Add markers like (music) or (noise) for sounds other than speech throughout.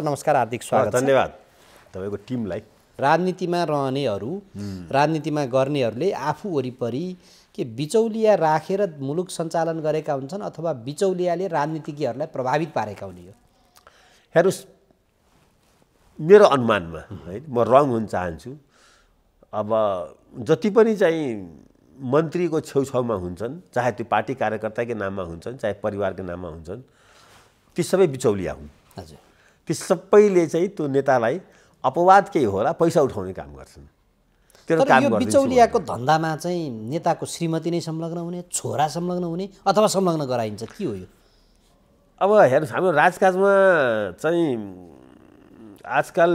नमस्कार हार्दिक स्वागत धन्यवाद तपाईँको टिमलाई राजनीतिमा रहनेहरू राजनीतिमा गर्नेहरूले आफू वरिपरि के बिचौलिया राखेर रा मुलुक सञ्चालन गरेका हुन्छन् अथवा बिचौलियाले राजनीतिज्ञहरूलाई प्रभावित पारेका हुने हो हेर्नुहोस् मेरो अनुमानमा है म रङ हुन चाहन्छु अब जति पनि चाहिँ मन्त्रीको छेउछाउमा हुन्छन् चाहे त्यो पार्टी कार्यकर्ताकै नाममा हुन्छन् चाहे परिवारको नाममा हुन्छन् ती सबै बिचौलिया हुन् हजुर ती सबैले चाहिँ त्यो नेतालाई अपवाद केही होला पैसा उठाउने काम गर्छन् तर काम यो बिचौलियाको धन्दामा चाहिँ नेताको श्रीमती नै संलग्न हुने छोरा संलग्न हुने अथवा संलग्न गराइन्छ के हो यो अब हेर्नुहोस् हाम्रो राजकाजमा चाहिँ आजकल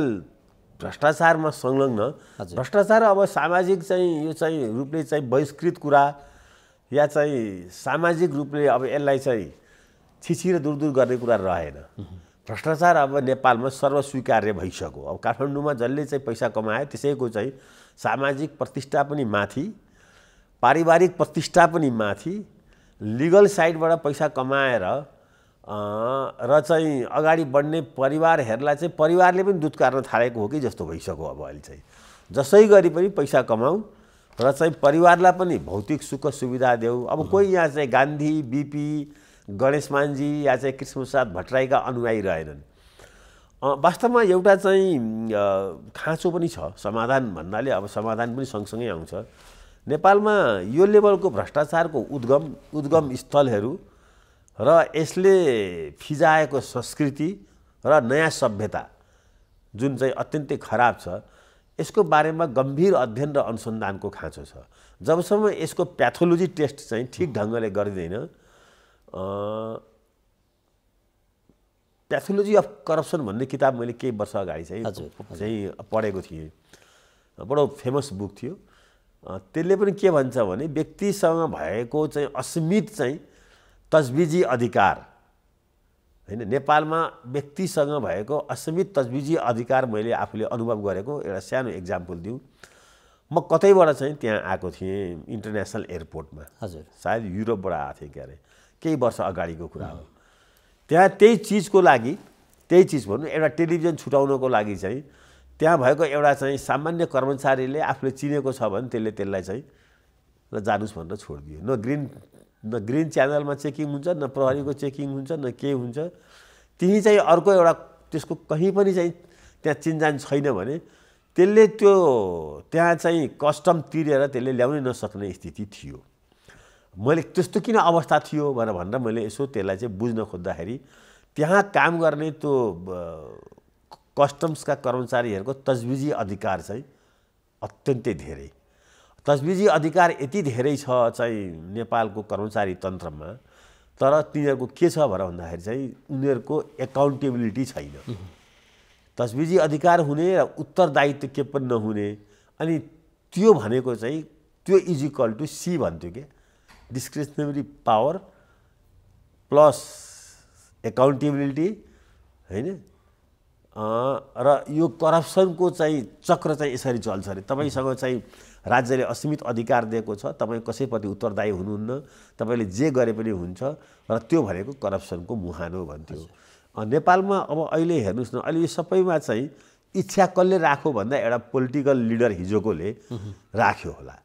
भ्रष्टाचारमा संलग्न भ्रष्टाचार अब सामाजिक चाहिँ यो चाहिँ रूपले चाहिँ बहिष्कृत कुरा या चाहिँ सामाजिक रूपले अब यसलाई चाहिँ छिछि र दुर दुर गर्ने कुरा रहेन भ्रष्टाचार अब नेपालमा सर्वस्वीकार्य भइसक्यो अब काठमाडौँमा जसले चाहिँ पैसा कमायो त्यसैको चाहिँ सामाजिक प्रतिष्ठा पनि माथि पारिवारिक प्रतिष्ठा पनि माथि लिगल साइडबाट पैसा कमाएर र चाहिँ अगाडि बढ्ने परिवारहरूलाई चाहिँ परिवारले पनि दुध कार्न थालेको हो कि जस्तो भइसक्यो अब अहिले चाहिँ जसै गरी पनि पैसा कमाऊ र चाहिँ परिवारलाई पनि भौतिक सुख सुविधा देऊ अब कोही यहाँ चाहिँ गान्धी बिपी गणेशमानजी या चाहिँ कृष्णप्रसाद भट्टराईका अनुयायी रहेनन् वास्तवमा एउटा चाहिँ खाँचो पनि छ समाधान भन्नाले अब समाधान पनि सँगसँगै आउँछ नेपालमा यो लेभलको भ्रष्टाचारको उद्गम उद्गम स्थलहरू र यसले फिजाएको संस्कृति र नयाँ सभ्यता जुन चाहिँ अत्यन्तै खराब छ यसको बारेमा गम्भीर अध्ययन र अनुसन्धानको खाँचो छ जबसम्म यसको प्याथोलोजी टेस्ट चाहिँ ठिक ढङ्गले गरिँदैन प्याथोलोजी अफ करप्सन भन्ने किताब मैले केही वर्ष अगाडि चाहिँ चाहिँ पढेको थिएँ बडो फेमस बुक थियो त्यसले पनि के भन्छ भने व्यक्तिसँग भएको चाहिँ अस्मित चाहिँ तजबिजी अधिकार होइन नेपालमा व्यक्तिसँग भएको अस्मित तजबिजी अधिकार मैले आफूले अनुभव गरेको एउटा सानो एक्जाम्पल दिउँ म कतैबाट चाहिँ त्यहाँ आएको थिएँ इन्टरनेसनल एयरपोर्टमा हजुर सायद युरोपबाट आएको थिएँ क्यारे केही वर्ष अगाडिको कुरा हो त्यहाँ त्यही चिजको लागि त्यही चिज भनौँ एउटा टेलिभिजन छुटाउनको लागि चाहिँ त्यहाँ भएको एउटा चाहिँ सामान्य कर्मचारीले आफूले चिनेको छ भने त्यसले त्यसलाई चाहिँ र जानुस् भनेर छोडिदियो न ग्रिन न ग्रिन च्यानलमा चेकिङ हुन्छ न प्रहरीको चेकिङ हुन्छ न के हुन्छ त्यहीँ चाहिँ अर्को एउटा त्यसको कहीँ पनि चाहिँ त्यहाँ चिन्जान छैन भने त्यसले त्यो त्यहाँ चाहिँ कस्टम तिरेर त्यसले ल्याउनै नसक्ने स्थिति थियो मैले त्यस्तो किन अवस्था थियो भनेर भनेर मैले यसो त्यसलाई चाहिँ बुझ्न खोज्दाखेरि त्यहाँ काम गर्ने त्यो कस्टम्सका कर्मचारीहरूको तजबिजी अधिकार चाहिँ अत्यन्तै धेरै तजबिजी अधिकार यति धेरै छ चाहिँ नेपालको कर्मचारी तन्त्रमा तर तिनीहरूको के छ भनेर भन्दाखेरि चाहिँ उनीहरूको एकाउन्टेबिलिटी छैन तजबिजी अधिकार हुने र उत्तरदायित्व के पनि नहुने अनि त्यो भनेको चाहिँ त्यो इज इक्वल टु सी भन्थ्यो क्या डिस्क्रिसनरी पावर प्लस एकाउन्टेबिलिटी होइन र यो करप्सनको चाहिँ चक्र चाहिँ यसरी चल्छ अरे तपाईँसँग चाहिँ राज्यले असीमित अधिकार दिएको छ तपाईँ कसैप्रति उत्तरदायी हुनुहुन्न तपाईँले जे गरे पनि हुन्छ र त्यो भनेको करप्सनको मुहानो भन्थ्यो नेपालमा अब अहिले हेर्नुहोस् न अहिले यो सबैमा चाहिँ इच्छा कसले राख्यो भन्दा एउटा पोलिटिकल लिडर हिजोकोले राख्यो होला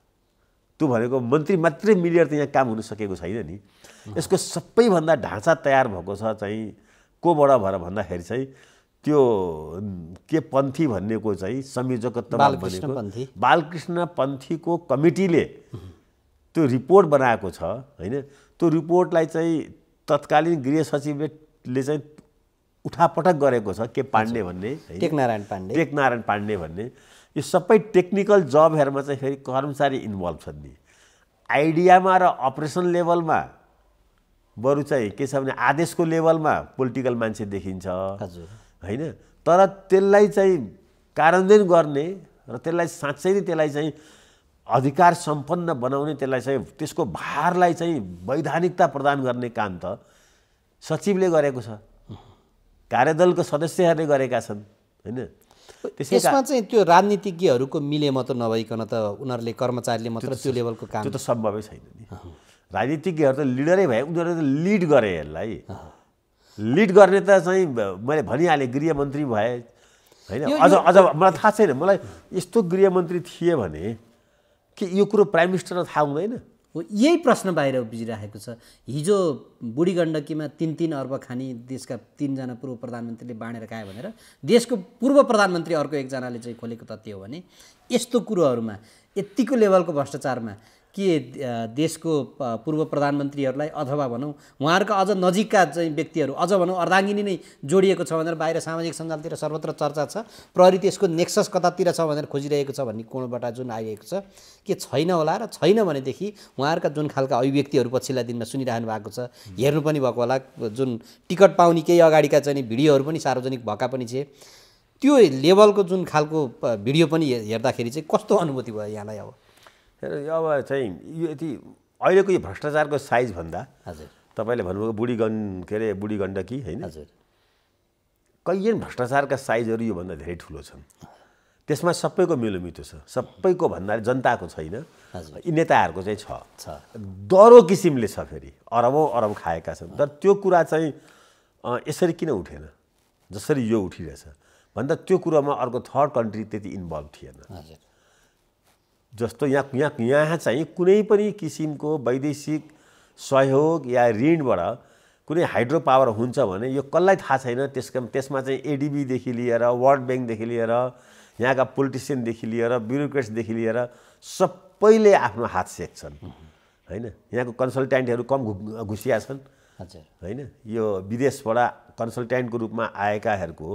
त्यो भनेको मन्त्री मात्रै मिलेर त यहाँ काम हुन सकेको छैन नि यसको सबैभन्दा ढाँचा तयार भएको छ चाहिँ कोबाट भएर भन्दाखेरि चाहिँ त्यो के पन्थी भन्नेको चाहिँ संयोजकत्व बालकृष्ण पन्थीको कमिटीले त्यो रिपोर्ट बनाएको छ होइन त्यो रिपोर्टलाई चाहिँ तत्कालीन गृह सचिवले चाहिँ उठापटक गरेको छ के पाण्डे भन्ने टेकनारायण पाण्डे टेकनारायण पाण्डे भन्ने यो सबै टेक्निकल जबहरूमा चाहिँ फेरि कर्मचारी इन्भल्भ छन् नि आइडियामा र अपरेसन लेभलमा बरु चाहिँ के छ भने आदेशको लेभलमा पोलिटिकल मान्छे देखिन्छ होइन तर त्यसलाई चाहिँ कार्यान्वयन गर्ने र त्यसलाई साँच्चै नै त्यसलाई चाहिँ अधिकार सम्पन्न बनाउने त्यसलाई चाहिँ त्यसको भारलाई चाहिँ वैधानिकता प्रदान गर्ने काम त सचिवले गरेको छ कार्यदलको सदस्यहरूले गरेका छन् होइन त्यसमा चाहिँ त्यो राजनीतिज्ञहरूको मिले मात्र नभइकन त उनीहरूले कर्मचारीले मात्र त्यो लेभलको काम त्यो त सम्भवै छैन नि राजनीतिज्ञहरू त लिडरै भए उनीहरूले त लिड गरे यसलाई लिड गर्ने त चाहिँ मैले भनिहालेँ गृहमन्त्री भए होइन अझ अझ मलाई थाहा छैन मलाई यस्तो गृहमन्त्री थिए भने कि यो कुरो प्राइम मिनिस्टरलाई थाहा हुँदैन यही प्रश्न बाहिर उब्जिरहेको छ हिजो बुढी गण्डकीमा तिन तिन अर्ब खानी देशका तिनजना पूर्व प्रधानमन्त्रीले बाँडेर खायो भनेर देशको पूर्व प्रधानमन्त्री अर्को एकजनाले चाहिँ खोलेको तथ्य हो भने यस्तो कुरोहरूमा यत्तिको लेभलको भ्रष्टाचारमा के देशको पूर्व प्रधानमन्त्रीहरूलाई अथवा भनौँ उहाँहरूका अझ नजिकका चाहिँ व्यक्तिहरू अझ भनौँ अर्धाङ्गिनी नै जोडिएको छ भनेर बाहिर सामाजिक सञ्जालतिर सर्वत्र चर्चा छ प्रहरी त्यसको नेक्सस कतातिर छ भनेर खोजिरहेको छ भन्ने कोणबाट जुन आइरहेको छ के छैन होला र छैन भनेदेखि उहाँहरूका जुन खालका अभिव्यक्तिहरू पछिल्ला दिनमा सुनिरहनु भएको छ हेर्नु पनि भएको होला जुन टिकट पाउने केही अगाडिका चाहिँ भिडियोहरू पनि सार्वजनिक भएका पनि थिए त्यो लेभलको जुन खालको भिडियो पनि हेर्दाखेरि चाहिँ कस्तो अनुभूति भयो यहाँलाई अब यो अब चाहिँ यो यति अहिलेको यो भ्रष्टाचारको साइजभन्दा हजुर तपाईँले भन्नुभएको बुढी के अरे बुढी गण्डकी होइन हजुर कैयन भ्रष्टाचारका साइजहरू योभन्दा धेरै ठुलो छन् त्यसमा सबैको मिलोमिठो छ सबैको भन्दा जनताको छैन यी नेताहरूको चाहिँ छ छ डह्रो किसिमले छ फेरि अरबौँ अरब खाएका छन् तर त्यो कुरा चाहिँ यसरी किन उठेन जसरी यो उठिरहेछ भन्दा त्यो कुरामा अर्को थर्ड कन्ट्री त्यति इन्भल्भ थिएन जस्तो यहाँ यहाँ यहाँ चाहिँ कुनै पनि किसिमको वैदेशिक सहयोग या ऋणबाट कुनै हाइड्रो पावर हुन्छ भने यो कसलाई थाहा छैन त्यसका त्यसमा चाहिँ एडिबीदेखि लिएर वर्ल्ड ब्याङ्कदेखि लिएर यहाँका पोलिटिसियनदेखि लिएर ब्युरोक्रेट्सदेखि लिएर सबैले आफ्नो हात सेक्छन् होइन यहाँको कन्सल्ट्यान्टहरू कम घु घुसिया छन् होइन यो विदेशबाट कन्सल्ट्यान्टको रूपमा आएकाहरूको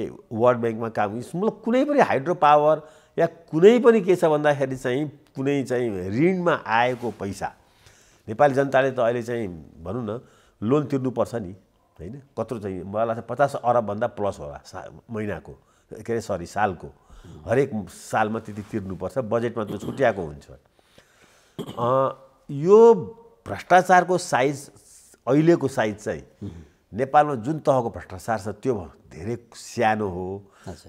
ए वर्ल्ड ब्याङ्कमा काम मतलब कुनै पनि हाइड्रो पावर या कुनै पनि के छ भन्दाखेरि चाहिँ कुनै चाहिँ ऋणमा आएको पैसा नेपाली जनताले त अहिले चाहिँ भनौँ न लोन तिर्नुपर्छ नि होइन कत्रो चाहिँ मलाई लाग्छ पचास अरबभन्दा प्लस होला सा महिनाको के अरे सरी सालको हरेक सालमा त्यति तिर्नुपर्छ बजेटमा त्यो छुट्याएको हुन्छ यो भ्रष्टाचारको साइज अहिलेको साइज चाहिँ नेपालमा जुन तहको भ्रष्टाचार छ त्यो धेरै सानो हो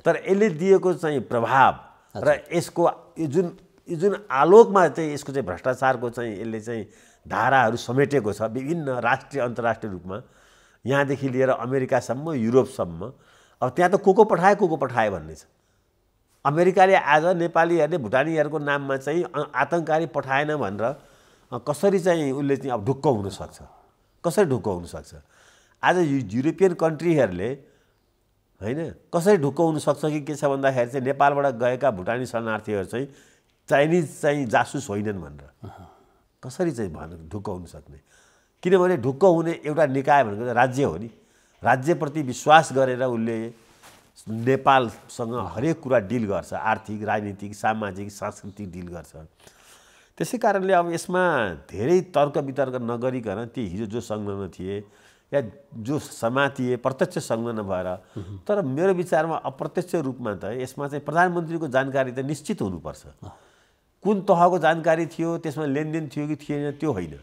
तर यसले दिएको चाहिँ प्रभाव र यसको जुन यो जुन आलोकमा चाहिँ यसको चाहिँ भ्रष्टाचारको चाहिँ यसले चाहिँ धाराहरू समेटेको छ विभिन्न राष्ट्रिय अन्तर्राष्ट्रिय रूपमा यहाँदेखि लिएर अमेरिकासम्म युरोपसम्म अब त्यहाँ त को को पठायो को को पठायो भन्ने छ अमेरिकाले आज नेपालीहरूले भुटानीहरूको नाममा चाहिँ आतङ्ककारी पठाएन भनेर कसरी चाहिँ उसले चाहिँ अब ढुक्क हुनसक्छ कसरी ढुक्क हुनसक्छ आज युरोपियन कन्ट्रीहरूले होइन कसरी ढुक्क सक्छ कि के छ भन्दाखेरि चाहिँ नेपालबाट गएका भुटानी शरणार्थीहरू चाहिँ चाइनिज चाहिँ जासुस होइनन् भनेर कसरी चाहिँ भन ढुक्क हुन सक्ने किनभने ढुक्क हुने एउटा निकाय भनेको राज्य हो नि राज्यप्रति विश्वास गरेर उसले नेपालसँग हरेक कुरा डिल गर्छ आर्थिक राजनीतिक सामाजिक सांस्कृतिक डिल गर्छ त्यसै कारणले अब यसमा धेरै तर्क वितर्क नगरिकन ती हिजो जो संलग्न थिए या जो समातिए प्रत्यक्ष संलग्न नभएर तर मेरो विचारमा अप्रत्यक्ष रूपमा त यसमा चाहिँ प्रधानमन्त्रीको जानकारी त निश्चित हुनुपर्छ कुन तहको जानकारी थियो त्यसमा लेनदेन थियो कि थिएन त्यो होइन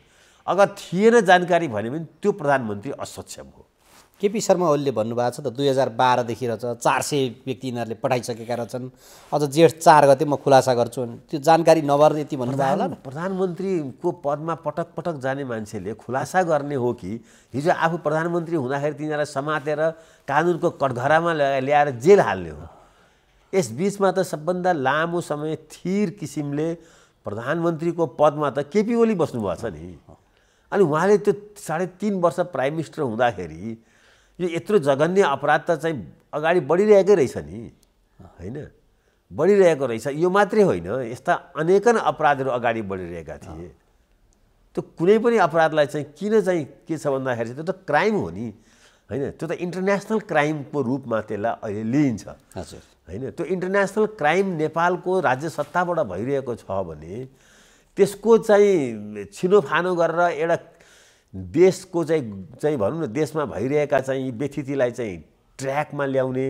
अगर थिएन जानकारी भने पनि त्यो प्रधानमन्त्री असक्षम हो केपी शर्मा ओलीले भन्नुभएको छ त दुई हजार बाह्रदेखि रहेछ चार सय व्यक्ति यिनीहरूले पठाइसकेका रहेछन् अझ जेठ चार गते म खुलासा गर्छु त्यो जानकारी नभएर यति भन्नुभयो होला प्रधानमन्त्रीको पदमा पटक पटक जाने मान्छेले खुलासा गर्ने हो कि हिजो आफू प्रधानमन्त्री हुँदाखेरि तिनीहरूलाई समातेर कानुनको कटघरामा ल्याएर जेल हाल्ने हो यस बिचमा त सबभन्दा लामो समय थिर किसिमले प्रधानमन्त्रीको पदमा त केपी ओली बस्नुभएको छ नि अनि उहाँले त्यो साढे तिन वर्ष प्राइम मिनिस्टर हुँदाखेरि यो यत्रो जघन्य अपराध त चाहिँ अगाडि बढिरहेकै रहेछ नि होइन बढिरहेको रहेछ यो मात्रै होइन यस्ता अनेकन अपराधहरू अगाडि बढिरहेका थिए त्यो कुनै पनि अपराधलाई चाहिँ किन चाहिँ के छ भन्दाखेरि त्यो त क्राइम हो नि होइन त्यो त इन्टरनेसनल क्राइमको रूपमा त्यसलाई अहिले लिइन्छ हजुर होइन त्यो इन्टरनेसनल क्राइम नेपालको राज्य सत्ताबाट भइरहेको छ भने त्यसको चाहिँ छिनोफानो गरेर एउटा देशको चाहिँ चाहिँ भनौँ न देशमा भइरहेका चाहिँ व्यथितिलाई चाहिँ ट्र्याकमा ल्याउने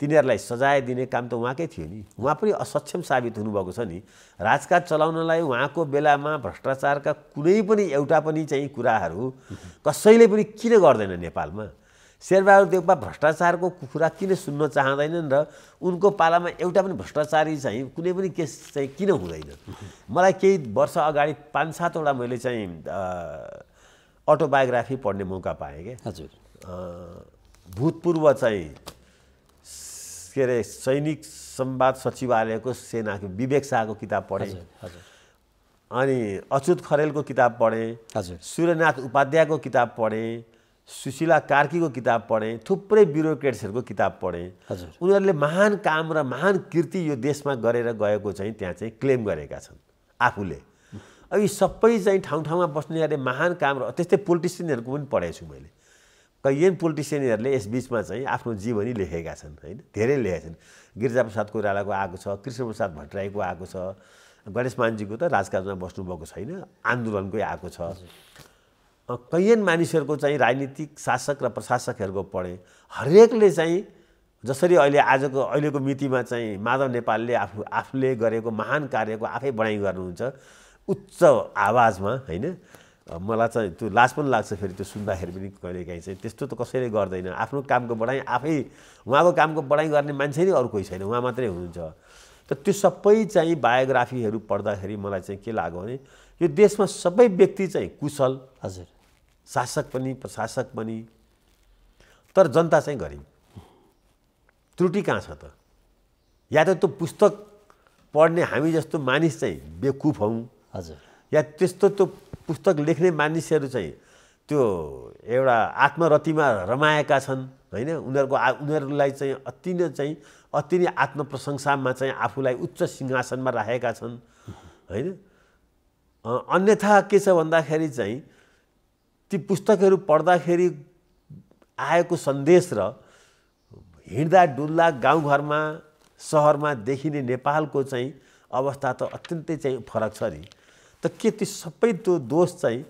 तिनीहरूलाई सजाय दिने काम त उहाँकै थियो नि उहाँ पनि असक्षम साबित हुनुभएको छ नि राजकाज चलाउनलाई उहाँको बेलामा भ्रष्टाचारका कुनै पनि एउटा पनि चाहिँ कुराहरू कसैले पनि किन गर्दैन नेपालमा शेरबहादुर देवपा भ्रष्टाचारको कुखुरा किन सुन्न चाहँदैनन् र उनको पालामा एउटा पनि भ्रष्टाचारी चाहिँ कुनै पनि केस चाहिँ किन हुँदैन मलाई केही वर्ष अगाडि पाँच सातवटा मैले चाहिँ अटोबायोग्राफी पढ्ने मौका पाएँ क्या हजुर भूतपूर्व चाहिँ के अरे सैनिक सम्वाद सचिवालयको सेनाको विवेक शाहको किताब पढेँ अनि अच्युत खरेलको किताब पढेँ हजुर सूर्यनाथ उपाध्यायको किताब पढेँ सुशीला कार्कीको किताब पढेँ थुप्रै ब्युरोक्रेट्सहरूको किताब पढेँ हजुर उनीहरूले महान काम र महान कृति यो देशमा गरेर गएको चाहिँ त्यहाँ चाहिँ क्लेम गरेका छन् आफूले अब यी सबै चाहिँ ठाउँ ठाउँमा बस्नेहरूले महान काम र त्यस्तै पोलिटिसियनहरूको पनि पढाएको छु मैले कैयन पोलिटिसियनहरूले यसबिचमा चाहिँ आफ्नो जीवनी लेखेका छन् होइन धेरै लेखेका छन् गिरिजाप्रसाद कोइरालाको आएको छ कृष्णप्रसाद भट्टराईको आएको छ गणेश मानजीको त राजकाजमा बस्नुभएको छैन आन्दोलनकै आएको छ कैयन मानिसहरूको चाहिँ राजनीतिक शासक र प्रशासकहरूको पढेँ हरेकले चाहिँ जसरी अहिले आजको अहिलेको मितिमा चाहिँ माधव नेपालले आफू आफूले गरेको महान कार्यको आफै बढाइ गर्नुहुन्छ उच्च आवाजमा होइन मलाई चाहिँ त्यो लाज पनि लाग्छ फेरि त्यो सुन्दाखेरि पनि कहिलेकाहीँ चाहिँ त्यस्तो त कसैले गर्दैन आफ्नो कामको बढाइ आफै उहाँको कामको बढाइ गर्ने मान्छे नै अरू कोही छैन उहाँ मात्रै हुनुहुन्छ त त्यो सबै चाहिँ बायोग्राफीहरू पढ्दाखेरि मलाई चाहिँ के लाग्यो भने यो देशमा सबै व्यक्ति चाहिँ कुशल हजुर शासक पनि प्रशासक पनि तर जनता चाहिँ गरिब त्रुटि कहाँ छ त या त त्यो पुस्तक पढ्ने हामी जस्तो मानिस चाहिँ बेकुफ हौँ हजुर या त्यस्तो त्यो पुस्तक लेख्ने मानिसहरू चाहिँ त्यो एउटा आत्मरतिमा रमाएका छन् होइन उनीहरूको आ उनीहरूलाई चाहिँ अति नै चाहिँ अति नै आत्मप्रशंसामा चाहिँ आफूलाई उच्च सिंहासनमा राखेका छन् होइन अन्यथा के छ भन्दाखेरि चाहिँ ती पुस्तकहरू पढ्दाखेरि आएको सन्देश र हिँड्दा डुल्दा गाउँघरमा सहरमा देखिने नेपालको चाहिँ अवस्था त अत्यन्तै चाहिँ फरक छ नि त के त्यो सबै त्यो दोष चाहिँ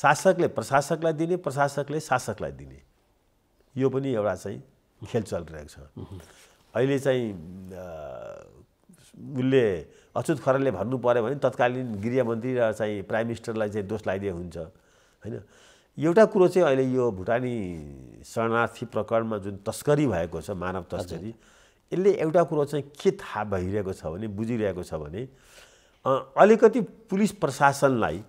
शासकले प्रशासकलाई दिने प्रशासकले शासकलाई दिने यो पनि एउटा चाहिँ खेल चलिरहेको छ अहिले चाहिँ उसले अच्युत खरेलले भन्नु पऱ्यो भने तत्कालीन गृहमन्त्री र चाहिँ प्राइम मिनिस्टरलाई चाहिँ दोष लगाइदिएको हुन्छ होइन एउटा कुरो चाहिँ अहिले यो भुटानी शरणार्थी प्रकरणमा जुन तस्करी भएको छ मानव तस्करी यसले एउटा कुरो चाहिँ के थाहा भइरहेको छ भने बुझिरहेको छ भने अलिकति पुलिस प्रशासनलाई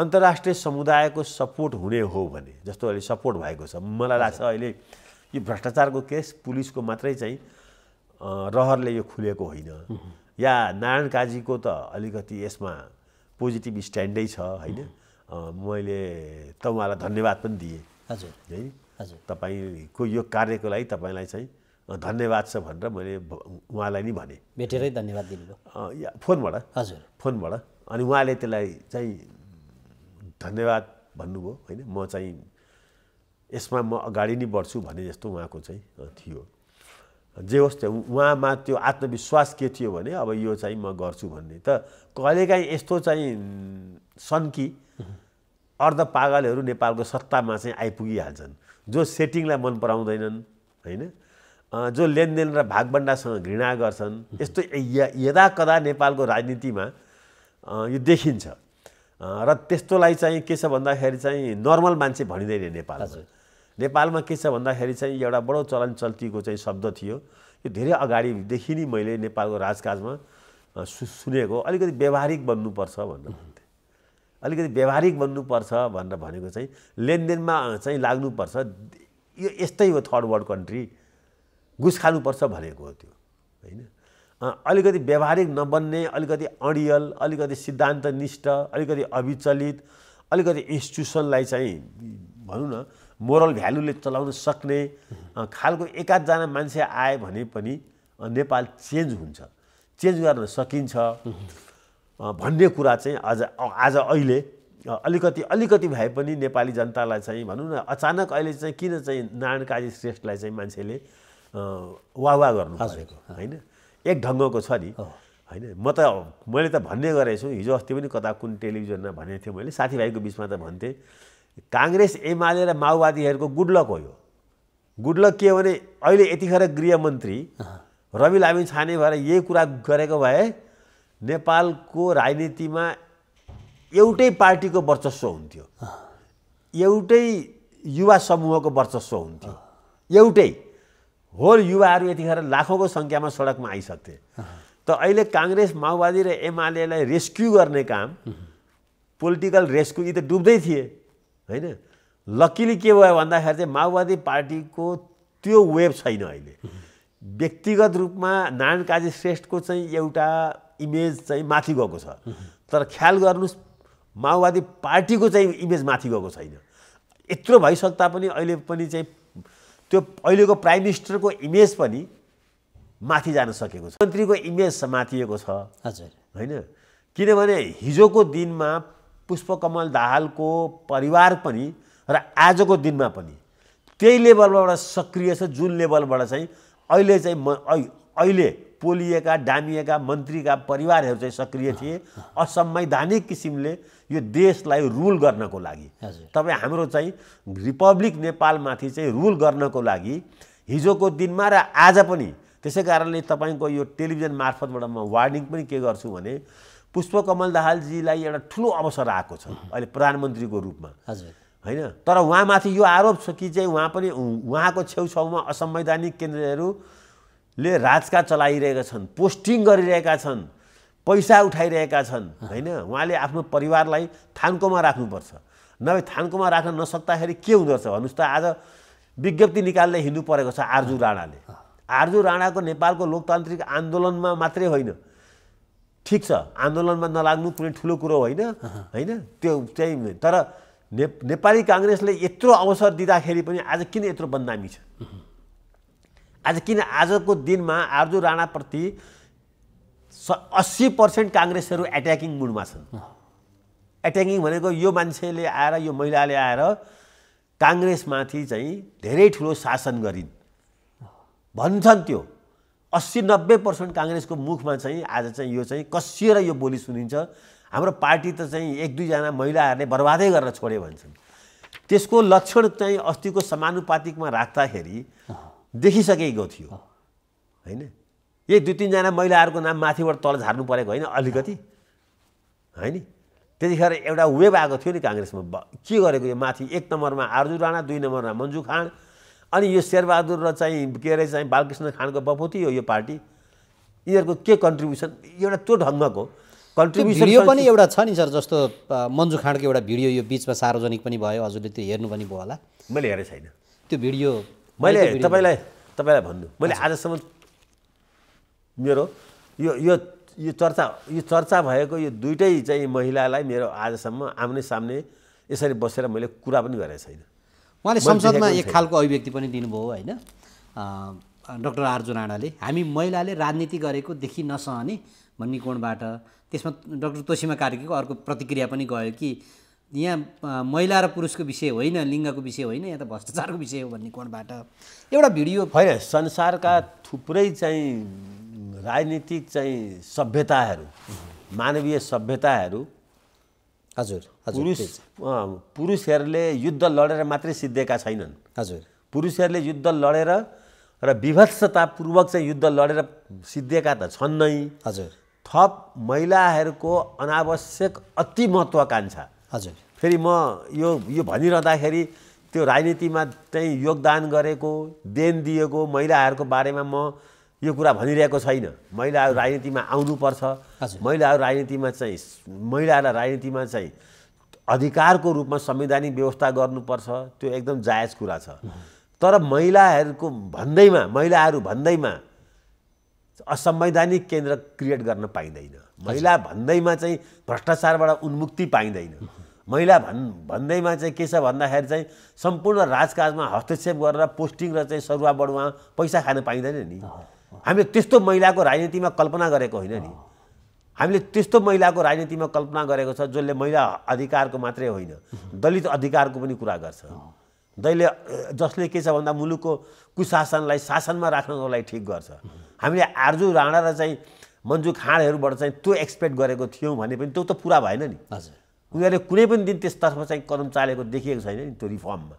अन्तर्राष्ट्रिय समुदायको सपोर्ट हुने हो भने जस्तो अहिले सपोर्ट भएको छ मलाई लाग्छ अहिले यो भ्रष्टाचारको केस पुलिसको मात्रै चाहिँ रहरले यो खुलेको होइन या नारायण काजीको त अलिकति यसमा पोजिटिभ स्ट्यान्डै छ होइन मैले त उहाँलाई धन्यवाद पनि दिएँ हजुर है हजुर तपाईँको यो कार्यको लागि तपाईँलाई चाहिँ धन्यवाद छ भनेर मैले उहाँलाई नि भने भेटेरै धन्यवाद दिनुभयो फोनबाट हजुर फोनबाट अनि उहाँले त्यसलाई चाहिँ धन्यवाद भन्नुभयो होइन म चाहिँ यसमा म अगाडि नै बढ्छु भने जस्तो उहाँको चाहिँ थियो जे होस् त्यो उहाँमा त्यो आत्मविश्वास के थियो भने अब यो चाहिँ म गर्छु भन्ने त कहिलेकाहीँ यस्तो चाहिँ सन्की अर्ध पागलहरू नेपालको सत्तामा चाहिँ आइपुगिहाल्छन् जो सेटिङलाई मन पराउँदैनन् होइन जो लेनदेन र भागभन्डासँग घृणा गर्छन् यस्तो यदाकदा नेपालको राजनीतिमा यो देखिन्छ र त्यस्तोलाई चाहिँ के छ भन्दाखेरि चाहिँ नर्मल मान्छे भनिँदैन नेपालमा नेपालमा के छ भन्दाखेरि चाहिँ एउटा बडो चलन चल्तीको चाहिँ शब्द थियो यो धेरै अगाडिदेखि नै मैले नेपालको राजकाजमा सु सुनेको अलिकति व्यवहारिक बन्नुपर्छ भनेर भन्थे अलिकति व्यवहारिक बन्नुपर्छ भनेर भनेको चाहिँ लेनदेनमा चाहिँ लाग्नुपर्छ यो यस्तै हो थर्ड वर्ल्ड कन्ट्री घुस खानुपर्छ भनेको हो त्यो होइन अलिकति व्यावहारिक नबन्ने अलिकति अडियल अलिकति सिद्धान्तनिष्ठ अलिकति अविचलित अलिकति इन्स्टिट्युसनलाई चाहिँ भनौँ न मोरल भ्यालुले चलाउन सक्ने खालको एकाधजना मान्छे आए भने पनि नेपाल चेन्ज हुन्छ चेन्ज गर्न सकिन्छ भन्ने कुरा चाहिँ आज आज अहिले अलिकति अलिकति भए पनि नेपाली जनतालाई चाहिँ भनौँ न अचानक अहिले चाहिँ किन चाहिँ नारायण काजी श्रेष्ठलाई चाहिँ मान्छेले वा वाह गर्नु परेको होइन एक ढङ्गको छ नि होइन म त मैले त भन्ने गरेछु हिजो अस्ति पनि कता कुन टेलिभिजनमा भनेको थिएँ मैले साथीभाइको बिचमा त भन्थेँ काङ्ग्रेस एमाले र माओवादीहरूको गुडलक हो यो गुडलक के हो भने अहिले यतिखेर गृहमन्त्री रवि लामी छाने भएर यही कुरा गरेको भए नेपालको राजनीतिमा एउटै पार्टीको वर्चस्व हुन्थ्यो एउटै युवा समूहको वर्चस्व हुन्थ्यो एउटै होल युवाहरू यतिखेर लाखौँको सङ्ख्यामा सडकमा आइसक्थे त अहिले काङ्ग्रेस माओवादी र एमालेलाई रेस्क्यु गर्ने काम पोलिटिकल रेस्क्यु यी त डुब्दै थिए होइन लकिली के भयो भन्दाखेरि चाहिँ माओवादी पार्टीको त्यो वेब छैन अहिले व्यक्तिगत रूपमा नारायण काजी श्रेष्ठको चाहिँ एउटा इमेज चाहिँ माथि गएको छ तर ख्याल गर्नुहोस् माओवादी पार्टीको चाहिँ इमेज माथि गएको छैन यत्रो भइसक्दा पनि अहिले पनि चाहिँ त्यो अहिलेको प्राइम मिनिस्टरको इमेज पनि माथि जान सकेको छ मन्त्रीको इमेज समातिएको छ हजुर होइन किनभने हिजोको दिनमा पुष्पकमल दाहालको परिवार पनि र आजको दिनमा पनि त्यही लेभलबाट सक्रिय छ जुन लेभलबाट चाहिँ अहिले चाहिँ म अहिले पोलिएका डामिएका मन्त्रीका परिवारहरू चाहिँ सक्रिय थिए असंवैधानिक किसिमले यो देशलाई रुल गर्नको लागि तपाईँ हाम्रो चाहिँ रिपब्लिक नेपालमाथि चाहिँ रुल गर्नको लागि हिजोको दिनमा र आज पनि त्यसै कारणले तपाईँको यो टेलिभिजन मार्फतबाट म वार्निङ पनि के गर्छु भने पुष्पकमल दाहालजीलाई एउटा ठुलो अवसर आएको छ अहिले प्रधानमन्त्रीको रूपमा होइन तर उहाँमाथि यो आरोप छ कि चाहिँ उहाँ पनि उहाँको छेउछाउमा असंवैधानिक केन्द्रहरूले राजका चलाइरहेका छन् पोस्टिङ गरिरहेका छन् पैसा उठाइरहेका छन् होइन उहाँले आफ्नो परिवारलाई थान्कोमा राख्नुपर्छ नभए थान्कोमा राख्न नसक्दाखेरि के हुँदो रहेछ भन्नुहोस् त आज विज्ञप्ति निकाल्दै हिँड्नु परेको छ आर्जु राणाले आर्जु राणाको नेपालको लोकतान्त्रिक आन्दोलनमा मात्रै होइन ठिक छ आन्दोलनमा नलाग्नु कुनै ठुलो कुरो होइन होइन त्यो चाहिँ तर नेपाली काङ्ग्रेसले यत्रो अवसर दिँदाखेरि पनि आज किन यत्रो बदनामी छ आज किन आजको दिनमा आर्जु राणाप्रति स अस्सी पर्सेन्ट काङ्ग्रेसहरू एट्याकिङ मुडमा छन् एट्याकिङ भनेको यो मान्छेले आएर यो महिलाले आएर काङ्ग्रेसमाथि चाहिँ धेरै ठुलो शासन गरिन् भन्छन् त्यो अस्सी नब्बे पर्सेन्ट काङ्ग्रेसको मुखमा चाहिँ आज चाहिँ यो चाहिँ कसिएर यो बोली सुनिन्छ हाम्रो पार्टी त चाहिँ एक दुईजना महिलाहरूले बर्बादै गरेर छोड्यो भन्छन् त्यसको लक्षण चाहिँ अस्तिको समानुपातिकमा राख्दाखेरि देखिसकेको थियो होइन यही दुई तिनजना महिलाहरूको नाम माथिबाट तल झार्नु परेको होइन अलिकति होइन त्यतिखेर एउटा वेब आएको थियो नि काङ्ग्रेसमा के गरेको यो माथि एक नम्बरमा आर्जु राणा दुई नम्बरमा मन्जु खान अनि यो शेरबहादुर र चाहिँ के अरे चाहिँ बालकृष्ण खानको बपोती हो यो पार्टी यिनीहरूको के कन्ट्रिब्युसन एउटा त्यो ढङ्गको कन्ट्रिब्युसन यो पनि एउटा छ नि सर जस्तो मन्जु खाँडको एउटा भिडियो यो बिचमा सार्वजनिक पनि भयो हजुरले त्यो हेर्नु पनि भयो होला मैले हेरेको छैन त्यो भिडियो मैले तपाईँलाई तपाईँलाई भन्नु मैले आजसम्म मेरो यो यो यो चर्चा यो चर्चा भएको यो दुइटै चाहिँ महिलालाई मेरो आजसम्म आम्ने सामने यसरी बसेर मैले कुरा पनि गरेको छैन उहाँले संसदमा एक खालको अभिव्यक्ति पनि दिनुभयो होइन डक्टर आर्जु राणाले हामी महिलाले राजनीति गरेको देखि नसहने भन्ने कोणबाट त्यसमा डक्टर तोसिमा कार्कीको अर्को प्रतिक्रिया पनि गयो कि यहाँ महिला र पुरुषको विषय होइन लिङ्गको विषय होइन यहाँ त भ्रष्टाचारको विषय हो भन्ने कोणबाट एउटा भिडियो होइन संसारका थुप्रै चाहिँ राजनीतिक चाहिँ सभ्यताहरू मानवीय सभ्यताहरू हजुर पुरुष पुरुषहरूले युद्ध लडेर मात्रै सिद्धिएका छैनन् हजुर पुरुषहरूले युद्ध लडेर र विभत्सतापूर्वक चाहिँ युद्ध लडेर सिद्धिएका त छन् नै हजुर थप महिलाहरूको अनावश्यक अति महत्त्वाकाङ्क्षा हजुर फेरि म यो यो भनिरहँदाखेरि त्यो राजनीतिमा चाहिँ योगदान गरेको देन दिएको महिलाहरूको बारेमा म यो कुरा भनिरहेको छैन महिलाहरू राजनीतिमा आउनुपर्छ महिलाहरू राजनीतिमा चाहिँ महिलाहरूलाई राजनीतिमा चाहिँ अधिकारको रूपमा संवैधानिक व्यवस्था गर्नुपर्छ त्यो एकदम जायज कुरा छ तर महिलाहरूको भन्दैमा महिलाहरू भन्दैमा असंवैधानिक केन्द्र क्रिएट गर्न पाइँदैन महिला भन्दैमा चाहिँ भ्रष्टाचारबाट उन्मुक्ति पाइँदैन महिला भन् भन्दैमा चाहिँ के छ भन्दाखेरि चाहिँ सम्पूर्ण राजकाजमा हस्तक्षेप गरेर पोस्टिङ र चाहिँ सरुवा बढुवा पैसा खान पाइँदैन नि हामीले त्यस्तो महिलाको राजनीतिमा कल्पना गरेको होइन नि हामीले त्यस्तो महिलाको राजनीतिमा कल्पना गरेको छ जसले महिला अधिकारको मात्रै होइन दलित अधिकारको पनि कुरा गर्छ दैले जसले के छ भन्दा मुलुकको कुशासनलाई शासनमा राख्नको लागि ठिक गर्छ हामीले आर्जु राणा र चाहिँ मन्जु खाँडहरूबाट चाहिँ त्यो एक्सपेक्ट गरेको थियौँ भने पनि त्यो त पुरा भएन नि उनीहरूले कुनै पनि दिन त्यसतर्फ चाहिँ कदम चालेको देखिएको छैन नि त्यो रिफर्ममा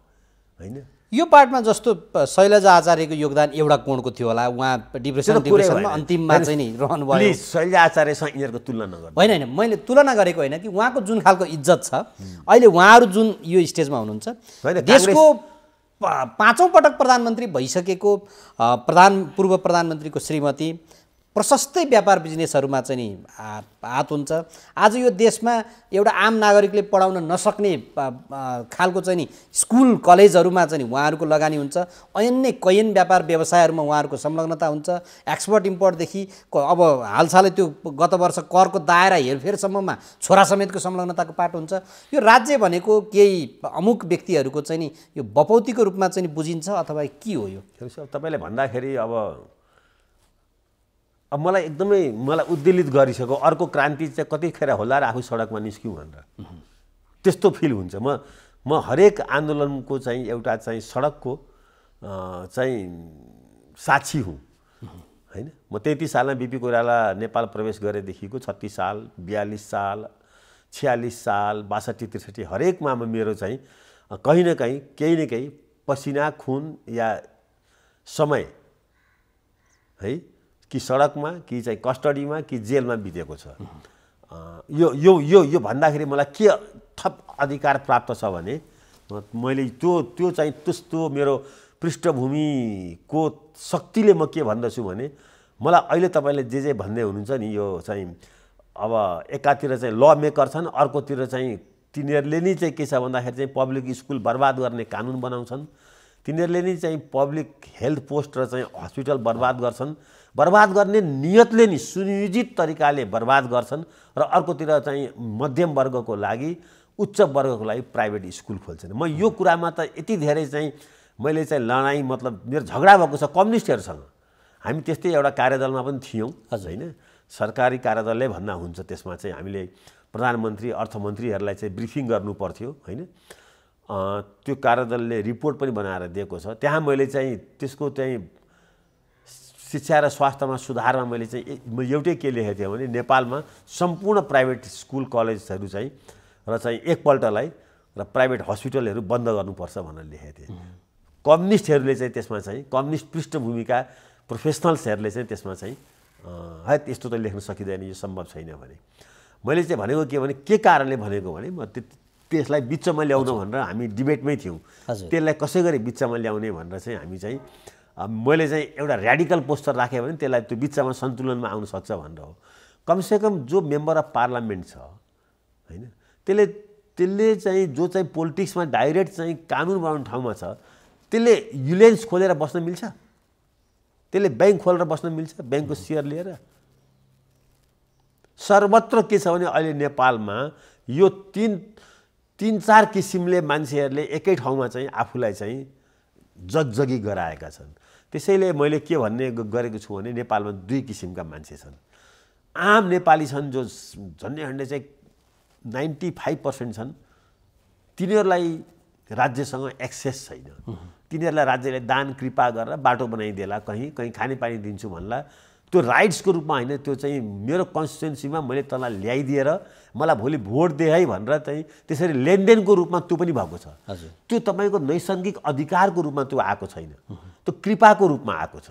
होइन यो पार्टमा जस्तो शैलजा आचार्यको योगदान एउटा कोणको थियो होला उहाँ डिप्रेसन डिप्रेसनमा अन्तिममा चाहिँ नि रहनुभयो शैलजा आचार्यसँग यिनीहरूको तुलना नगर्नु होइन होइन मैले तुलना गरेको होइन कि उहाँको जुन खालको इज्जत छ अहिले उहाँहरू जुन यो स्टेजमा हुनुहुन्छ देशको पाँचौँ पटक प्रधानमन्त्री भइसकेको प्रधान पूर्व प्रधानमन्त्रीको श्रीमती प्रशस्तै व्यापार बिजनेसहरूमा चाहिँ नि हात हुन्छ आज यो देशमा एउटा आम नागरिकले पढाउन नसक्ने खालको चाहिँ नि स्कुल कलेजहरूमा चाहिँ नि उहाँहरूको लगानी हुन्छ अन्य कैयन व्यापार व्यवसायहरूमा उहाँहरूको संलग्नता हुन्छ एक्सपोर्ट इम्पोर्टदेखि अब हालसालै त्यो गत वर्ष करको दायरा हेरफेरसम्ममा छोरा समेतको संलग्नताको पाठ हुन्छ यो राज्य भनेको केही अमुक व्यक्तिहरूको चाहिँ नि यो बपौतीको रूपमा चाहिँ बुझिन्छ अथवा के हो यो तपाईँले भन्दाखेरि अब अब मलाई एकदमै मलाई उद्वेलित गरिसक्यो अर्को क्रान्ति चाहिँ कतिखेर होला र आफू सडकमा निस्क्यौँ भनेर त्यस्तो फिल हुन्छ म म हरेक आन्दोलनको चाहिँ एउटा चाहिँ सडकको चाहिँ साक्षी हुँ होइन म तेत्तिस सालमा बिपी कोइराला नेपाल प्रवेश गरेदेखिको छत्तिस साल बयालिस साल छ्यालिस साल बासठी त्रिसठी हरेकमा म मेरो चाहिँ कहीँ न कहीँ केही न केही पसिना खुन या समय है कि सडकमा कि चाहिँ कस्टडीमा कि जेलमा बितेको छ यो यो यो यो भन्दाखेरि मलाई के थप अधिकार प्राप्त छ भने मैले त्यो त्यो चाहिँ त्यस्तो मेरो पृष्ठभूमिको शक्तिले म के भन्दछु भने मलाई अहिले तपाईँले जे जे भन्दै हुनुहुन्छ नि यो चाहिँ अब एकातिर चाहिँ ल मेकर छन् अर्कोतिर चाहिँ तिनीहरूले नै चाहिँ के छ भन्दाखेरि चाहिँ पब्लिक स्कुल बर्बाद गर्ने कानुन बनाउँछन् तिनीहरूले नै चाहिँ पब्लिक हेल्थ पोस्ट र चाहिँ हस्पिटल बर्बाद गर्छन् बर्बाद गर्ने नियतले नि सुनियोजित तरिकाले बर्बाद गर्छन् र अर्कोतिर चाहिँ मध्यम वर्गको लागि उच्च वर्गको लागि प्राइभेट स्कुल खोल्छन् म यो कुरामा त यति धेरै चाहिँ मैले चाहिँ लडाइँ मतलब मेरो झगडा भएको छ कम्युनिस्टहरूसँग हामी त्यस्तै एउटा कार्यदलमा पनि थियौँ हजुर होइन सरकारी कार्यदलले भन्दा हुन्छ त्यसमा चाहिँ हामीले प्रधानमन्त्री अर्थमन्त्रीहरूलाई चाहिँ ब्रिफिङ गर्नु पर्थ्यो होइन त्यो कार्यदलले रिपोर्ट पनि बनाएर दिएको छ त्यहाँ मैले चाहिँ त्यसको चाहिँ शिक्षा र स्वास्थ्यमा सुधारमा मैले चाहिँ म एउटै के लेखेको थिएँ भने नेपालमा सम्पूर्ण प्राइभेट स्कुल कलेजहरू चाहिँ र चाहिँ एकपल्टलाई र प्राइभेट हस्पिटलहरू बन्द गर्नुपर्छ भनेर लेखेको थिएँ कम्युनिस्टहरूले चाहिँ त्यसमा चाहिँ कम्युनिस्ट पृष्ठभूमिका प्रोफेसनल्सहरूले चाहिँ त्यसमा चाहिँ है त्यस्तो त लेख्न सकिँदैन यो सम्भव छैन भने मैले चाहिँ भनेको के भने के कारणले भनेको भने म त्यसलाई बिचमा ल्याउनु भनेर हामी डिबेटमै थियौँ त्यसलाई कसै गरी बिचमा ल्याउने भनेर चाहिँ हामी चाहिँ मैले चाहिँ एउटा ऱ्याडिकल पोस्टर राखेँ भने त्यसलाई त्यो बिचमा सन्तुलनमा आउन सक्छ भनेर हो कमसेकम जो मेम्बर अफ पार्लियामेन्ट छ होइन त्यसले त्यसले चाहिँ जो चाहिँ पोलिटिक्समा डाइरेक्ट चाहिँ कानुन बनाउने ठाउँमा छ त्यसले युलेन्स खोलेर बस्न मिल्छ त्यसले ब्याङ्क खोलेर बस्न मिल्छ ब्याङ्कको सेयर लिएर सर्वत्र के छ भने अहिले नेपालमा यो तिन तिन चार किसिमले मान्छेहरूले एकै ठाउँमा चाहिँ आफूलाई चाहिँ जगजगी गराएका छन् त्यसैले मैले के भन्ने गरेको छु भने नेपालमा दुई किसिमका मान्छे छन् आम नेपाली छन् जो झन्डै झन्डै चाहिँ नाइन्टी फाइभ पर्सेन्ट छन् तिनीहरूलाई राज्यसँग एक्सेस छैन तिनीहरूलाई राज्यले दान कृपा गरेर बाटो बनाइदिएला कहीँ कहीँ खानेपानी दिन्छु भन्ला त्यो राइट्सको रूपमा होइन त्यो चाहिँ मेरो कन्स्टिट्युन्सीमा मैले तँलाई ल्याइदिएर मलाई भोलि भोट दे है भनेर चाहिँ त्यसरी लेनदेनको रूपमा त्यो पनि भएको छ त्यो तपाईँको नैसर्गिक अधिकारको रूपमा त्यो आएको छैन त्यो कृपाको रूपमा आएको छ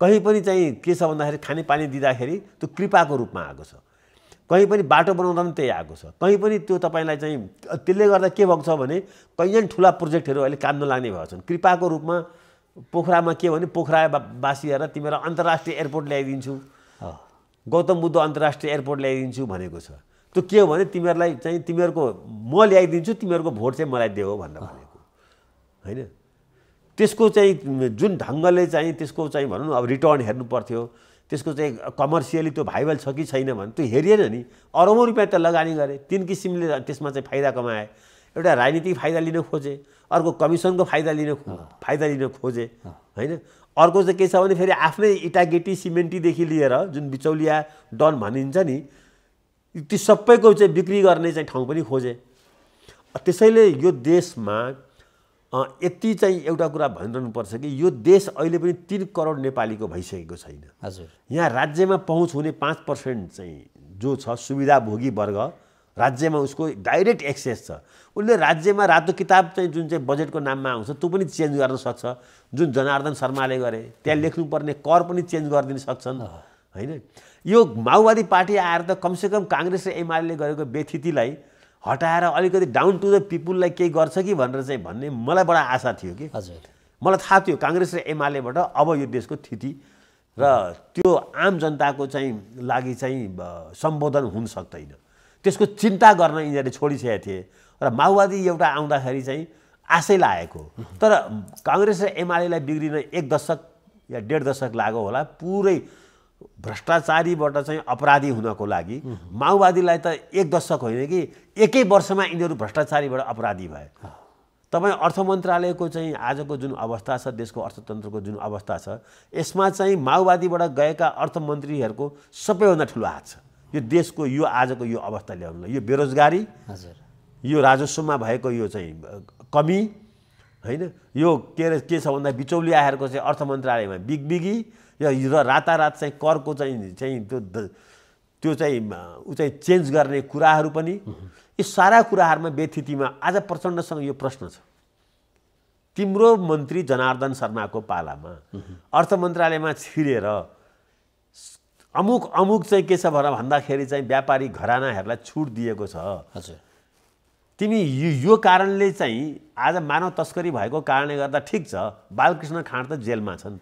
कहीँ पनि चाहिँ के छ भन्दाखेरि खानेपानी दिँदाखेरि त्यो कृपाको रूपमा आएको छ कहीँ पनि बाटो बनाउँदा पनि त्यही आएको छ कहीँ पनि त्यो तपाईँलाई चाहिँ त्यसले गर्दा के भएको छ भने कहिले ठुला प्रोजेक्टहरू अहिले काम नलाग्ने भएको छन् कृपाको रूपमा पोखरामा के भने पोखरा बासिएर तिमीहरू अन्तर्राष्ट्रिय एयरपोर्ट ल्याइदिन्छु गौतम बुद्ध अन्तर्राष्ट्रिय एयरपोर्ट ल्याइदिन्छु भनेको छ त्यो के हो भने तिमीहरूलाई चाहिँ तिमीहरूको म ल्याइदिन्छु तिमीहरूको भोट चाहिँ मलाई देऊ भनेर भनेको होइन त्यसको चाहिँ जुन ढङ्गले चाहिँ त्यसको चाहिँ भनौँ न अब रिटर्न हेर्नु पर्थ्यो त्यसको चाहिँ कमर्सियली त्यो भाइबल छ कि छैन भने त्यो हेरिएन नि अरौँ रुपियाँ त लगानी गरे तिन किसिमले त्यसमा चाहिँ फाइदा कमाए एउटा राजनीतिक फाइदा लिन खोजे अर्को कमिसनको फाइदा लिन फाइदा लिन खोजे होइन अर्को चाहिँ के छ भने फेरि आफ्नै इटागेटी सिमेन्टीदेखि लिएर जुन बिचौलिया डन भनिन्छ नि ती सबैको चाहिँ बिक्री गर्ने चाहिँ ठाउँ पनि खोजे त्यसैले यो देशमा यति चाहिँ एउटा कुरा भनिरहनु पर्छ कि यो देश अहिले पनि तिन करोड नेपालीको भइसकेको छैन हजुर यहाँ राज्यमा पहुँच हुने पाँच पर्सेन्ट चाहिँ जो छ सुविधाभोगी वर्ग राज्यमा उसको डाइरेक्ट एक्सेस छ उसले राज्यमा रातो किताब चाहिँ जुन चाहिँ बजेटको नाममा आउँछ त्यो पनि चेन्ज गर्न सक्छ जुन जनार्दन शर्माले गरे त्यहाँ लेख्नुपर्ने कर पनि चेन्ज गरिदिन सक्छन् होइन यो माओवादी पार्टी आएर त कमसेकम काङ्ग्रेस र एमाले गरेको व्यथितिलाई हटाएर अलिकति डाउन टु द पिपुललाई केही गर्छ कि भनेर चाहिँ भन्ने मलाई बडा आशा थियो कि हजुर मलाई थाहा थियो काङ्ग्रेस र एमालेबाट अब यो देशको स्थिति र त्यो आम जनताको चाहिँ लागि चाहिँ सम्बोधन हुन सक्दैन त्यसको चिन्ता गर्न यिनीहरूले छोडिसकेका थिए र माओवादी एउटा आउँदाखेरि चाहिँ आशै लागेको तर काङ्ग्रेस र एमालेलाई बिग्रिन एक दशक या डेढ दशक लाग्यो होला पुरै भ्रष्टाचारीबाट चाहिँ अपराधी हुनको लागि माओवादीलाई त एक दशक होइन कि एकै वर्षमा यिनीहरू भ्रष्टाचारीबाट अपराधी भए तपाईँ अर्थ मन्त्रालयको चाहिँ आजको जुन अवस्था छ देशको अर्थतन्त्रको जुन अवस्था छ यसमा चाहिँ माओवादीबाट गएका अर्थमन्त्रीहरूको सबैभन्दा ठुलो हात छ यो देशको यो आजको यो अवस्था ल्याउनुलाई यो बेरोजगारी हजुर यो राजस्वमा भएको यो चाहिँ कमी होइन यो के अरे के छ भन्दा बिचौलियाहरूको चाहिँ अर्थ मन्त्रालयमा बिगबिगी र रातारात चाहिँ करको चाहिँ चाहिँ त्यो त्यो चाहिँ ऊ चाहिँ चेन्ज गर्ने कुराहरू पनि यी सारा कुराहरूमा व्यथितिमा आज प्रचण्डसँग यो प्रश्न छ तिम्रो मन्त्री जनार्दन शर्माको पालामा अर्थ मन्त्रालयमा छिरेर अमुक अमुक चाहिँ के छ भनेर भन्दाखेरि चाहिँ व्यापारी घरानाहरूलाई छुट दिएको छ तिमी यो यो कारणले चाहिँ आज मानव तस्करी भएको कारणले गर्दा ठिक छ बालकृष्ण खाँड त जेलमा छन्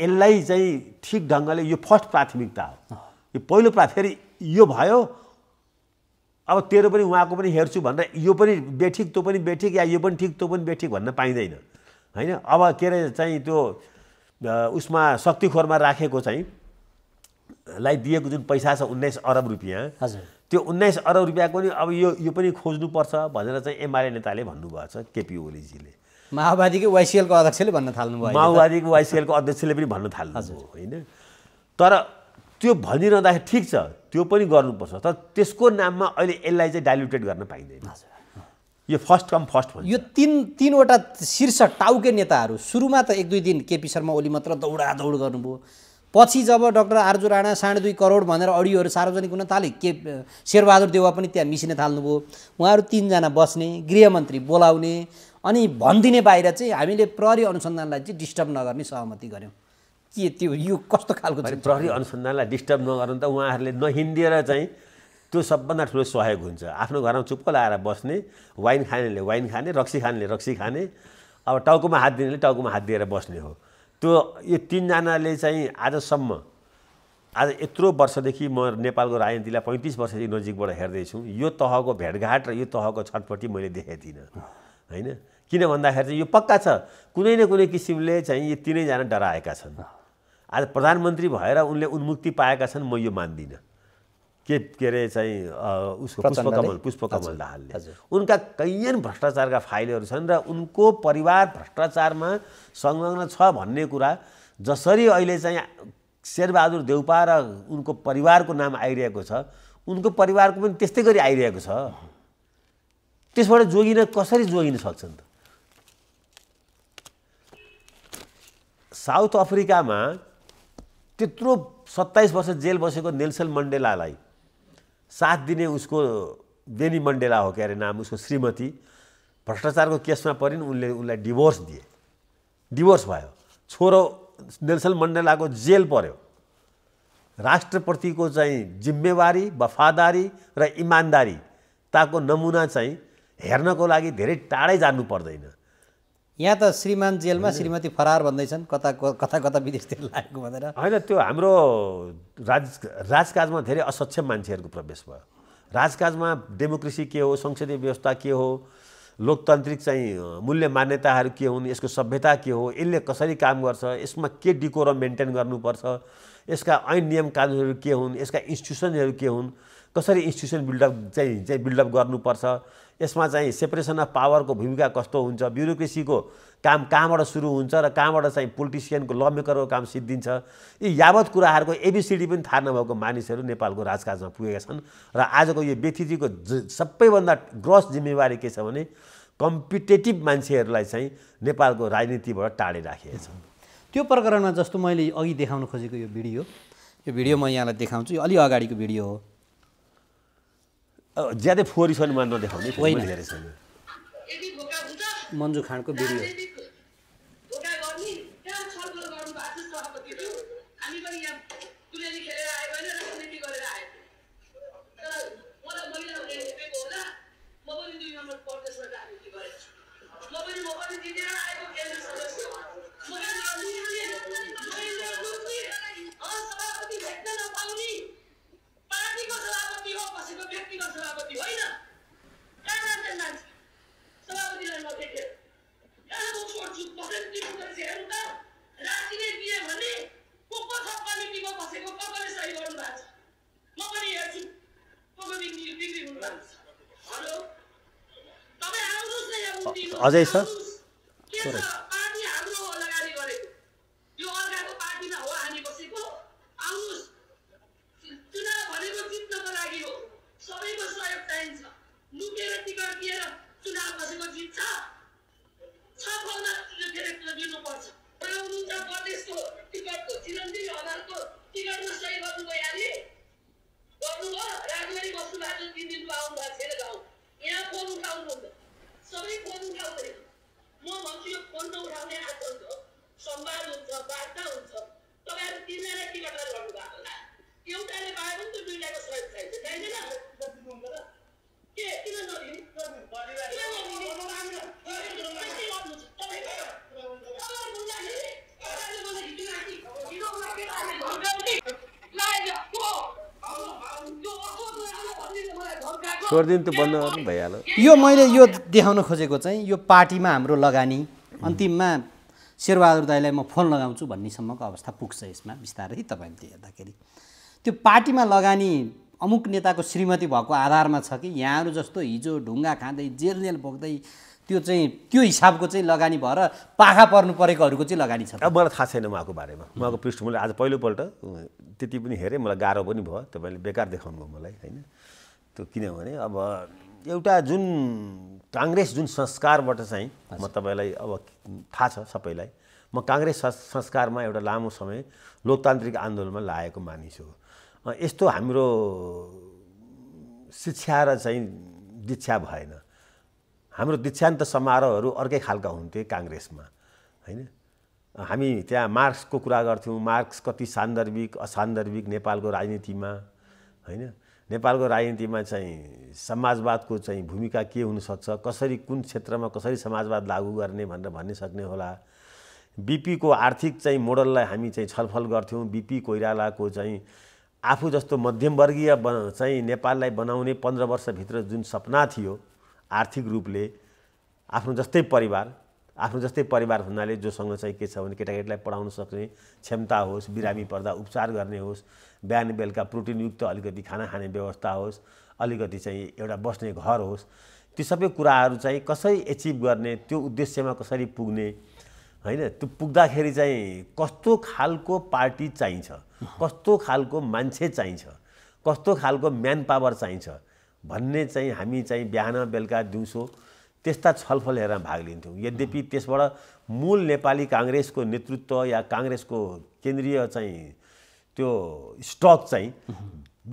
यसलाई चाहिँ ठिक ढङ्गले यो फर्स्ट प्राथमिकता हो यो पहिलो प्रा फेरि यो भयो अब तेरो पनि उहाँको पनि हेर्छु भनेर यो पनि बेठिक तँ पनि बेठिक या यो पनि ठिक तँ पनि बेठिक भन्न पाइँदैन होइन अब के अरे चाहिँ त्यो उसमा शक्तिखोरमा राखेको चाहिँ लाई दिएको जुन पैसा छ उन्नाइस अरब रुपियाँ हजुर त्यो उन्नाइस अरब रुपियाँको पनि अब यो यो पनि खोज्नुपर्छ भनेर चाहिँ एमआरए नेताले भन्नुभएको छ केपी ओलीजीले माओवादीको वाइसिएलको अध्यक्षले भन्न थाल्नुभयो माओवादीको वाइसिएलको अध्यक्षले पनि भन्न थाल्नु होइन तर त्यो भनिरहँदाखेरि ठिक छ त्यो पनि गर्नुपर्छ तर त्यसको नाममा अहिले यसलाई चाहिँ डाइल्युटेड गर्न पाइँदैन यो फर्स्ट कम फर्स्ट यो तिन तिनवटा शीर्ष टाउके नेताहरू सुरुमा त एक दुई दिन केपी शर्मा ओली मात्र दौडा दौड गर्नुभयो पछि जब डक्टर आर्जु राणा साढे दुई करोड भनेर अडियोहरू सार्वजनिक हुन थाले के शेरबहादुर देवा पनि त्यहाँ मिसिन थाल्नुभयो उहाँहरू तिनजना बस्ने गृहमन्त्री बोलाउने अनि भनिदिने बाहिर चाहिँ हामीले प्रहरी अनुसन्धानलाई चाहिँ डिस्टर्ब नगर्ने सहमति गऱ्यौँ के त्यो यो कस्तो खालको प्रहरी अनुसन्धानलाई डिस्टर्ब नगर्नु त उहाँहरूले नहिँडिएर चाहिँ त्यो सबभन्दा ठुलो सहयोग हुन्छ आफ्नो घरमा चुप्प लगाएर बस्ने वाइन खानेले वाइन खाने रक्सी खानेले रक्सी खाने अब टाउकोमा हात दिनेले टाउकोमा हात दिएर बस्ने हो त्यो यो तिनजनाले चाहिँ आजसम्म आज यत्रो वर्षदेखि म नेपालको राजनीतिलाई पैँतिस वर्षदेखि नजिकबाट हेर्दैछु यो तहको भेटघाट र यो तहको छटपट्टि मैले देखेको थिइनँ होइन किन भन्दाखेरि चाहिँ यो पक्का छ कुनै न कुनै किसिमले चाहिँ यी तिनैजना डराएका छन् आज प्रधानमन्त्री भएर उनले उन्मुक्ति पाएका छन् म यो मान्दिनँ के के अरे चाहिँ उसको पुष्पकमल पुष्पकमल दाहालले उनका कैयन भ्रष्टाचारका फाइलहरू छन् र उनको परिवार भ्रष्टाचारमा संलग्न छ भन्ने कुरा जसरी अहिले चाहिँ शेरबहादुर देउपा र उनको परिवारको नाम आइरहेको छ उनको परिवारको पनि त्यस्तै गरी आइरहेको छ त्यसबाट जोगिन कसरी जोगिन सक्छन् त साउथ अफ्रिकामा त्यत्रो सत्ताइस वर्ष जेल बसेको नेल्सन मन्डेलालाई साथ दिने उसको बेनी मन्डेला हो के अरे नाम उसको श्रीमती भ्रष्टाचारको केसमा परिन् उनले उनलाई डिभोर्स दिए डिभोर्स भयो छोरो नेल्सन मण्डेलाको जेल पर्यो राष्ट्रप्रतिको चाहिँ जिम्मेवारी वफादारी र इमान्दारी ताको नमुना चाहिँ हेर्नको लागि धेरै टाढै जानु पर्दैन यहाँ त श्रीमान जेलमा श्रीमती फरार भन्दैछन् कता कता कता विदेशतिर लागेको भनेर होइन त्यो हाम्रो राज राजकाजमा धेरै असक्षम मान्छेहरूको प्रवेश भयो राजकाजमा डेमोक्रेसी के हो संसदीय व्यवस्था के हो लोकतान्त्रिक चाहिँ मूल्य मान्यताहरू के हुन् यसको सभ्यता के हो यसले कसरी काम गर्छ यसमा के डिकोरम मेन्टेन गर्नुपर्छ यसका ऐन नियम कानुनहरू के हुन् यसका इन्स्टिट्युसनहरू के हुन् कसरी इन्स्टिट्युसन बिल्डअप चाहिँ चाहिँ बिल्डअप गर्नुपर्छ यसमा चाहिँ सेपरेसन अफ पावरको भूमिका कस्तो हुन्छ ब्युरोक्रेसीको काम कहाँबाट सुरु हुन्छ र कहाँबाट चाहिँ पोलिटिसियनको ल मेकरको काम सिद्धिन्छ यी यावत कुराहरूको एबिसिडी पनि थाहा नभएको मानिसहरू नेपालको राजकाजमा पुगेका छन् र आजको यो व्यक्तिजीको सबैभन्दा ग्रस जिम्मेवारी के छ भने कम्पिटेटिभ मान्छेहरूलाई चाहिँ नेपालको राजनीतिबाट टाढे राखिएको छ त्यो प्रकरणमा जस्तो मैले अघि देखाउन खोजेको यो भिडियो यो भिडियो म यहाँलाई देखाउँछु यो अलि अगाडिको भिडियो हो ज्यादै फोहोरी छ नि मा नदेखाउने मन्जु खाँडको भिडियो सभापति हो बसेको व्यक्तिको सभापति होइन कहाँ जान्छन् मान्छे सभापतिलाई नदेखेर कहाँ म छोड्छु त दिए भने को को छ कमिटीमा बसेको सही गर्नु भएको म पनि हेर्छु को को भएको छ हेलो तपाईँ आउनुहोस् न यहाँ अझै छ गरिदिनु त्यो बन्द गर्नु भइहाल्यो यो मैले यो देखाउन खोजेको चाहिँ यो पार्टीमा हाम्रो लगानी अन्तिममा शेरबहादुर दाईलाई म फोन लगाउँछु भन्नेसम्मको अवस्था पुग्छ यसमा बिस्तारै तपाईँले हेर्दाखेरि त्यो पार्टीमा लगानी अमुक नेताको श्रीमती भएको आधारमा छ कि यहाँहरू जस्तो हिजो ढुङ्गा खाँदै जेल जेल भोग्दै त्यो चाहिँ त्यो हिसाबको चाहिँ लगानी भएर पाखा पर्नु परेकोहरूको चाहिँ लगानी छ अब मलाई थाहा छैन उहाँको बारेमा उहाँको पृष्ठ मैले आज पहिलोपल्ट त्यति पनि हेरेँ मलाई गाह्रो पनि भयो तपाईँले बेकार देखाउनु भयो मलाई होइन त्यो किनभने अब एउटा जुन काङ्ग्रेस जुन संस्कारबाट चाहिँ म तपाईँलाई अब थाहा छ सबैलाई म काङ्ग्रेस संस्कारमा एउटा लामो समय लोकतान्त्रिक आन्दोलनमा लागेको मानिस हो यस्तो हाम्रो शिक्षा र चाहिँ दीक्षा भएन हाम्रो दीक्षान्त समारोहहरू अर्कै खालका हुन्थे काङ्ग्रेसमा होइन हामी त्यहाँ मार्क्सको कुरा गर्थ्यौँ मार्क्स कति सान्दर्भिक असान्दर्भिक नेपालको राजनीतिमा होइन नेपालको राजनीतिमा चाहिँ समाजवादको चाहिँ भूमिका के हुनसक्छ कसरी कुन क्षेत्रमा कसरी समाजवाद लागू गर्ने भनेर भन्न सक्ने होला बिपीको आर्थिक चाहिँ मोडललाई हामी चाहिँ छलफल गर्थ्यौँ बिपी कोइरालाको चाहिँ आफू जस्तो मध्यमवर्गीय ब चाहिँ नेपाललाई बनाउने पन्ध्र वर्षभित्र जुन सपना थियो आर्थिक रूपले आफ्नो जस्तै परिवार आफ्नो जस्तै परिवार हुनाले जोसँग चाहिँ के छ भने केटाकेटीलाई पढाउन सक्ने क्षमता होस् बिरामी पर्दा उपचार गर्ने होस् बिहान बेलुका प्रोटिनयुक्त अलिकति खाना खाने व्यवस्था होस् अलिकति चाहिँ एउटा बस्ने घर होस् ती सबै कुराहरू चाहिँ कसरी एचिभ गर्ने त्यो उद्देश्यमा कसरी पुग्ने होइन त्यो पुग्दाखेरि चाहिँ कस्तो खालको पार्टी चाहिन्छ कस्तो खालको मान्छे चाहिन्छ कस्तो खालको म्यान पावर चाहिन्छ भन्ने चाहिँ हामी चाहिँ बिहान बेलुका दिउँसो त्यस्ता छलफल हेरेर भाग लिन्थ्यौँ यद्यपि त्यसबाट मूल नेपाली काङ्ग्रेसको नेतृत्व या काङ्ग्रेसको केन्द्रीय चाहिँ त्यो स्टक चाहिँ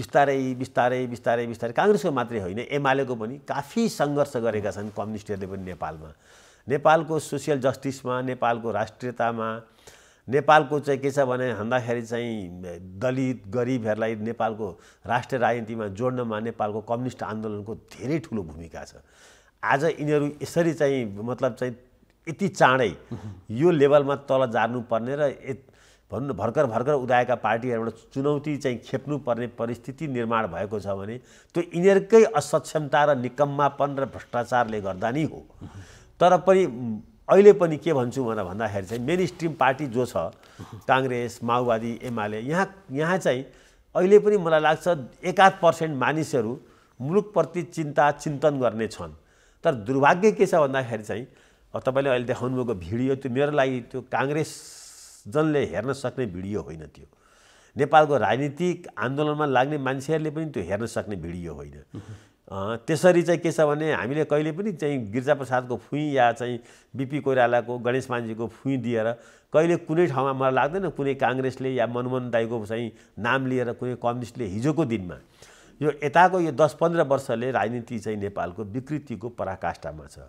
बिस्तारै बिस्तारै बिस्तारै बिस्तारै काङ्ग्रेसको मात्रै होइन एमालेको पनि काफी सङ्घर्ष गरेका छन् कम्युनिस्टहरूले पनि नेपालमा नेपालको सोसियल जस्टिसमा नेपालको राष्ट्रियतामा नेपालको चाहिँ के छ भने भन्दाखेरि चाहिँ दलित गरिबहरूलाई नेपालको राष्ट्रिय राजनीतिमा जोड्नमा नेपालको कम्युनिस्ट आन्दोलनको धेरै ठुलो भूमिका छ आज यिनीहरू यसरी चाहिँ मतलब चाहिँ यति चाँडै यो लेभलमा तल जानुपर्ने र भन्नु भर्खर भर्खर उदाएका पार्टीहरूबाट चुनौती चाहिँ खेप्नुपर्ने परिस्थिति निर्माण भएको छ भने त्यो यिनीहरूकै असक्षमता र निकम्मापन र भ्रष्टाचारले गर्दा नै हो तर पनि अहिले पनि के भन्छु भनेर भन्दाखेरि चाहिँ मेन स्ट्रिम पार्टी जो छ काङ्ग्रेस माओवादी एमाले यहाँ यहाँ चाहिँ अहिले पनि मलाई लाग्छ एकाध पर्सेन्ट मानिसहरू मुलुकप्रति चिन्ता चिन्तन गर्ने छन् तर दुर्भाग्य के छ भन्दाखेरि चाहिँ तपाईँले अहिले देखाउनुभएको भिडियो त्यो मेरो लागि त्यो जनले हेर्न सक्ने भिडियो होइन त्यो नेपालको राजनीतिक आन्दोलनमा लाग्ने मान्छेहरूले पनि त्यो हेर्न सक्ने भिडियो होइन त्यसरी चाहिँ के छ भने हामीले कहिले पनि चाहिँ गिर्जाप्रसादको फुइँ या चाहिँ बिपी कोइरालाको गणेश मान्जीको फुइँ दिएर कहिले कुनै ठाउँमा मलाई लाग्दैन कुनै काङ्ग्रेसले या मनमोहन दाईको चाहिँ नाम लिएर कुनै कम्युनिस्टले हिजोको दिनमा यो यताको यो दस पन्ध्र वर्षले राजनीति चाहिँ नेपालको विकृतिको पराकाष्ठामा छ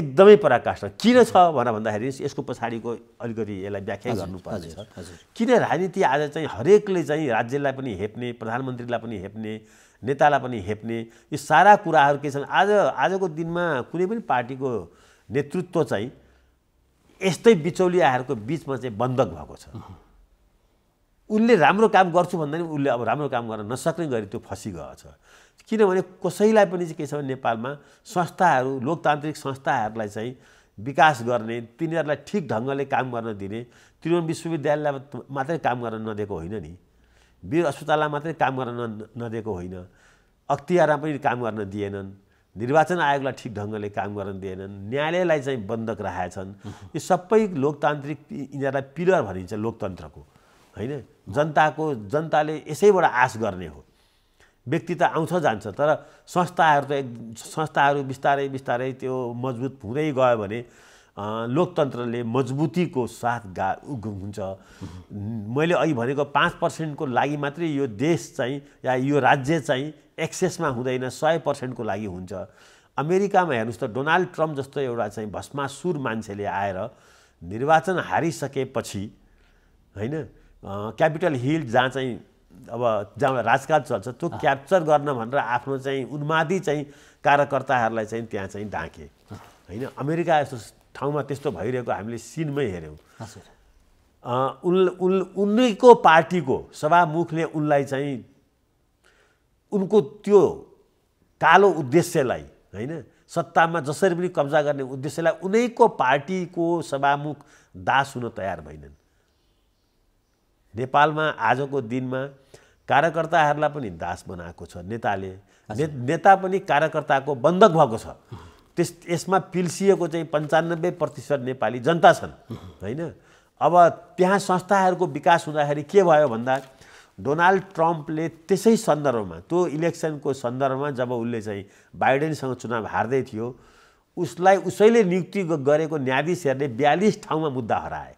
एकदमै पराकाष्ठा किन छ भनेर भन्दाखेरि यसको पछाडिको अलिकति यसलाई व्याख्या गर्नुपर्ने छ किन राजनीति आज चाहिँ हरेकले चाहिँ राज्यलाई पनि हेप्ने प्रधानमन्त्रीलाई पनि हेप्ने नेतालाई पनि हेप्ने यो सारा कुराहरू के छन् आज आजको दिनमा कुनै पनि पार्टीको नेतृत्व चाहिँ यस्तै बिचौलियाहरूको बिचमा चाहिँ बन्धक भएको छ उसले राम्रो काम गर्छु भन्दा पनि उसले अब राम्रो काम गर्न नसक्ने गरी त्यो फसिगएको छ किनभने कसैलाई पनि चाहिँ के छ भने नेपालमा संस्थाहरू लोकतान्त्रिक संस्थाहरूलाई चाहिँ विकास गर्ने तिनीहरूलाई ठिक ढङ्गले काम गर्न दिने त्रिभुवन विश्वविद्यालयलाई मात्रै काम गर्न नदिएको होइन नि वीर अस्पताललाई मात्रै काम गर्न नदिएको होइन अख्तियारमा पनि काम गर्न दिएनन् निर्वाचन आयोगलाई ठिक ढङ्गले काम गर्न दिएनन् न्यायालयलाई चाहिँ बन्धक राखेछन् यो सबै लोकतान्त्रिक यिनीहरूलाई पिलर भनिन्छ लोकतन्त्रको होइन जनताको जनताले यसैबाट आश गर्ने हो व्यक्ति त आउँछ जान्छ तर संस्थाहरू त एक संस्थाहरू बिस्तारै बिस्तारै त्यो मजबुत हुँदै गयो भने लोकतन्त्रले मजबुतीको साथ गा हुन्छ मैले अघि भनेको पाँच पर्सेन्टको लागि मात्रै यो देश चाहिँ या यो राज्य चाहिँ एक्सेसमा हुँदैन सय पर्सेन्टको लागि हुन्छ अमेरिकामा हेर्नुहोस् त डोनाल्ड ट्रम्प जस्तो एउटा चाहिँ भस्मासुर मान्छेले आएर निर्वाचन हारिसकेपछि होइन क्यापिटल हिल जहाँ चाहिँ अब जहाँ राजकाज चल्छ त्यो क्याप्चर गर्न भनेर आफ्नो चाहिँ उन्मादी चाहिँ कार्यकर्ताहरूलाई चाहिँ त्यहाँ चाहिँ ढाके होइन अमेरिका यस्तो ठाउँमा त्यस्तो भइरहेको हामीले सिनमै हेऱ्यौँ उन उन उनैको पार्टीको सभामुखले उनलाई चाहिँ उनको त्यो कालो उद्देश्यलाई होइन सत्तामा जसरी पनि कब्जा गर्ने उद्देश्यलाई उनैको पार्टीको सभामुख दास हुन तयार भएनन् नेपालमा आजको दिनमा कार्यकर्ताहरूलाई पनि दास बनाएको छ नेताले ने नेता पनि कार्यकर्ताको बन्धक भएको छ त्यस यसमा पिल्सिएको चाहिँ पन्चानब्बे प्रतिशत नेपाली जनता छन् होइन अब त्यहाँ संस्थाहरूको विकास हुँदाखेरि के भयो भन्दा डोनाल्ड ट्रम्पले त्यसै सन्दर्भमा त्यो इलेक्सनको सन्दर्भमा जब उसले चाहिँ बाइडेनसँग चुनाव हार्दै थियो उसलाई उसैले नियुक्ति गरेको न्यायाधीशहरूले बयालिस ठाउँमा मुद्दा हराए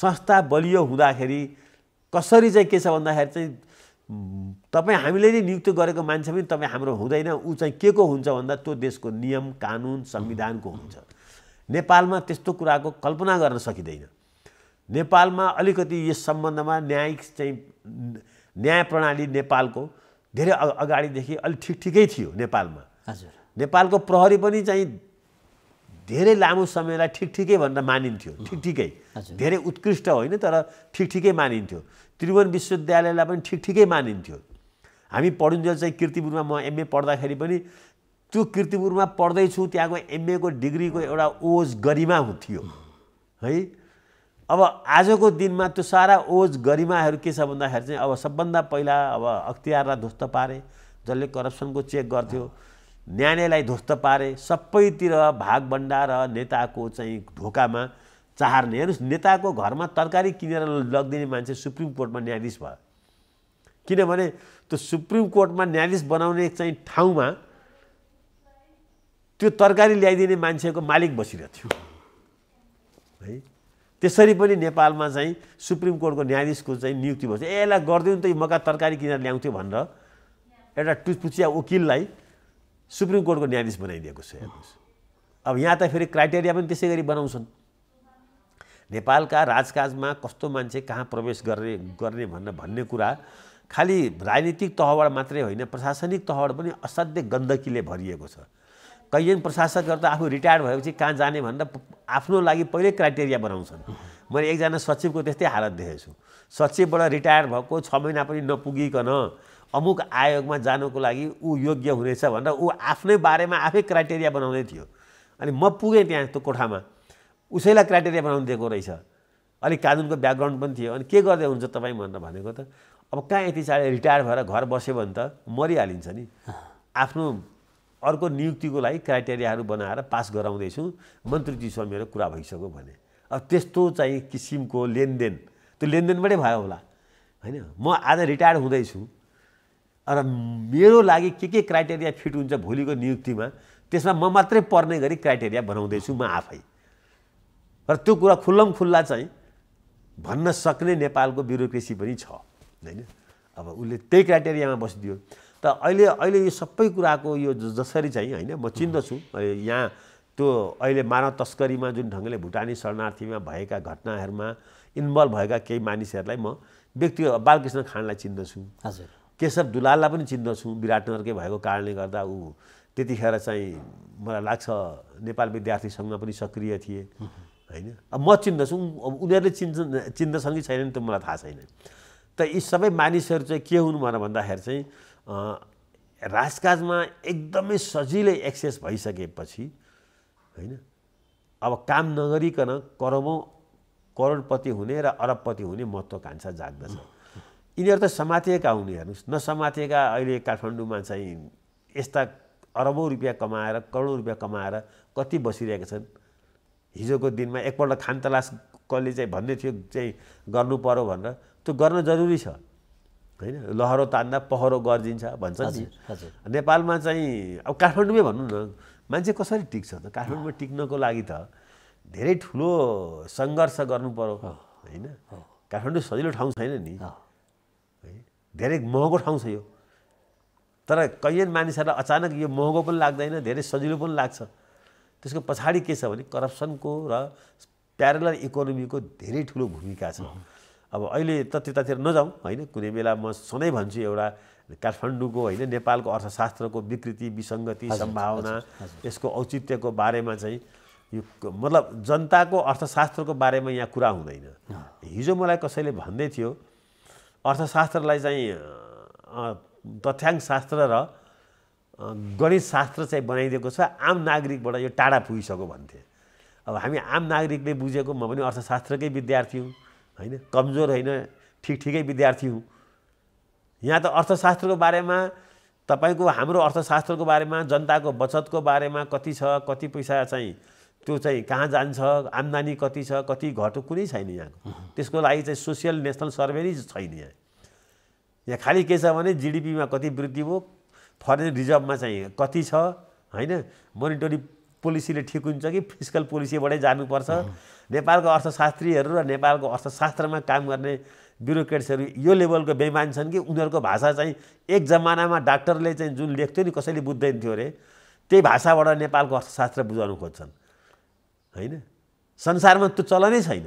संस्था बलियो हुँदाखेरि कसरी चाहिँ के छ भन्दाखेरि चाहिँ तपाईँ हामीले नै नियुक्त गरेको मान्छे पनि तपाईँ हाम्रो हुँदैन ऊ चाहिँ के को हुन्छ भन्दा त्यो देशको नियम कानुन संविधानको हुन्छ नेपालमा त्यस्तो कुराको कल्पना गर्न सकिँदैन नेपालमा अलिकति यस सम्बन्धमा न्यायिक चाहिँ न्याय प्रणाली नेपालको धेरै अगाडिदेखि अलिक ठिक ठिकै थियो नेपालमा हजुर नेपालको प्रहरी पनि चाहिँ धेरै लामो समयलाई ठिक ठिकै भनेर मानिन्थ्यो ठिक ठिकै धेरै उत्कृष्ट होइन तर ठिक ठिकै मानिन्थ्यो त्रिभुवन विश्वविद्यालयलाई पनि ठिक ठिकै मानिन्थ्यो हामी पढुन्जेल चाहिँ किर्तिपुरमा म एमए पढ्दाखेरि पनि त्यो किर्तिपुरमा पढ्दैछु त्यहाँको एमएको डिग्रीको एउटा ओज गरिमा थियो है अब आजको दिनमा त्यो सारा ओज गरिमाहरू के छ भन्दाखेरि चाहिँ अब सबभन्दा पहिला अब अख्तियारलाई ध्वस्त पारे जसले करप्सनको चेक गर्थ्यो न्यायलाई ध्वस्त पारे सबैतिर भागभन्डा र नेताको चाहिँ ढोकामा चाहर्ने हेर्नुहोस् नेताको घरमा तरकारी किनेर लगिदिने मान्छे सुप्रिम कोर्टमा न्यायाधीश भयो किनभने त्यो सुप्रिम कोर्टमा न्यायाधीश बनाउने चाहिँ ठाउँमा त्यो तरकारी ल्याइदिने मान्छेको मालिक बसिरहेको थियो है त्यसरी पनि नेपालमा चाहिँ सुप्रिम कोर्टको न्यायाधीशको चाहिँ नियुक्ति ए यसलाई गरिदिउँ त यो मका तरकारी किनेर ल्याउँथ्यो भनेर एउटा टुचपुचिया वकिललाई सुप्रिम कोर्टको न्यायाधीश बनाइदिएको छ हेर्नुहोस् अब यहाँ त फेरि क्राइटेरिया पनि त्यसै गरी बनाउँछन् नेपालका राजकाजमा कस्तो मान्छे कहाँ प्रवेश गर्ने गर्ने भन्न भन्ने कुरा खालि राजनीतिक तहबाट मात्रै होइन प्रशासनिक तहबाट पनि असाध्य गन्दकीले भरिएको छ कैयन प्रशासकहरू त आफू रिटायर भएपछि कहाँ जाने भनेर आफ्नो लागि पहिल्यै क्राइटेरिया बनाउँछन् मैले एकजना सचिवको त्यस्तै हालत देखेको छु सचिवबाट रिटायर भएको छ महिना पनि नपुगिकन अमुक आयोगमा जानुको लागि ऊ योग्य हुनेछ भनेर ऊ आफ्नै बारेमा आफै क्राइटेरिया बनाउँदै थियो अनि म पुगेँ त्यहाँ त्यो कोठामा उसैलाई क्राइटेरिया बनाउनु दिएको रहेछ अलिक कानुनको ब्याकग्राउन्ड पनि थियो अनि के गर्दै हुन्छ तपाईँ भनेर भनेको त अब कहाँ यति साह्रै रिटायर भएर घर बस्यो भने त मरिहालिन्छ नि आफ्नो अर्को नियुक्तिको लागि क्राइटेरियाहरू बनाएर पास गराउँदैछु मन्त्री मेरो कुरा भइसक्यो भने अब त्यस्तो चाहिँ किसिमको लेनदेन त्यो लेनदेनबाटै भयो होला होइन म आज रिटायर हुँदैछु र मेरो लागि के के क्राइटेरिया फिट हुन्छ भोलिको नियुक्तिमा त्यसमा म मात्रै पर्ने गरी क्राइटेरिया बनाउँदैछु म आफै र त्यो कुरा खुल्लम खुल्ला चाहिँ भन्न सक्ने नेपालको ब्युरोक्रेसी पनि छ होइन अब उसले त्यही क्राइटेरियामा बसिदियो त अहिले अहिले यो सबै कुराको यो जसरी चाहिँ होइन म चिन्दछु यहाँ त्यो अहिले मानव तस्करीमा जुन ढङ्गले भुटानी शरणार्थीमा भएका घटनाहरूमा इन्भल्भ भएका केही मानिसहरूलाई म व्यक्ति बालकृष्ण खानलाई चिन्दछु हजुर केशव दुलाललाई पनि चिन्दछु विराटनगरकै भएको कारणले गर्दा ऊ त्यतिखेर चाहिँ मलाई लाग्छ नेपाल विद्यार्थी सङ्घमा पनि सक्रिय थिए होइन अब म चिन्दछु अब उनीहरूले चिन्छ चिन्दछन् कि छैनन् त्यो मलाई थाहा छैन त यी सबै मानिसहरू चाहिँ के हुन् भनेर भन्दाखेरि चाहिँ राजकाजमा एकदमै सजिलै एक्सेस भइसकेपछि होइन अब काम नगरिकन करोडौँ करोडपति हुने र अरबपति हुने महत्त्वकाङ्क्षा जाग्दछ यिनीहरू त समातिएका हुने हेर्नुहोस् नसमातिएका अहिले काठमाडौँमा चाहिँ यस्ता अरबौँ रुपियाँ कमाएर करोडौँ रुपियाँ कमाएर कति बसिरहेका छन् हिजोको दिनमा एकपल्ट खान तलास कसले चाहिँ भन्ने थियो चाहिँ गर्नु पऱ्यो भनेर त्यो गर्न जरुरी छ होइन लहरो तान्दा पहरो गरिदिन्छ भन्छ नि नेपालमा चाहिँ अब काठमाडौँमै भनौँ न मान्छे कसरी टिक्छ त काठमाडौँमा टिक्नको लागि त धेरै ठुलो सङ्घर्ष गर्नु पर्यो होइन काठमाडौँ सजिलो ठाउँ छैन नि धेरै महँगो ठाउँ छ यो तर कहिले मानिसहरूलाई अचानक यो महँगो पनि लाग्दैन धेरै सजिलो पनि लाग्छ त्यसको पछाडि के छ भने करप्सनको र प्यारलर इकोनोमीको धेरै ठुलो भूमिका छ अब अहिले त त्यतातिर नजाउँ होइन कुनै बेला म सधैँ भन्छु एउटा काठमाडौँको होइन नेपालको अर्थशास्त्रको विकृति विसङ्गति सम्भावना यसको औचित्यको बारेमा चाहिँ यो मतलब जनताको अर्थशास्त्रको बारेमा यहाँ कुरा हुँदैन हिजो मलाई कसैले भन्दै थियो अर्थशास्त्रलाई चाहिँ तथ्याङ्क शास्त्र र गणित शास्त्र चाहिँ बनाइदिएको छ आम नागरिकबाट यो टाढा पुगिसक्यो भन्थे अब हामी आम नागरिकले बुझेको म पनि अर्थशास्त्रकै विद्यार्थी हुँ होइन कमजोर होइन ठिक ठिकै विद्यार्थी हुँ यहाँ त अर्थशास्त्रको बारेमा तपाईँको हाम्रो अर्थशास्त्रको बारेमा जनताको बचतको बारेमा कति छ कति पैसा चाहिँ त्यो चाहिँ कहाँ जान्छ आम्दानी कति छ कति घटो कुनै छैन यहाँको त्यसको लागि चाहिँ सोसियल नेसनल सर्वे नै छैन यहाँ यहाँ खालि के छ भने जिडिपीमा कति वृद्धि भयो फरेन रिजर्भमा चाहिँ कति छ होइन मोनिटरी पोलिसीले ठिक हुन्छ कि फिजिकल पोलिसीबाटै जानुपर्छ नेपालको अर्थशास्त्रीहरू र नेपालको अर्थशास्त्रमा काम गर्ने ब्युरोक्रेट्सहरू यो लेभलको बेमान छन् कि उनीहरूको भाषा चाहिँ एक जमानामा डाक्टरले चाहिँ जुन लेख्थ्यो नि कसैले बुझ्दैन थियो अरे त्यही भाषाबाट नेपालको अर्थशास्त्र बुझाउनु खोज्छन् होइन संसारमा त्यो चलनै छैन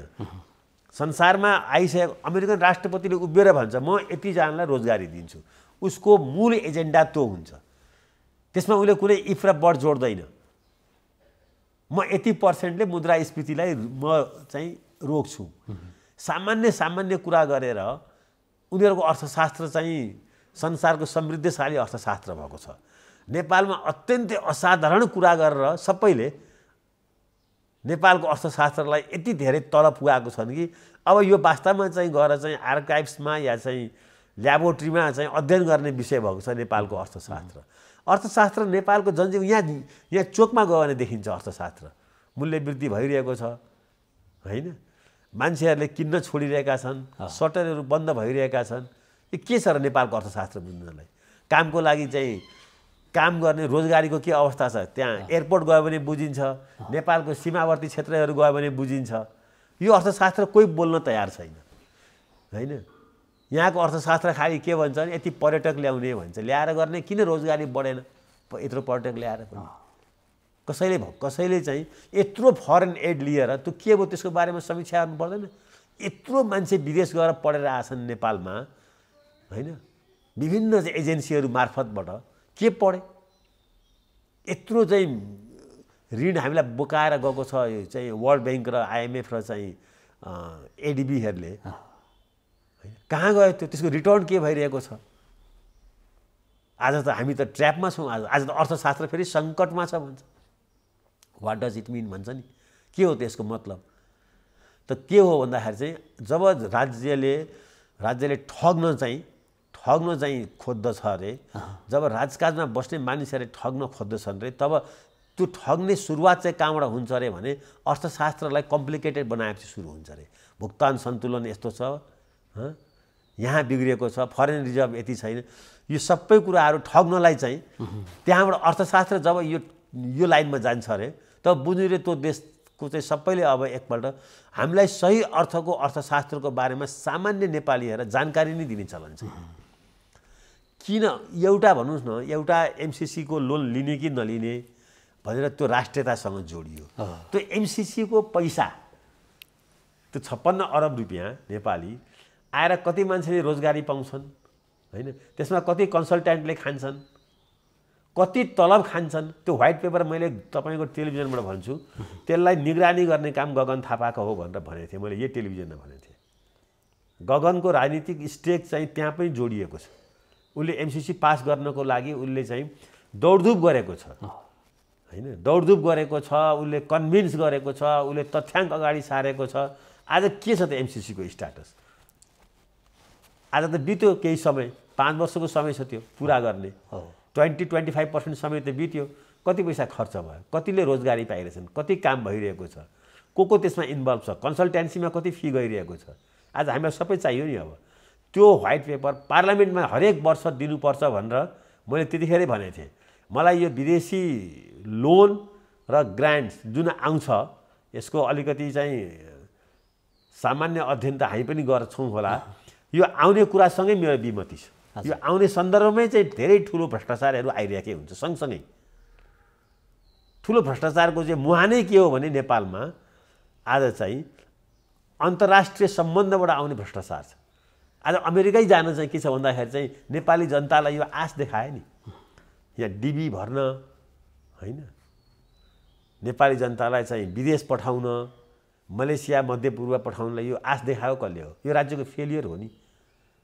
संसारमा आइसकेको अमेरिकन राष्ट्रपतिले उभिएर भन्छ म यतिजनालाई रोजगारी दिन्छु उसको मूल एजेन्डा त्यो हुन्छ त्यसमा उसले कुनै इफ र बट जोड्दैन म यति पर्सेन्टले मुद्रास्फीतिलाई म चाहिँ रोक्छु सामान्य सामान्य कुरा गरेर उनीहरूको अर्थशास्त्र चाहिँ संसारको समृद्धशाली अर्थशास्त्र भएको छ नेपालमा अत्यन्तै असाधारण कुरा गरेर सबैले नेपालको अर्थशास्त्रलाई यति धेरै तल पुगाएको छन् कि अब यो वास्तवमा चाहिँ गएर चाहिँ आर्काइभ्समा या चाहिँ ल्याबोरेट्रीमा चाहिँ अध्ययन गर्ने विषय भएको छ नेपालको अर्थशास्त्र अर्थशास्त्र नेपालको जनजीवन यहाँ यहाँ चोकमा गयो भने देखिन्छ अर्थशास्त्र मूल्य वृद्धि भइरहेको छ होइन मान्छेहरूले किन्न छोडिरहेका छन् सटरहरू बन्द भइरहेका छन् यो के छ र नेपालको अर्थशास्त्र बुझ्नलाई कामको लागि चाहिँ काम गर्ने रोजगारीको के अवस्था छ त्यहाँ एयरपोर्ट गयो भने बुझिन्छ नेपालको सीमावर्ती क्षेत्रहरू गयो भने बुझिन्छ यो अर्थशास्त्र कोही बोल्न तयार छैन होइन यहाँको अर्थशास्त्र खालि के भन्छ भने यति पर्यटक ल्याउने भन्छ ल्याएर गर्ने किन रोजगारी बढेन यत्रो पर्यटक ल्याएर पनि कसैले कसैले चाहिँ यत्रो फरेन एड लिएर त्यो के भयो त्यसको बारेमा समीक्षा गर्नु पर्दैन यत्रो मान्छे विदेश गएर पढेर आएछन् नेपालमा होइन विभिन्न एजेन्सीहरू मार्फतबाट के पढेँ यत्रो चाहिँ ऋण हामीलाई बोकाएर गएको छ यो चाहिँ वर्ल्ड ब्याङ्क र आइएमएफ र चाहिँ एडिबीहरूले होइन कहाँ गयो त्यो त्यसको रिटर्न के भइरहेको छ आज त हामी त ट्र्यापमा छौँ आज आज त अर्थशास्त्र फेरि सङ्कटमा छ भन्छ वाट डज इट मिन भन्छ नि के हो त्यसको मतलब त के हो भन्दाखेरि चाहिँ जब राज्यले राज्यले ठग्न चाहिँ ठग्न चाहिँ खोज्दछ अरे जब राजकाजमा बस्ने मानिसहरूले ठग्न खोज्दछन् अरे तब त्यो ठग्ने सुरुवात चाहिँ कहाँबाट हुन्छ अरे भने अर्थशास्त्रलाई कम्प्लिकेटेड बनाएपछि सुरु हुन्छ अरे भुक्तान सन्तुलन यस्तो छ यहाँ बिग्रिएको छ फरेन रिजर्भ यति छैन यो सबै कुराहरू ठग्नलाई चाहिँ त्यहाँबाट अर्थशास्त्र जब यो यो लाइनमा जान्छ अरे तब बुझ्ने त्यो देशको चाहिँ सबैले अब एकपल्ट हामीलाई सही अर्थको अर्थशास्त्रको बारेमा सामान्य नेपालीहरूलाई जानकारी नै दिने चलन छ किन एउटा भन्नुहोस् न एउटा एमसिसीको लोन लिने कि नलिने भनेर त्यो राष्ट्रियतासँग जोडियो त्यो एमसिसीको पैसा त्यो छप्पन्न अरब रुपियाँ नेपाली आएर कति मान्छेले रोजगारी पाउँछन् होइन त्यसमा कति कन्सल्ट्यान्टले खान्छन् कति तलब खान्छन् त्यो व्हाइट पेपर मैले तपाईँको टेलिभिजनबाट भन्छु त्यसलाई निगरानी गर्ने काम गगन थापाको हो भनेर भनेको थिएँ मैले यही टेलिभिजनमा भनेको थिएँ गगनको राजनीतिक स्टेक चाहिँ त्यहाँ पनि जोडिएको छ उसले एमसिसी पास गर्नको लागि उसले चाहिँ दौडधुप गरेको छ होइन दौडधुप गरेको छ उसले कन्भिन्स गरेको छ उसले तथ्याङ्क अगाडि सारेको छ आज के छ त एमसिसीको स्ट्याटस आज त बित्यो केही समय पाँच वर्षको समय छ त्यो पुरा गर्ने ट्वेन्टी ट्वेन्टी फाइभ पर्सेन्ट समय त बित्यो कति पैसा खर्च भयो कतिले रोजगारी पाइरहेछन् कति काम भइरहेको छ को को त्यसमा इन्भल्भ छ कन्सल्टेन्सीमा कति फी गइरहेको छ आज हामीलाई सबै चाहियो नि अब त्यो व्हाइट पेपर पार्लियामेन्टमा हरेक वर्ष दिनुपर्छ भनेर मैले त्यतिखेरै भनेको थिएँ मलाई यो विदेशी लोन र ग्रान्ट्स जुन आउँछ यसको अलिकति चाहिँ सामान्य अध्ययन त हामी पनि गर्छौँ होला यो आउने कुरासँगै मेरो विमति छ यो आउने सन्दर्भमै चाहिँ धेरै ठुलो भ्रष्टाचारहरू आइरहेकै हुन्छ सँगसँगै ठुलो भ्रष्टाचारको चाहिँ मुहानै के हो भने नेपालमा आज चाहिँ अन्तर्राष्ट्रिय सम्बन्धबाट आउने भ्रष्टाचार छ आज अमेरिकै जान चाहिँ के छ भन्दाखेरि चाहिँ नेपाली जनतालाई यो आश देखायो नि यहाँ डिबी भर्न होइन नेपाली जनतालाई चाहिँ विदेश पठाउन मलेसिया मध्यपूर्व पठाउनलाई यो आश देखायो कसले हो यो राज्यको फेलियर हो नि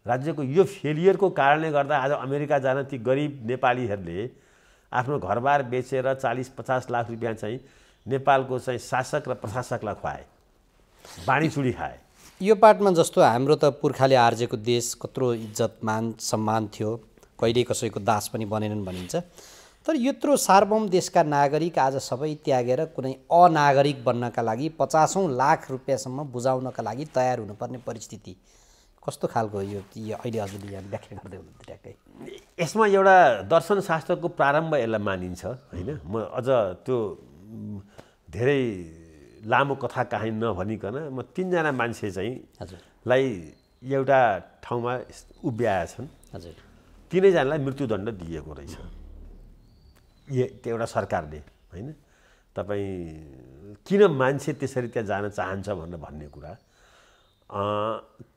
राज्यको यो फेलियरको कारणले गर्दा आज अमेरिका जान ती गरिब नेपालीहरूले आफ्नो घरबार बेचेर चालिस पचास लाख रुपियाँ चाहिँ नेपालको चाहिँ शासक र प्रशासकलाई खुवाए चुडी खाए यो पार्टमा जस्तो हाम्रो त पुर्खाले आर्जेको देश कत्रो इज्जत मान सम्मान थियो कहिले कसैको दास पनि बनेनन् भनिन्छ तर यत्रो सार्वभौम देशका नागरिक आज सबै त्यागेर कुनै अनागरिक बन्नका लागि पचासौँ लाख रुपियाँसम्म बुझाउनका लागि तयार हुनुपर्ने परिस्थिति कस्तो खालको यो अहिले हजुरले यहाँ व्याख्या गर्दै हुनुहुन्छ ट्याक्कै यसमा एउटा दर्शनशास्त्रको प्रारम्भ यसलाई मानिन्छ होइन म अझ त्यो धेरै लामो कथा कहीँ नभनिकन म तिनजना मान्छे चाहिँ लाई एउटा ठाउँमा उभ्याएका छन् तिनैजनालाई मृत्युदण्ड दिएको रहेछ त्यो एउटा सरकारले होइन तपाईँ किन मान्छे त्यसरी त्यहाँ जान चाहन्छ भनेर भन्ने कुरा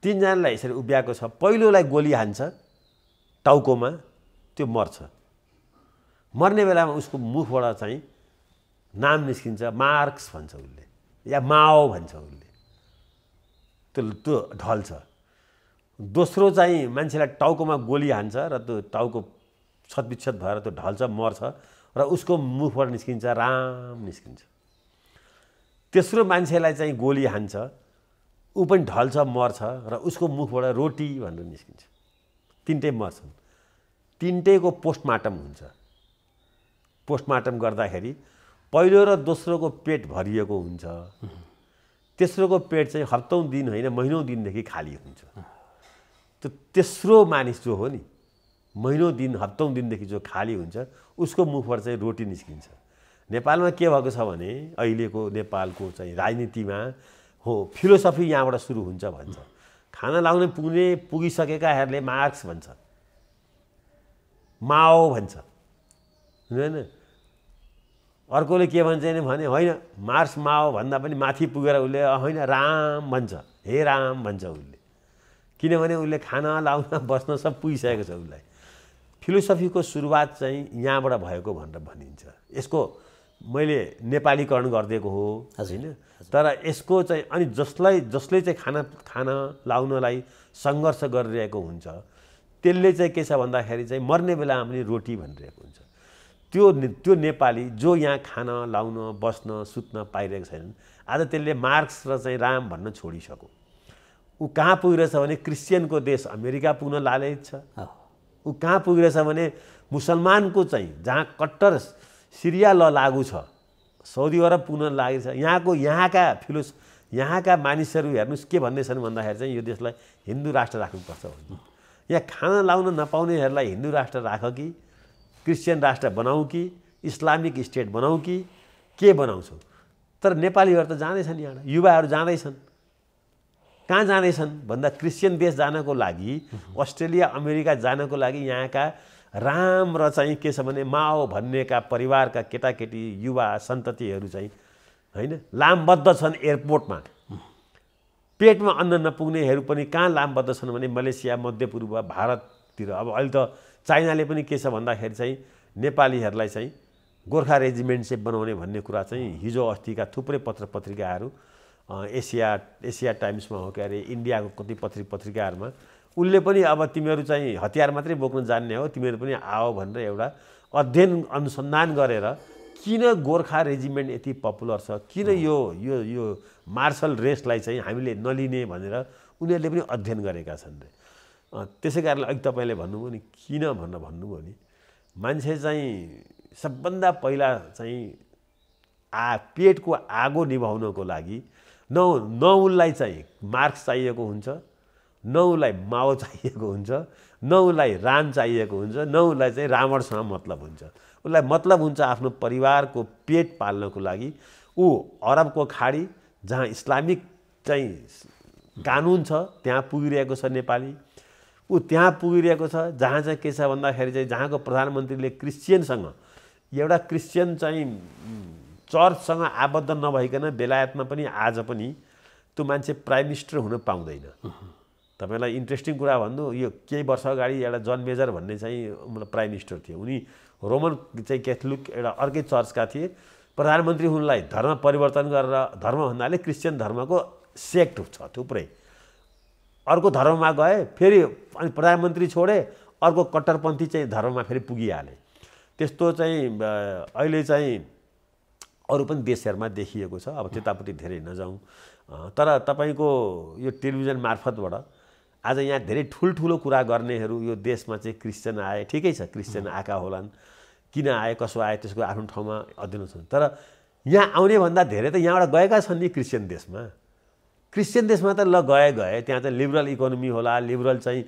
तिनजनालाई यसरी उभ्याएको छ पहिलोलाई गोली हान्छ टाउकोमा त्यो मर्छ मर्ने बेलामा उसको मुखबाट चाहिँ नाम निस्किन्छ मार्क्स भन्छ उसले या माओ भन्छ उसले त्यो त्यो ढल्छ दोस्रो चाहिँ मान्छेलाई टाउकोमा गोली हान्छ र त्यो टाउको छतबिच्छत भएर त्यो ढल्छ मर्छ र उसको मुखबाट निस्किन्छ राम निस्किन्छ तेस्रो मान्छेलाई चाहिँ गोली हान्छ ऊ पनि ढल्छ मर्छ र उसको मुखबाट रोटी भनेर निस्किन्छ तिनटै मर्छन् तिनटैको पोस्टमार्टम हुन्छ पोस्टमार्टम गर्दाखेरि पहिलो र दोस्रोको पेट भरिएको हुन्छ तेस्रोको पेट चाहिँ हप्तौँ दिन होइन महिनौँ दिनदेखि खाली हुन्छ त्यो तेस्रो मानिस जो हो नि महिनौँ दिन हप्तौँ दिनदेखि जो खाली हुन्छ उसको मुखबाट चाहिँ रोटी निस्किन्छ नेपालमा के भएको छ भने अहिलेको नेपालको चाहिँ राजनीतिमा हो फिलोसफी यहाँबाट सुरु हुन्छ भन्छ खाना लाउने पुग्ने पुगिसकेकाहरूले मार्क्स भन्छ माओ भन्छ होइन अर्कोले के भन्छ भने होइन मार्स माओ भन्दा पनि माथि पुगेर उसले होइन राम भन्छ हे राम भन्छ उसले किनभने उसले खाना लाउन बस्न सब पुगिसकेको छ उसलाई फिलोसफीको सुरुवात चाहिँ यहाँबाट भएको भनेर भनिन्छ यसको मैले नेपालीकरण गरिदिएको हो होइन तर यसको चाहिँ अनि जसलाई जसले चाहिँ खाना खाना लाउनलाई सङ्घर्ष गरिरहेको हुन्छ त्यसले चाहिँ के छ भन्दाखेरि चाहिँ मर्ने बेला पनि रोटी भनिरहेको हुन्छ त्यो त्यो नेपाली जो यहाँ खान लाउन बस्न सुत्न पाइरहेको छैनन् आज त्यसले मार्क्स र चाहिँ राम भन्न छोडिसक्यो ऊ कहाँ पुगिरहेछ भने क्रिस्चियनको देश अमेरिका पुग्न लालयित छ ऊ कहाँ पुगिरहेछ भने मुसलमानको चाहिँ जहाँ कट्टर सिरिया ल लागु छ सौदी अरब पुग्न लागेको छ यहाँको यहाँका फिलोस यहाँका मानिसहरू हेर्नुहोस् के भन्दैछन् भन्दाखेरि चाहिँ यो देशलाई हिन्दू राष्ट्र राख्नुपर्छ यहाँ खाना लाउन नपाउनेहरूलाई हिन्दू राष्ट्र राख कि क्रिस्चियन राष्ट्र बनाऊ कि इस्लामिक स्टेट बनाऊ कि के बनाउँछौँ तर नेपालीहरू त जाँदैछन् यहाँबाट युवाहरू जाँदैछन् कहाँ जाँदैछन् भन्दा क्रिस्चियन देश जानको लागि अस्ट्रेलिया अमेरिका जानको लागि यहाँका राम र चाहिँ के छ भने माओ भन्नेका परिवारका केटाकेटी युवा सन्ततिहरू चाहिँ होइन लामबद्ध छन् एयरपोर्टमा पेटमा अन्न नपुग्नेहरू पनि कहाँ लामबद्ध छन् भने मलेसिया मध्यपूर्व भारततिर अब अहिले त चाइनाले पनि के छ भन्दाखेरि चाहिँ नेपालीहरूलाई चाहिँ गोर्खा रेजिमेन्ट चाहिँ बनाउने भन्ने कुरा चाहिँ हिजो अस्तिका थुप्रै पत्र पत्रिकाहरू एसिया एसिया टाइम्समा हो के अरे इन्डियाको कति पत्र पत्रिकाहरूमा उसले पनि अब तिमीहरू चाहिँ हतियार मात्रै बोक्न जान्ने हो तिमीहरू पनि आओ भनेर एउटा अध्ययन अनुसन्धान गरेर किन गोर्खा रेजिमेन्ट यति पपुलर छ किन यो यो यो मार्सल रेसलाई चाहिँ हामीले नलिने भनेर उनीहरूले पनि अध्ययन गरेका छन् रे त्यसै कारणले अघि तपाईँले भन्नुभयो नि किन भनेर भन्नुभयो नि मान्छे चाहिँ सबभन्दा पहिला चाहिँ आ पेटको आगो निभाउनको लागि न न उसलाई चाहिँ मार्क्स चाहिएको हुन्छ न उसलाई माओ चाहिएको हुन्छ न उसलाई राम चाहिएको हुन्छ न उसलाई चाहिँ रावणसँग मतलब हुन्छ उसलाई मतलब हुन्छ आफ्नो परिवारको पेट पाल्नको लागि ऊ अरबको खाडी जहाँ इस्लामिक चाहिँ कानुन छ त्यहाँ पुगिरहेको छ नेपाली ऊ त्यहाँ पुगिरहेको छ जहाँ चाहिँ के छ भन्दाखेरि चाहिँ जहाँको प्रधानमन्त्रीले क्रिस्चियनसँग एउटा क्रिस्चियन चाहिँ चर्चसँग आबद्ध नभइकन बेलायतमा पनि आज पनि त्यो मान्छे प्राइम मिनिस्टर हुन पाउँदैन तपाईँलाई इन्ट्रेस्टिङ कुरा भन्नु यो केही वर्ष अगाडि एउटा जन मेजर भन्ने चाहिँ प्राइम मिनिस्टर थिए उनी रोमन चाहिँ क्याथोलिक एउटा अर्कै चर्चका थिए प्रधानमन्त्री उनलाई धर्म परिवर्तन गरेर धर्म भन्नाले क्रिस्चियन धर्मको सेक्ट छ थुप्रै अर्को धर्ममा गए फेरि अनि प्रधानमन्त्री छोडे अर्को कट्टरपन्थी चाहिँ धर्ममा फेरि पुगिहाले त्यस्तो चाहिँ अहिले चाहिँ अरू पनि देशहरूमा देखिएको छ अब त्यतापट्टि धेरै नजाउँ तर तपाईँको यो टेलिभिजन मार्फतबाट आज यहाँ धेरै ठुल्ठुलो कुरा गर्नेहरू यो देशमा चाहिँ क्रिस्चियन आए ठिकै छ क्रिस्चियन आएका होलान् किन आए कसो आए त्यसको आफ्नो ठाउँमा अध्ययन छन् तर यहाँ आउनेभन्दा धेरै त यहाँबाट गएका छन् नि क्रिस्चियन देशमा क्रिस्चियन देशमा त ल गए गए त्यहाँ चाहिँ लिबरल इकोनोमी होला लिबरल चाहिँ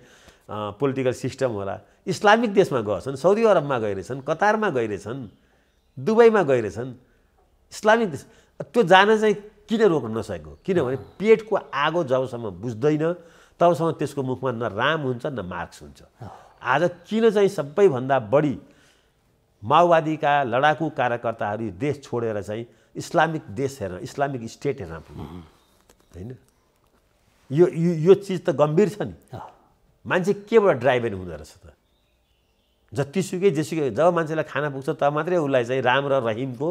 पोलिटिकल सिस्टम होला इस्लामिक देशमा गएछन् साउदी अरबमा गइरहेछन् कतारमा गइरहेछन् दुबईमा गइरहेछन् इस्लामिक देश त्यो जान चाहिँ किन रोक्न नसकेको किनभने पेटको आगो जबसम्म बुझ्दैन तबसम्म त्यसको मुखमा न राम हुन्छ न मार्क्स हुन्छ आज किन चाहिँ सबैभन्दा बढी माओवादीका लडाकु कार्यकर्ताहरू देश छोडेर चाहिँ इस्लामिक देश हेर्न इस्लामिक स्टेट हेर्न पुग्यो होइन यो यो चिज त गम्भीर छ नि मान्छे केबाट ड्राइभेन हुँदो रहेछ त जतिसुकै जेसुकै जब मान्छेलाई खाना पुग्छ तब मात्रै उसलाई चाहिँ राम र रहिमको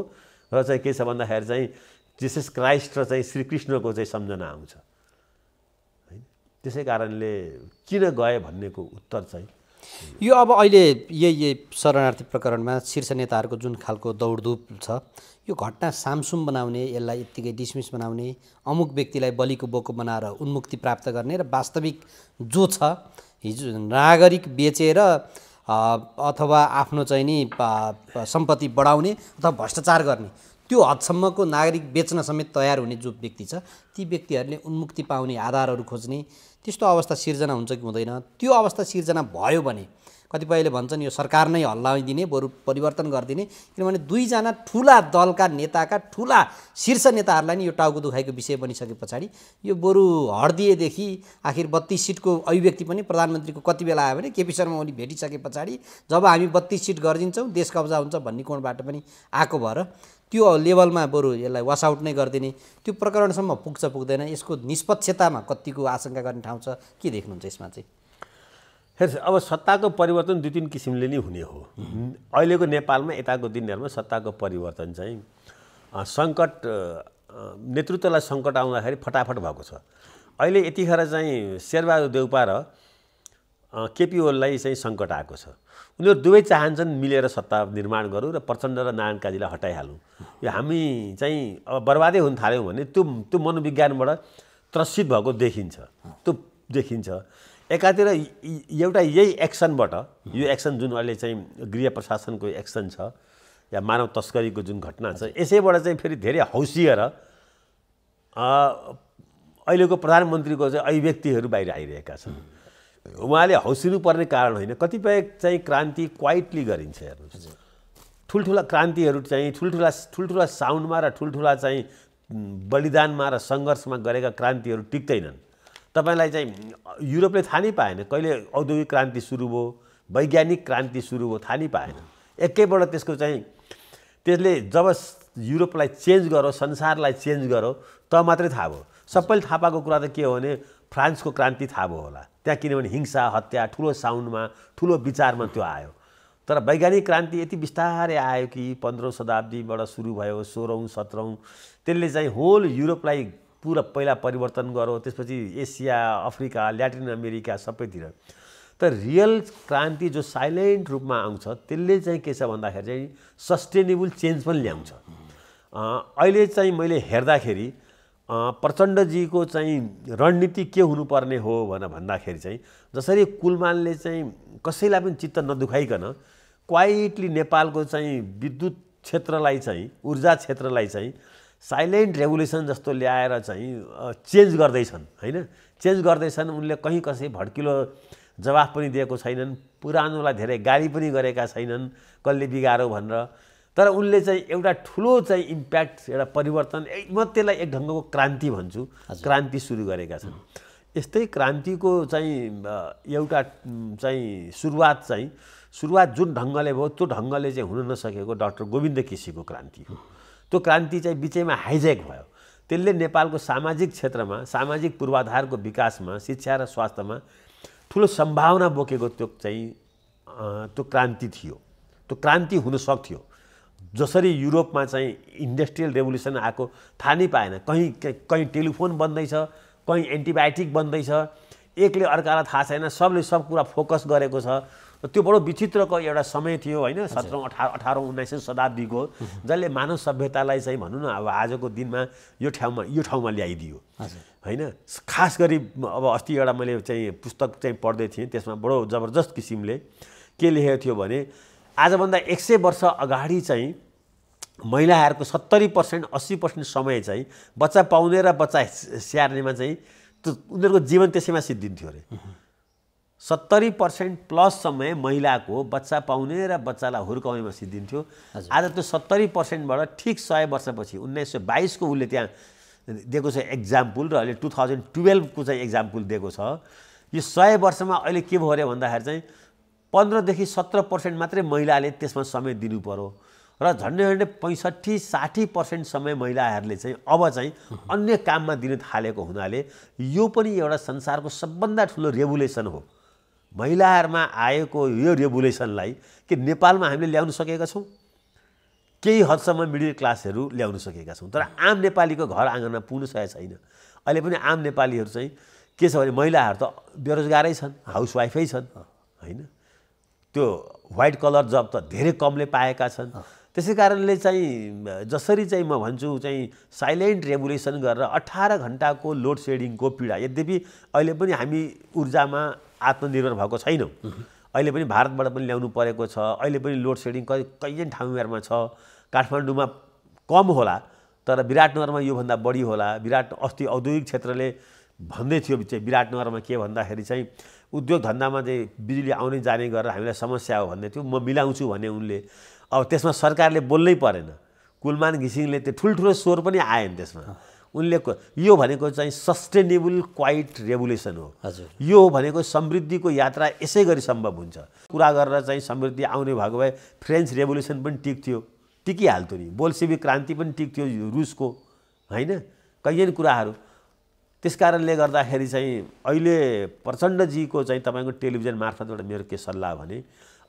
र चाहिँ के छ भन्दाखेरि चाहिँ जिसेस क्राइस्ट र चाहिँ श्रीकृष्णको चाहिँ सम्झना आउँछ होइन त्यसै कारणले किन गए भन्नेको उत्तर चाहिँ यो अब अहिले यही यही शरणार्थी प्रकरणमा शीर्ष नेताहरूको जुन खालको दौडधुप छ यो घटना सामसुम बनाउने यसलाई यत्तिकै डिसमिस बनाउने अमुक व्यक्तिलाई बलिको बोको बनाएर उन्मुक्ति प्राप्त गर्ने र वास्तविक जो छ हिजो नागरिक बेचेर अथवा आफ्नो चाहिँ नि सम्पत्ति बढाउने अथवा भ्रष्टाचार गर्ने त्यो हदसम्मको नागरिक बेच्न समेत तयार हुने जो व्यक्ति छ ती व्यक्तिहरूले उन्मुक्ति पाउने आधारहरू खोज्ने त्यस्तो अवस्था सिर्जना हुन्छ कि हुँदैन त्यो अवस्था सिर्जना भयो भने कतिपयले भन्छन् यो सरकार नै हल्लाइदिने बरु परिवर्तन गरिदिने किनभने दुईजना ठुला दलका नेताका ठुला शीर्ष नेताहरूलाई नि यो टाउको दुखाएको विषय बनिसके पछाडि यो बरु हटिदिएदेखि आखिर बत्तिस सिटको अभिव्यक्ति पनि प्रधानमन्त्रीको कति बेला आयो भने केपी शर्मा ओली भेटिसके पछाडि जब हामी बत्तिस सिट गरिदिन्छौँ देश कब्जा हुन्छ भन्ने कोणबाट पनि आएको भएर त्यो लेभलमा बरु यसलाई वास आउट नै गरिदिने त्यो प्रकरणसम्म पुग्छ पुग्दैन यसको निष्पक्षतामा कतिको आशंका गर्ने ठाउँ छ के देख्नुहुन्छ यसमा चाहिँ हेर्छ अब सत्ताको परिवर्तन दुई तिन किसिमले नै हुने हो अहिलेको नेपालमा यताको दिनहरूमा सत्ताको परिवर्तन चाहिँ सङ्कट नेतृत्वलाई सङ्कट आउँदाखेरि फटाफट भएको छ अहिले यतिखेर चाहिँ शेरबहादुर देउपा र केपी ओलीलाई चाहिँ सङ्कट आएको छ उनीहरू दुवै चाहन्छन् मिलेर सत्ता निर्माण गरौँ र प्रचण्ड र नारायण काजीलाई हटाइहालौँ यो हामी चाहिँ अब बर्बादै हुन थाल्यौँ भने त्यो त्यो मनोविज्ञानबाट त्रसित भएको देखिन्छ त्यो देखिन्छ एकातिर एउटा यही एक्सनबाट यो एक्सन जुन अहिले चाहिँ गृह प्रशासनको एक्सन छ या मानव तस्करीको जुन घटना छ यसैबाट चाहिँ फेरि धेरै हौसिएर अहिलेको प्रधानमन्त्रीको चाहिँ अभिव्यक्तिहरू बाहिर आइरहेका छन् उहाँले हौसिनु पर्ने कारण होइन कतिपय चाहिँ क्रान्ति क्वाइटली गरिन्छ हेर्नुहोस् ठुल्ठुला क्रान्तिहरू चाहिँ ठुल्ठुला ठुल्ठुला साउन्डमा र ठुल्ठुला चाहिँ बलिदानमा र सङ्घर्षमा गरेका क्रान्तिहरू टिक्दैनन् तपाईँलाई चाहिँ युरोपले थाहा नै पाएन कहिले औद्योगिक क्रान्ति सुरु भयो वैज्ञानिक क्रान्ति सुरु भयो थाहा नै पाएन एकैपल्ट त्यसको चाहिँ त्यसले जब युरोपलाई चेन्ज गरो संसारलाई चेन्ज गरो त मात्रै थाहा भयो सबैले थाहा पाएको कुरा त के हो भने फ्रान्सको क्रान्ति थाहा भयो होला त्यहाँ किनभने हिंसा हत्या ठुलो साउन्डमा ठुलो विचारमा त्यो आयो तर वैज्ञानिक क्रान्ति यति बिस्तारै आयो कि पन्ध्रौँ शताब्दीबाट सुरु भयो सोह्रौँ सत्रौँ त्यसले चाहिँ होल युरोपलाई पुरा पहिला परिवर्तन गर्यो त्यसपछि एसिया अफ्रिका ल्याटिन अमेरिका सबैतिर तर रियल क्रान्ति जो साइलेन्ट रूपमा आउँछ त्यसले चाहिँ के छ भन्दाखेरि चाहिँ सस्टेनेबल चेन्ज पनि ल्याउँछ अहिले चाहिँ मैले हेर्दाखेरि प्रचण्डजीको चाहिँ रणनीति के हुनुपर्ने हो भनेर भन्दाखेरि चाहिँ जसरी कुलमानले चाहिँ कसैलाई पनि चित्त नदुखाइकन क्वाइटली नेपालको चाहिँ विद्युत क्षेत्रलाई चाहिँ ऊर्जा क्षेत्रलाई चाहिँ साइलेन्ट रेगुलेसन जस्तो ल्याएर चाहिँ चेन्ज गर्दैछन् होइन चेन्ज गर्दैछन् उनले कहीँ कसै भड्किलो जवाफ पनि दिएको छैनन् पुरानोलाई धेरै गाली पनि गरेका छैनन् कसले बिगारो भनेर तर उनले चाहिँ एउटा ठुलो चाहिँ इम्प्याक्ट एउटा परिवर्तन म त्यसलाई एक ढङ्गको क्रान्ति भन्छु क्रान्ति सुरु गरेका छन् यस्तै क्रान्तिको चाहिँ एउटा चाहिँ सुरुवात चाहिँ सुरुवात जुन ढङ्गले भयो त्यो ढङ्गले चाहिँ हुन नसकेको डाक्टर गोविन्द केसीको क्रान्ति हो त्यो क्रान्ति चाहिँ बिचैमा हाइजेक भयो त्यसले नेपालको सामाजिक क्षेत्रमा सामाजिक पूर्वाधारको विकासमा शिक्षा र स्वास्थ्यमा ठुलो सम्भावना बोकेको त्यो चाहिँ त्यो क्रान्ति थियो त्यो क्रान्ति हुन सक्थ्यो जसरी युरोपमा चाहिँ इन्डस्ट्रियल रेभोल्युसन आएको थाहा नै पाएन कहीँ कहीँ टेलिफोन बन्दैछ कहीँ एन्टिबायोटिक बन्दैछ एकले अर्कालाई थाहा छैन सबले सब कुरा फोकस गरेको छ त्यो बडो विचित्रको एउटा समय थियो होइन सत्रौँ अठार अठारौँ उन्नाइसौँ शताब्दीको जसले मानव सभ्यतालाई चाहिँ भनौँ न अब आजको दिनमा यो ठाउँमा यो ठाउँमा ल्याइदियो होइन खास गरी अब अस्ति एउटा मैले चाहिँ पुस्तक चाहिँ पढ्दै थिएँ त्यसमा बडो जबरजस्त किसिमले के लेखेको थियो भने आजभन्दा एक सय वर्ष अगाडि चाहिँ महिलाहरूको सत्तरी पर्सेन्ट अस्सी पर्सेन्ट समय चाहिँ बच्चा पाउने र बच्चा स्याहार्नेमा चाहिँ त्यो उनीहरूको जीवन त्यसैमा सिद्धिन्थ्यो अरे सत्तरी पर्सेन्ट प्लस समय महिलाको बच्चा पाउने र बच्चालाई हुर्काउनेमा सिद्धिन्थ्यो आज त्यो सत्तरी पर्सेन्टबाट ठिक सय वर्षपछि उन्नाइस सय बाइसको उसले त्यहाँ दिएको छ एक्जाम्पल र अहिले टु थाउजन्ड टुवेल्भको चाहिँ एक्जाम्पल दिएको छ यो सय वर्षमा अहिले के भयो अरे भन्दाखेरि चाहिँ पन्ध्रदेखि सत्र पर्सेन्ट मात्रै महिलाले त्यसमा समय दिनु पर्यो र झन्डै झन्डै पैँसठी साठी पर्सेन्ट समय महिलाहरूले चाहिँ अब चाहिँ अन्य काममा दिन थालेको हुनाले यो पनि एउटा संसारको सबभन्दा ठुलो रेगुलेसन हो महिलाहरूमा आएको यो रेगुलेसनलाई के नेपालमा हामीले ल्याउन सकेका छौँ केही हदसम्म मिडिल क्लासहरू ल्याउन सकेका छौँ तर आम नेपालीको घर आँगनमा पुग्न सकेको छैन अहिले पनि आम नेपालीहरू चाहिँ के छ भने महिलाहरू त बेरोजगारै छन् हाउसवाइफै छन् होइन त्यो व्हाइट कलर जब त धेरै कमले पाएका छन् त्यसै कारणले चाहिँ जसरी चाहिँ म भन्छु चाहिँ साइलेन्ट रेगुलेसन गरेर अठार घन्टाको लोड सेडिङको पीडा यद्यपि अहिले पनि हामी ऊर्जामा आत्मनिर्भर भएको छैनौँ अहिले पनि भारतबाट पनि ल्याउनु परेको छ अहिले पनि लोड सेडिङ कै कहिले ठाउँहरूमा छ काठमाडौँमा कम होला तर विराटनगरमा योभन्दा बढी होला विराट अस्ति औद्योगिक क्षेत्रले भन्दै थियो विराटनगरमा के भन्दाखेरि चाहिँ उद्योग धन्दामा चाहिँ बिजुली आउने जाने गरेर हामीलाई समस्या हो भन्ने थियो म मिलाउँछु भने उनले अब त्यसमा सरकारले बोल्नै परेन कुलमान घिसिङले त्यो ठुल्ठुलो स्वर पनि आएन त्यसमा उनले यो भनेको चाहिँ सस्टेनेबल क्वाइट रेभोल्युसन हो हजुर यो भनेको समृद्धिको यात्रा यसै गरी सम्भव हुन्छ कुरा गरेर चाहिँ समृद्धि आउने भएको भए फ्रेन्च रेभोल्युसन पनि टिक थियो टिकिहाल्थ्यो नि बोल्सिबी क्रान्ति पनि टिक थियो रुसको होइन कहिले कुराहरू त्यस कारणले गर्दाखेरि चाहिँ अहिले प्रचण्डजीको चाहिँ तपाईँको टेलिभिजन मार्फतबाट मेरो के सल्लाह भने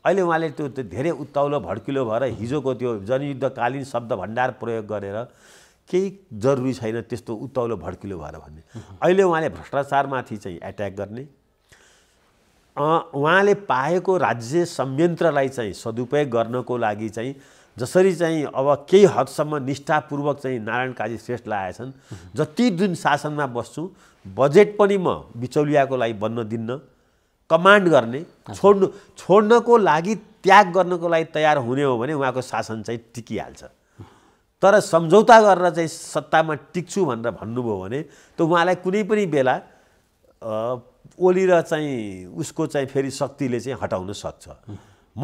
अहिले उहाँले त्यो धेरै उत्ताउलो भड्किलो भएर हिजोको त्यो जनयुद्धकालीन शब्द भण्डार प्रयोग गरेर केही जरुरी छैन त्यस्तो उत्ताउलो भड्किलो भएर भन्ने अहिले उहाँले भ्रष्टाचारमाथि चाहिँ एट्याक गर्ने उहाँले पाएको राज्य संयन्त्रलाई चाहिँ सदुपयोग गर्नको लागि चाहिँ जसरी चाहिँ अब केही हदसम्म निष्ठापूर्वक चाहिँ नारायण काजी श्रेष्ठ आएछन् जति दिन शासनमा बस्छु बजेट पनि म बिचौलियाको लागि बन्न दिन्न कमान्ड गर्ने छोड्नु छोड्नको लागि त्याग गर्नको लागि तयार हुने हो भने उहाँको शासन चाहिँ टिकिहाल्छ तर सम्झौता गरेर चाहिँ सत्तामा टिक्छु भनेर भन्नुभयो भने त उहाँलाई कुनै पनि बेला ओली र चाहिँ उसको चाहिँ फेरि शक्तिले चाहिँ हटाउन सक्छ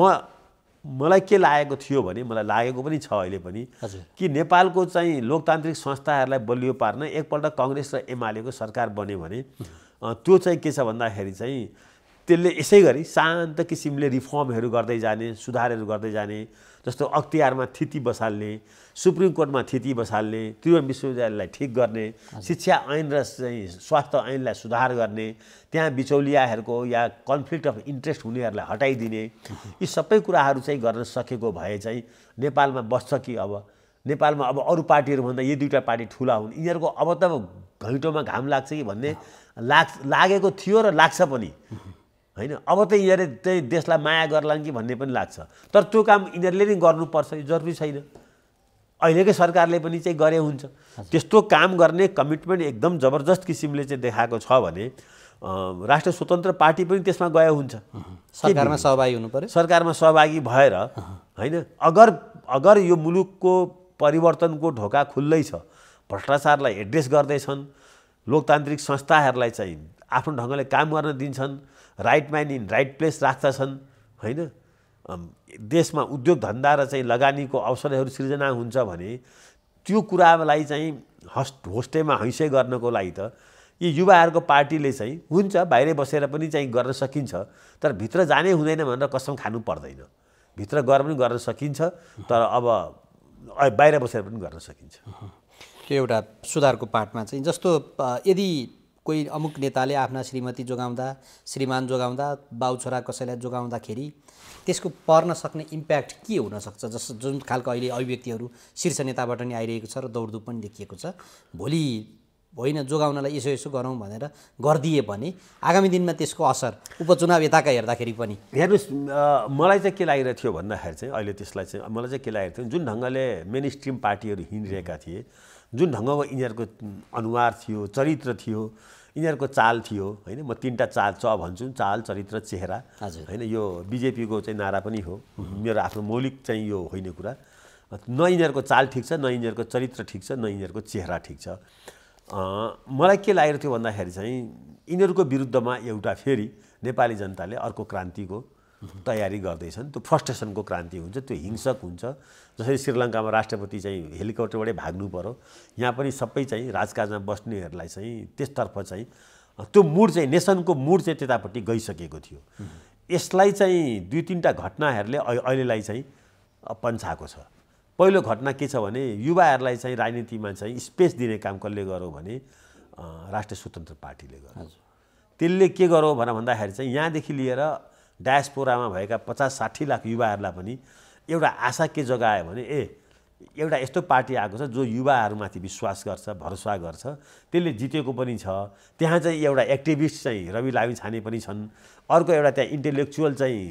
म मलाई के लागेको थियो भने मलाई लागेको पनि छ अहिले पनि कि नेपालको चाहिँ लोकतान्त्रिक संस्थाहरूलाई बलियो पार्न एकपल्ट कङ्ग्रेस र एमालेको सरकार बन्यो भने त्यो चाहिँ के छ भन्दाखेरि चाहिँ त्यसले यसै गरी शान्त किसिमले रिफर्महरू गर्दै जाने सुधारहरू गर्दै जाने जस्तो अख्तियारमा थिति बसाल्ने सुप्रिम कोर्टमा थिति बसाल्ने त्रिभुवन विश्वविद्यालयलाई ठिक गर्ने शिक्षा ऐन र चाहिँ स्वास्थ्य ऐनलाई सुधार गर्ने त्यहाँ बिचौलियाहरूको या कन्फ्लिक्ट अफ इन्ट्रेस्ट हुनेहरूलाई हटाइदिने यी सबै कुराहरू चाहिँ गर्न सकेको भए चाहिँ नेपालमा बस्छ कि अब नेपालमा अब अरू पार्टीहरूभन्दा यी दुईवटा पार्टी ठुला हुन् यिनीहरूको अब त घैँटोमा घाम लाग्छ कि भन्ने लाग लागेको थियो र लाग्छ पनि होइन अब त यिनीहरूले चाहिँ देशलाई माया गर्लान् कि भन्ने पनि लाग्छ तर त्यो काम यिनीहरूले नै गर्नुपर्छ यो जरुरी छैन अहिलेकै सरकारले पनि चाहिँ गरे हुन्छ त्यस्तो काम गर्ने कमिटमेन्ट एकदम जबरजस्त किसिमले चाहिँ देखाएको छ भने राष्ट्र स्वतन्त्र पार्टी पनि त्यसमा गयो हुन्छ सरकारमा सहभागी हुनु पऱ्यो सरकारमा सहभागी भएर होइन अगर अगर यो मुलुकको परिवर्तनको ढोका खुल्दैछ भ्रष्टाचारलाई एड्रेस गर्दैछन् लोकतान्त्रिक संस्थाहरूलाई चाहिँ आफ्नो ढङ्गले काम गर्न दिन्छन् right man in right place राख्दछन् होइन देशमा उद्योग धन्दा र चाहिँ लगानीको अवसरहरू सृजना हुन्छ भने त्यो कुरालाई चाहिँ हस् होस्टेमा हैँसै गर्नको लागि त यी युवाहरूको पार्टीले चाहिँ हुन्छ बाहिरै बसेर पनि चाहिँ गर्न सकिन्छ तर भित्र जानै हुँदैन भनेर कसम खानु पर्दैन भित्र गएर पनि गर्न सकिन्छ तर अब बाहिर बसेर पनि गर्न सकिन्छ त्यो एउटा सुधारको पार्टमा चाहिँ जस्तो यदि कोही अमुक नेताले आफ्ना श्रीमती जोगाउँदा श्रीमान जोगाउँदा बाउ छोरा कसैलाई जोगाउँदाखेरि त्यसको पर्न सक्ने इम्प्याक्ट के हुनसक्छ जस जुन खालको अहिले अभिव्यक्तिहरू शीर्ष नेताबाट नै आइरहेको छ र दौडधुप पनि देखिएको छ भोलि होइन जोगाउनलाई यसो यसो गरौँ भनेर गरिदिए भने आगामी दिनमा त्यसको असर उपचुनाव यताका हेर्दाखेरि पनि हेर्नुहोस् मलाई चाहिँ के लागिरहेको थियो भन्दाखेरि चाहिँ अहिले त्यसलाई चाहिँ मलाई चाहिँ के लागेको थियो जुन ढङ्गले मेन स्ट्रिम पार्टीहरू हिँडिरहेका थिए जुन ढङ्गको यिनीहरूको अनुहार थियो चरित्र थियो यिनीहरूको चाल थियो होइन म तिनवटा चाल च भन्छु चाल चरित्र चेहरा होइन यो बिजेपीको चाहिँ नारा पनि हो मेरो आफ्नो मौलिक चाहिँ यो होइन कुरा न यिनीहरूको चाल ठिक छ न यिनीहरूको चरित्र ठिक छ न यिनीहरूको चेहरा ठिक छ मलाई के लागेको थियो भन्दाखेरि चाहिँ यिनीहरूको विरुद्धमा एउटा फेरि नेपाली जनताले अर्को क्रान्तिको तयारी गर्दैछन् त्यो फ्रस्ट्रेसनको क्रान्ति हुन्छ त्यो हिंसक हुन्छ जसरी श्रीलङ्कामा राष्ट्रपति चाहिँ हेलिकप्टरबाटै भाग्नु पऱ्यो यहाँ पनि सबै चाहिँ राजकाजमा बस्नेहरूलाई चाहिँ त्यसतर्फ चाहिँ त्यो मुड चाहिँ नेसनको मुड चाहिँ त्यतापट्टि गइसकेको थियो यसलाई चाहिँ दुई तिनवटा घटनाहरूले अहिलेलाई चाहिँ पन्छाएको छ पहिलो घटना के छ भने युवाहरूलाई चाहिँ राजनीतिमा चाहिँ स्पेस दिने काम कसले गरौँ भने राष्ट्रिय स्वतन्त्र पार्टीले गर्यो त्यसले के गरौँ भनेर भन्दाखेरि चाहिँ यहाँदेखि लिएर डायस्पोरामा भएका पचास साठी लाख युवाहरूलाई पनि एउटा आशा के जगायो भने ए एउटा यस्तो पार्टी आएको छ जो युवाहरूमाथि विश्वास गर्छ भरोसा गर्छ त्यसले जितेको पनि छ त्यहाँ चाहिँ एउटा एक्टिभिस्ट चाहिँ रवि लामी छाने पनि छन् अर्को एउटा त्यहाँ इन्टेलेक्चुअल चाहिँ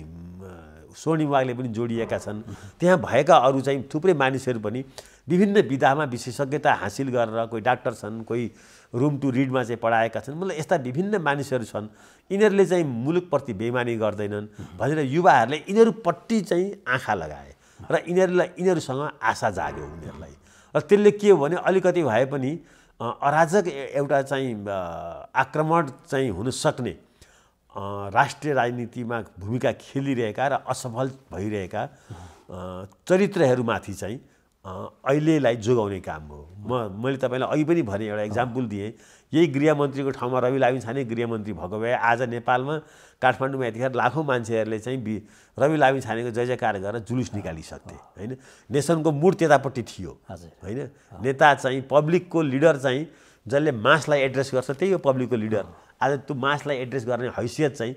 स्वर्णिम वागले पनि जोडिएका छन् त्यहाँ भएका अरू चाहिँ थुप्रै मानिसहरू पनि विभिन्न विधामा विशेषज्ञता हासिल गरेर कोही डाक्टर छन् कोही रुम टु रिडमा चाहिँ पढाएका छन् मतलब यस्ता विभिन्न मानिसहरू छन् यिनीहरूले चाहिँ मुलुकप्रति बेमानी गर्दैनन् भनेर युवाहरूले यिनीहरूपट्टि चाहिँ आँखा लगाए र यिनीहरूलाई यिनीहरूसँग आशा जाग्यो उनीहरूलाई र त्यसले के हो भने अलिकति भए पनि अराजक एउटा चाहिँ आक्रमण चाहिँ हुनसक्ने राष्ट्रिय राजनीतिमा भूमिका खेलिरहेका र असफल भइरहेका चरित्रहरूमाथि चाहिँ अहिलेलाई जोगाउने काम हो म मैले तपाईँलाई अघि पनि भने एउटा इक्जाम्पल दिएँ यही गृहमन्त्रीको ठाउँमा रवि लामी छाने गृहमन्त्री भएको भए आज नेपालमा काठमाडौँमा यतिखेर लाखौँ मान्छेहरूले चाहिँ बि रवि लामी छानेको जय जयकार गरेर जुलुस निकालिसक्थे होइन नेसनको मुड त्यतापट्टि थियो होइन नेता चाहिँ पब्लिकको लिडर चाहिँ जसले मासलाई एड्रेस गर्छ त्यही हो पब्लिकको लिडर आज त्यो मासलाई एड्रेस गर्ने हैसियत चाहिँ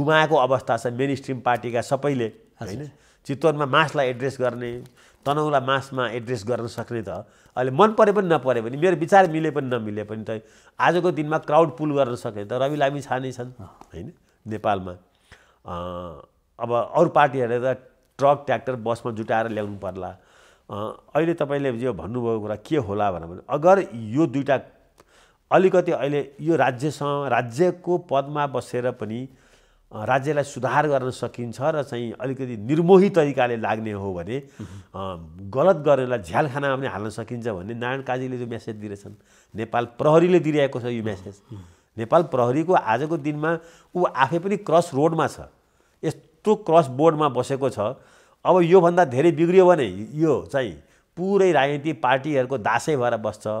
गुमाएको अवस्था छ मेन स्ट्रिम पार्टीका सबैले होइन चितवनमा मासलाई एड्रेस गर्ने तनाउलाई मासमा एड्रेस गर्न सक्ने त अहिले मन परे पनि नपरे पनि मेरो विचार मिले पनि नमिले पनि त आजको दिनमा क्राउड पुल गर्न सक्ने त रवि लामी छाने छन् होइन नेपालमा अब अरू पार्टीहरूले त ट्रक ट्र्याक्टर बसमा जुटाएर ल्याउनु पर्ला अहिले तपाईँले यो भन्नुभएको कुरा के होला भने अगर यो दुईवटा अलिकति अहिले यो राज्यसँग राज्यको पदमा बसेर पनि राज्यलाई सुधार गर्न सकिन्छ र चाहिँ अलिकति निर्मोही तरिकाले लाग्ने हो भने गलत गर्नेलाई झ्यालखानामा पनि हाल्न सकिन्छ भन्ने नारायण काजीले जो मेसेज दिएछन् नेपाल प्रहरीले दिइरहेको छ यो मेसेज नेपाल प्रहरीको आजको दिनमा ऊ आफै पनि क्रस रोडमा छ यस्तो क्रस बोर्डमा बसेको छ अब योभन्दा धेरै बिग्रियो भने यो चाहिँ पुरै राजनीतिक पार्टीहरूको दासै भएर बस्छ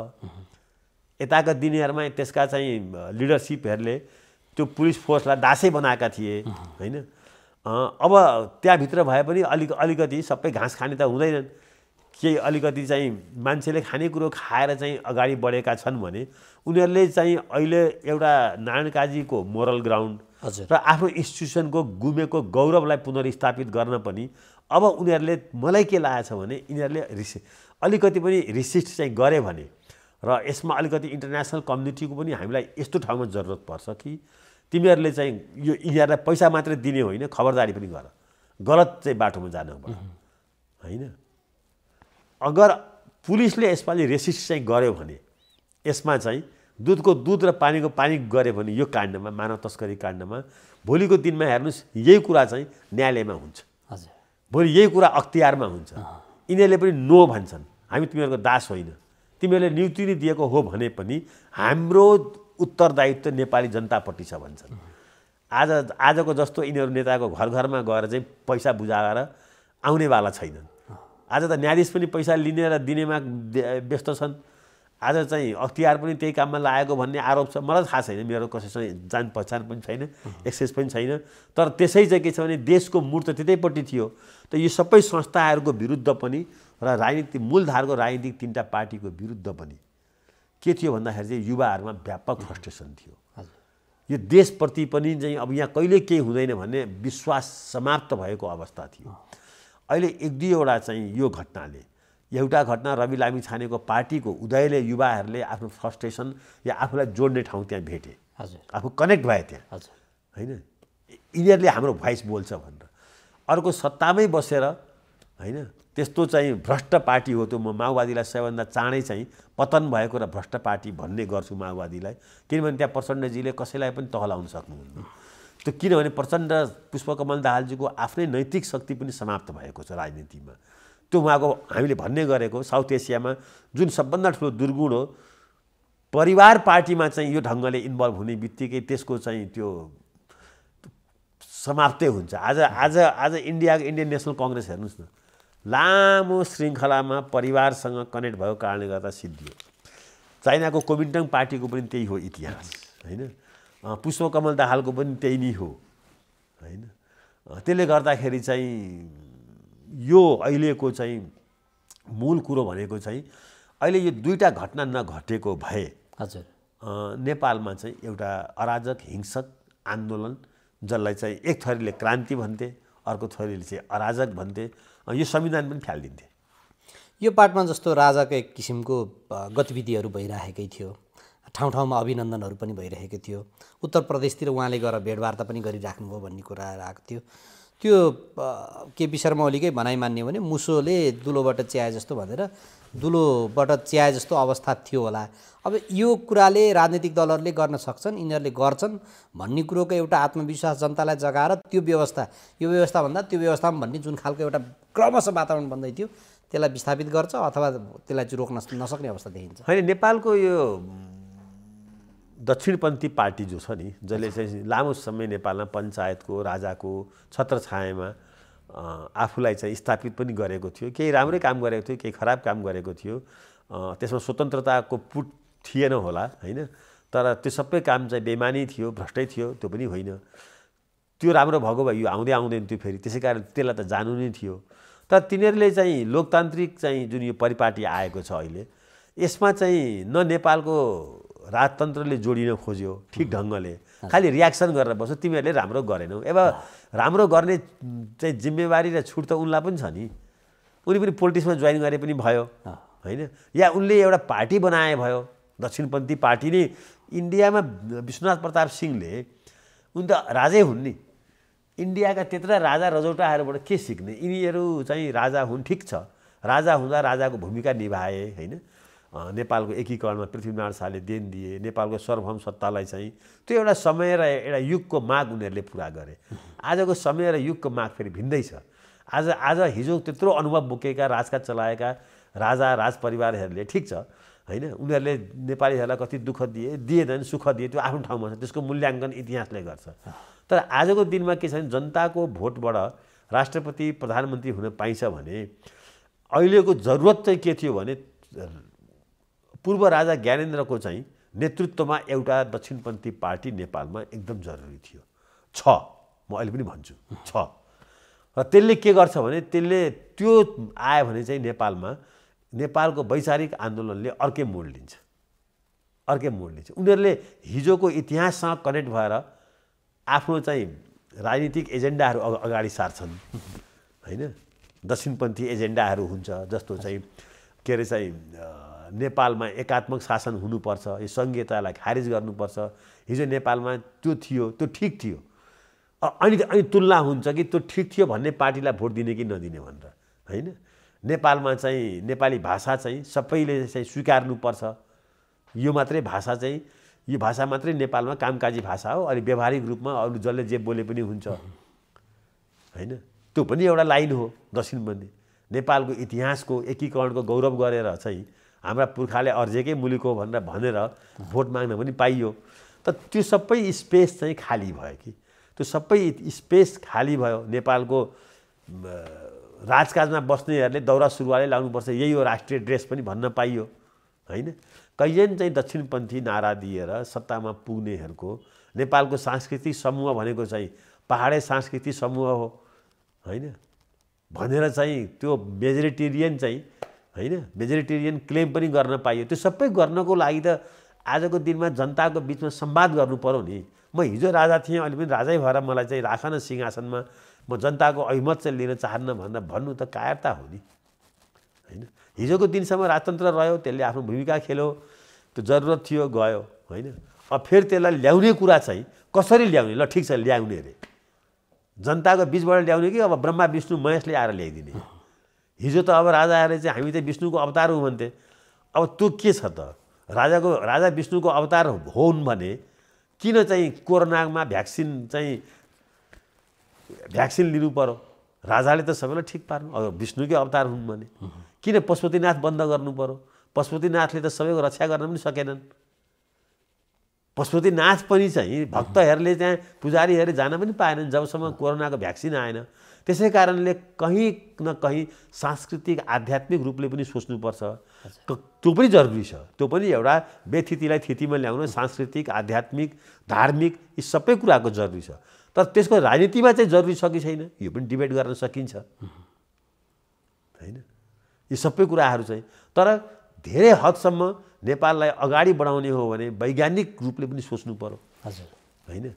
यताका दिनहरूमा त्यसका चाहिँ लिडरसिपहरूले त्यो पुलिस फोर्सलाई दासै बनाएका थिए होइन अब त्यहाँभित्र भए पनि अलिक अलिकति सबै घाँस खाने त हुँदैनन् केही अलिकति चाहिँ मान्छेले खानेकुरो खाएर चाहिँ अगाडि बढेका छन् भने उनीहरूले चाहिँ अहिले एउटा नारायण काजीको मोरल ग्राउन्ड र आफ्नो इन्स्टिट्युसनको गुमेको गौरवलाई पुनर्स्थापित गर्न पनि अब उनीहरूले मलाई के लागेको छ भने यिनीहरूले रिसि अलिकति पनि रिसिस्ट चाहिँ गरे भने र यसमा अलिकति इन्टरनेसनल कम्युनिटीको पनि हामीलाई यस्तो ठाउँमा जरुरत पर्छ कि तिमीहरूले चाहिँ यो यिनीहरूलाई पैसा मात्रै दिने होइन खबरदारी पनि गर गलत चाहिँ बाटोमा जानुपर्छ होइन अगर पुलिसले यसपालि रेसिस्ट चाहिँ गर्यो भने यसमा चाहिँ दुधको दुध र पानीको पानी गऱ्यो भने यो काण्डमा मानव तस्करी काण्डमा भोलिको दिनमा हेर्नुहोस् यही कुरा चाहिँ न्यायालयमा हुन्छ हजुर भोलि यही कुरा अख्तियारमा हुन्छ यिनीहरूले पनि नो भन्छन् हामी तिमीहरूको दास होइन तिमीहरूले नियुक्ति नै दिएको हो भने पनि हाम्रो उत्तरदायित्व नेपाली जनतापट्टि छ भन्छन् आज आजको जस्तो यिनीहरू नेताको घर घरमा गएर चाहिँ पैसा बुझाएर आउनेवाला छैनन् आज त न्यायाधीश पनि पैसा लिने र दिनेमा व्यस्त छन् आज चाहिँ अख्तियार पनि त्यही काममा लागेको भन्ने आरोप छ मलाई थाहा छैन मेरो कसैसँग जान पहिचान पनि छैन एक्सेस पनि छैन तर त्यसै चाहिँ के छ भने देशको मूर्त त्यतैपट्टि थियो त यो सबै संस्थाहरूको विरुद्ध पनि र राजनीति मूलधारको राजनीतिक तिनवटा पार्टीको विरुद्ध पनि के थियो भन्दाखेरि चाहिँ युवाहरूमा व्यापक फ्रस्ट्रेसन थियो यो देशप्रति पनि चाहिँ अब यहाँ कहिले केही हुँदैन भन्ने विश्वास समाप्त भएको अवस्था थियो अहिले एक दुईवटा चाहिँ यो घटनाले एउटा घटना रवि लामी छानेको पार्टीको उदयले युवाहरूले आफ्नो फ्रस्ट्रेसन या आफूलाई जोड्ने ठाउँ त्यहाँ भेटे हजुर आफू कनेक्ट भए त्यहाँ हजुर होइन यिनीहरूले हाम्रो भोइस बोल्छ भनेर अर्को सत्तामै बसेर होइन त्यस्तो चाहिँ भ्रष्ट पार्टी हो त्यो म माओवादीलाई सबैभन्दा चाँडै चाहिँ पतन भएको र भ्रष्ट पार्टी भन्ने गर्छु माओवादीलाई किनभने त्यहाँ प्रचण्डजीले कसैलाई पनि तहलाउन सक्नुहुन्न त्यो किनभने प्रचण्ड पुष्पकमल दाहालजीको आफ्नै नैतिक शक्ति पनि समाप्त भएको छ राजनीतिमा त्यो उहाँको हामीले भन्ने गरेको साउथ एसियामा जुन सबभन्दा ठुलो दुर्गुण हो परिवार पार्टीमा चाहिँ यो ढङ्गले इन्भल्भ हुने बित्तिकै त्यसको चाहिँ त्यो समाप्तै हुन्छ आज आज आज इन्डियाको इन्डियन नेसनल कङ्ग्रेस हेर्नुहोस् न लामो श्रृङ्खलामा परिवारसँग कनेक्ट भएको कारणले गर्दा सिद्धियो चाइनाको कोमिन्टङ पार्टीको पनि त्यही हो इतिहास होइन पुष्पकमल दाहालको पनि त्यही नै हो होइन त्यसले गर्दाखेरि चाहिँ यो अहिलेको चाहिँ मूल कुरो भनेको चाहिँ अहिले यो दुईवटा घटना नघटेको भए हजुर नेपालमा चाहिँ एउटा अराजक हिंसक आन्दोलन जसलाई चाहिँ एक थरीले क्रान्ति भन्थे अर्को थरीले चाहिँ अराजक भन्थे यो संविधान पनि फ्यालिदिन्थे यो पाठमा जस्तो राजाकै किसिमको गतिविधिहरू भइरहेकै थियो ठाउँ ठाउँमा अभिनन्दनहरू पनि भइरहेको थियो उत्तर प्रदेशतिर उहाँले गएर भेटवार्ता पनि गरिराख्नुभयो भन्ने कुरा आएको थियो त्यो केपी शर्मा ओलीकै भनाइ मान्यो भने मुसोले दुलोबाट च्याए जस्तो भनेर दुलोबाट च्याए जस्तो अवस्था थियो होला अब यो कुराले राजनीतिक दलहरूले गर्न सक्छन् यिनीहरूले गर्छन् भन्ने कुरोको एउटा आत्मविश्वास जनतालाई जगाएर त्यो व्यवस्था यो व्यवस्थाभन्दा त्यो व्यवस्थामा भन्ने जुन खालको एउटा क्रमशः वातावरण बन्दै थियो त्यसलाई विस्थापित गर्छ अथवा त्यसलाई चाहिँ रोक्न नसक्ने अवस्था देखिन्छ होइन नेपालको यो दक्षिणपन्थी पार्टी जो छ नि जसले चाहिँ लामो समय नेपालमा पञ्चायतको राजाको छत्रछायामा आफूलाई चाहिँ स्थापित पनि गरेको थियो केही राम्रै काम गरेको थियो केही खराब काम गरेको थियो त्यसमा स्वतन्त्रताको पुट थिएन होला होइन तर त्यो सबै काम चाहिँ बेमानी थियो भ्रष्टै थियो त्यो पनि होइन त्यो राम्रो भएको भए यो आउँदै आउँदैन थियो फेरि त्यसै कारण त्यसलाई त जानु नै थियो तर तिनीहरूले चाहिँ लोकतान्त्रिक चाहिँ जुन यो परिपाटी आएको छ अहिले यसमा चाहिँ न नेपालको राजतन्त्रले जोडिन खोज्यो ठिक ढङ्गले खालि रियाक्सन गरेर बस्छ तिमीहरूले राम्रो गरेनौ अब राम्रो गर्ने चाहिँ जिम्मेवारी र छुट त उनलाई पनि छ नि उनी पनि पोलिटिक्समा जोइन गरे पनि भयो होइन या उनले एउटा पार्टी बनाए भयो दक्षिणपन्थी पार्टी नै इन्डियामा विश्वनाथ प्रताप सिंहले उन त राजै हुन् नि इन्डियाका त्यत्र राजा रजौटाहरूबाट के सिक्ने यिनीहरू चाहिँ राजा हुन् ठिक छ राजा हुँदा राजाको भूमिका निभाए होइन नेपालको एकीकरणमा पृथ्वीनारायण शाहले देन दिए नेपालको सर्वभौम सत्तालाई चाहिँ त्यो एउटा समय र एउटा युगको माग उनीहरूले पुरा गरे आजको समय र युगको माग फेरि भिन्दै छ आज आज हिजो त्यत्रो अनुभव बोकेका राजका चलाएका राजा राजपरिवारहरूले ठिक छ होइन उनीहरूले नेपालीहरूलाई कति दुःख दिए दिएनन् सुख दिए त्यो आफ्नो ठाउँमा छ त्यसको मूल्याङ्कन इतिहासले गर्छ तर आजको दिनमा के छ भने जनताको भोटबाट राष्ट्रपति प्रधानमन्त्री हुन पाइन्छ भने अहिलेको जरुरत चाहिँ के थियो भने पूर्व राजा ज्ञानेन्द्रको चाहिँ नेतृत्वमा एउटा दक्षिणपन्थी पार्टी नेपालमा एकदम जरुरी थियो छ म अहिले पनि भन्छु छ र त्यसले के गर्छ भने त्यसले त्यो आयो भने चाहिँ नेपालमा नेपालको वैचारिक आन्दोलनले अर्कै मोड लिन्छ अर्कै मोड लिन्छ उनीहरूले हिजोको इतिहाससँग कनेक्ट भएर आफ्नो चाहिँ राजनीतिक एजेन्डाहरू अगाडि सार्छन् (laughs) होइन दक्षिणपन्थी एजेन्डाहरू हुन्छ जस्तो चाहिँ के अरे चाहिँ नेपालमा एकात्मक शासन हुनुपर्छ यो सङ्घीयतालाई खारेज गर्नुपर्छ हिजो नेपालमा त्यो थियो त्यो ठिक थियो अनि अनि तुलना हुन्छ कि त्यो ठिक थियो भन्ने पार्टीलाई भोट दिने कि नदिने भनेर होइन नेपालमा चाहिँ नेपाली भाषा चाहिँ सबैले चाहिँ स्वीकार्नुपर्छ यो मात्रै भाषा चाहिँ यो भाषा मात्रै नेपालमा कामकाजी भाषा हो अनि व्यवहारिक रूपमा अरू जसले जे बोले पनि हुन्छ होइन त्यो पनि एउटा लाइन हो दक्षिण नेपालको इतिहासको एकीकरणको गौरव गरेर चाहिँ हाम्रा पुर्खाले अर्जेकै मुलुक हो भनेर भनेर भोट माग्न पनि पाइयो त त्यो सबै स्पेस चाहिँ खाली भयो कि त्यो सबै स्पेस खाली भयो नेपालको राजकाजमा बस्नेहरूले दौरा सुरुवालै लाउनुपर्छ यही हो राष्ट्रिय ड्रेस पनि भन्न पाइयो होइन कैयन चाहिँ दक्षिणपन्थी नारा दिएर सत्तामा पुग्नेहरूको नेपालको सांस्कृतिक समूह भनेको चाहिँ पाहाडे सांस्कृतिक समूह हो होइन भनेर चाहिँ त्यो मेजोरिटेरियन चाहिँ होइन भेजिटेरियन क्लेम पनि गर्न पाइयो त्यो सबै गर्नको लागि त आजको दिनमा जनताको बिचमा संवाद गर्नु पऱ्यो नि म हिजो राजा थिएँ अहिले पनि राजै भएर मलाई चाहिँ राखन सिंहासनमा म जनताको अहिमत चाहिँ लिन चाहन्न भनेर भन्नु त कायरता हो नि होइन हिजोको दिनसम्म राजतन्त्र रह्यो त्यसले आफ्नो भूमिका खेल्यो त्यो जरुरत थियो गयो होइन अब फेरि त्यसलाई ल्याउने कुरा चाहिँ कसरी ल्याउने ल ठिक छ ल्याउने अरे जनताको बिचबाट ल्याउने कि अब ब्रह्मा विष्णु महेशले आएर ल्याइदिने हिजो त अब राजाहरूले चाहिँ हामी त विष्णुको अवतार हो भन्थे अब त्यो के छ त राजाको राजा विष्णुको अवतार होन् भने किन चाहिँ कोरोनामा भ्याक्सिन चाहिँ भ्याक्सिन लिनु पर्यो राजाले त सबैलाई ठिक पार्नु अब विष्णुकै अवतार हुन् भने किन पशुपतिनाथ बन्द गर्नु पर्यो पशुपतिनाथले त सबैको रक्षा गर्न पनि सकेनन् पशुपतिनाथ पनि चाहिँ भक्तहरूले त्यहाँ पुजारीहरूले जान पनि पाएनन् जबसम्म कोरोनाको भ्याक्सिन आएन त्यसै कारणले कहीँ न कहीँ सांस्कृतिक आध्यात्मिक रूपले पनि सोच्नुपर्छ त्यो पनि जरुरी छ त्यो पनि एउटा व्यथितिलाई थितिमा ल्याउन सांस्कृतिक आध्यात्मिक धार्मिक यी सबै कुराको जरुरी छ तर त्यसको राजनीतिमा चाहिँ जरुरी छ कि छैन यो पनि डिबेट गर्न सकिन्छ होइन यी सबै कुराहरू चाहिँ तर धेरै हदसम्म नेपाललाई अगाडि बढाउने हो भने वैज्ञानिक रूपले पनि सोच्नु पऱ्यो हजुर होइन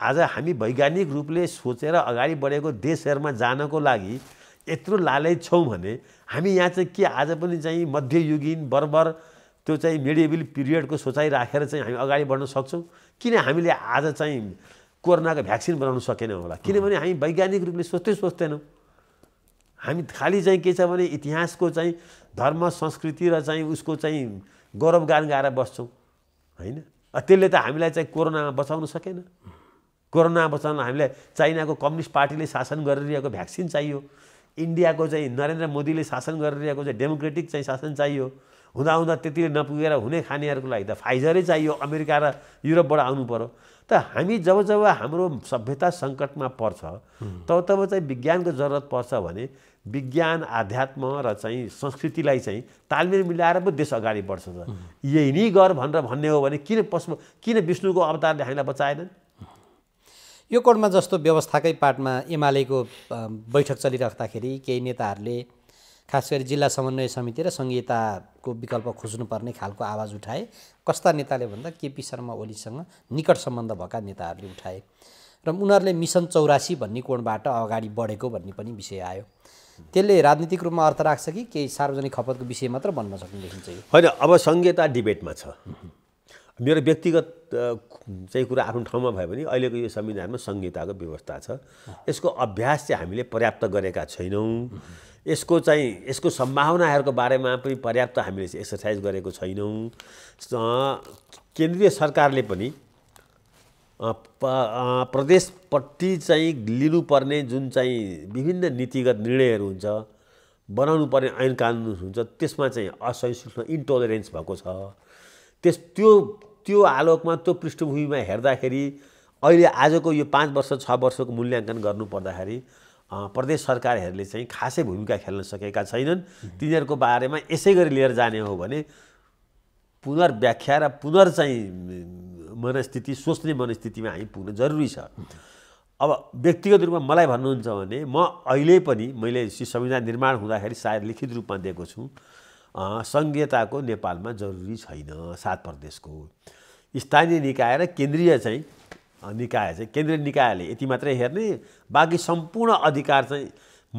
आज हामी वैज्ञानिक रूपले सोचेर अगाडि बढेको देशहरूमा जानको लागि यत्रो लालै छौँ भने हामी यहाँ चाहिँ के आज पनि चाहिँ मध्ययुगीन बर्बर त्यो चाहिँ मिडिएबल पिरियडको सोचाइ राखेर चाहिँ हामी अगाडि बढ्न सक्छौँ किन हामीले आज चाहिँ कोरोनाको भ्याक्सिन बनाउन सकेनौँ होला किनभने हामी वैज्ञानिक रूपले सोच्दै सोच्दैनौँ हामी खालि चाहिँ के छ भने इतिहासको चाहिँ धर्म संस्कृति र चाहिँ उसको चाहिँ गौरवगान गाएर बस्छौँ होइन त्यसले त हामीलाई चाहिँ कोरोनामा बचाउन सकेन कोरोना बचाउन हामीलाई चाइनाको कम्युनिस्ट पार्टीले शासन गरिरहेको भ्याक्सिन चाहियो इन्डियाको चाहिँ नरेन्द्र मोदीले शासन गरिरहेको चाहिँ डेमोक्रेटिक चाहिँ शासन चाहियो हुँदाहुँदा त्यतिले नपुगेर हुने खानेहरूको लागि त फाइजरै चाहियो अमेरिका र युरोपबाट आउनु पऱ्यो त हामी जब जब हाम्रो सभ्यता सङ्कटमा पर्छ तब तब चाहिँ विज्ञानको जरुरत पर्छ भने विज्ञान आध्यात्म र चाहिँ संस्कृतिलाई चाहिँ तालमेल मिलाएर पो देश अगाडि बढ्छ यही नै गर भनेर भन्ने हो भने किन पशु किन विष्णुको अवतारले हामीलाई बचाएनन् यो कोडमा जस्तो व्यवस्थाकै पाटमा एमालेको बैठक चलिराख्दाखेरि केही नेताहरूले खास गरी जिल्ला समन्वय समिति र सङ्घीयताको विकल्प खोज्नुपर्ने खालको आवाज उठाए कस्ता नेताले भन्दा केपी शर्मा ओलीसँग निकट सम्बन्ध भएका नेताहरूले उठाए र उनीहरूले मिसन चौरासी भन्ने कोणबाट अगाडि बढेको भन्ने पनि विषय आयो त्यसले राजनीतिक रूपमा अर्थ राख्छ कि केही सार्वजनिक खपतको विषय मात्र बन्न सक्ने देखिन्छ होइन अब सङ्घीयता डिबेटमा छ मेरो व्यक्तिगत चाहिँ कुरा आफ्नो ठाउँमा भयो भने अहिलेको यो संविधानमा संहिताको व्यवस्था छ यसको अभ्यास चाहिँ हामीले पर्याप्त गरेका छैनौँ यसको चाहिँ यसको सम्भावनाहरूको बारेमा पनि पर्याप्त हामीले एक्सर्साइज गरेको छैनौँ केन्द्रीय सरकारले पनि प्रदेशपट्टि चाहिँ लिनुपर्ने जुन चाहिँ विभिन्न नीतिगत निर्णयहरू हुन्छ बनाउनु पर्ने ऐन कानुन हुन्छ त्यसमा चाहिँ असहिष्णु इन्टोलरेन्स भएको छ त्यस त्यो त्यो आलोकमा त्यो पृष्ठभूमिमा हेर्दाखेरि अहिले आजको यो पाँच वर्ष छ वर्षको मूल्याङ्कन गर्नु पर्दाखेरि प्रदेश सरकारहरूले चाहिँ खासै भूमिका खेल्न सकेका छैनन् तिनीहरूको बारेमा यसै गरी लिएर जाने हो भने पुनर्व्याख्या र पुनर् चाहिँ मनस्थिति सोच्ने मनस्थितिमा हामी पुग्न जरुरी छ अब व्यक्तिगत रूपमा मलाई भन्नुहुन्छ भने म अहिले पनि मैले संविधान निर्माण हुँदाखेरि सायद लिखित रूपमा दिएको छु सङ्घीयताको नेपालमा जरुरी छैन सात प्रदेशको स्थानीय निकाय र केन्द्रीय चाहिँ निकाय चाहिँ केन्द्रीय निकायले यति मात्रै हेर्ने बाँकी सम्पूर्ण अधिकार चाहिँ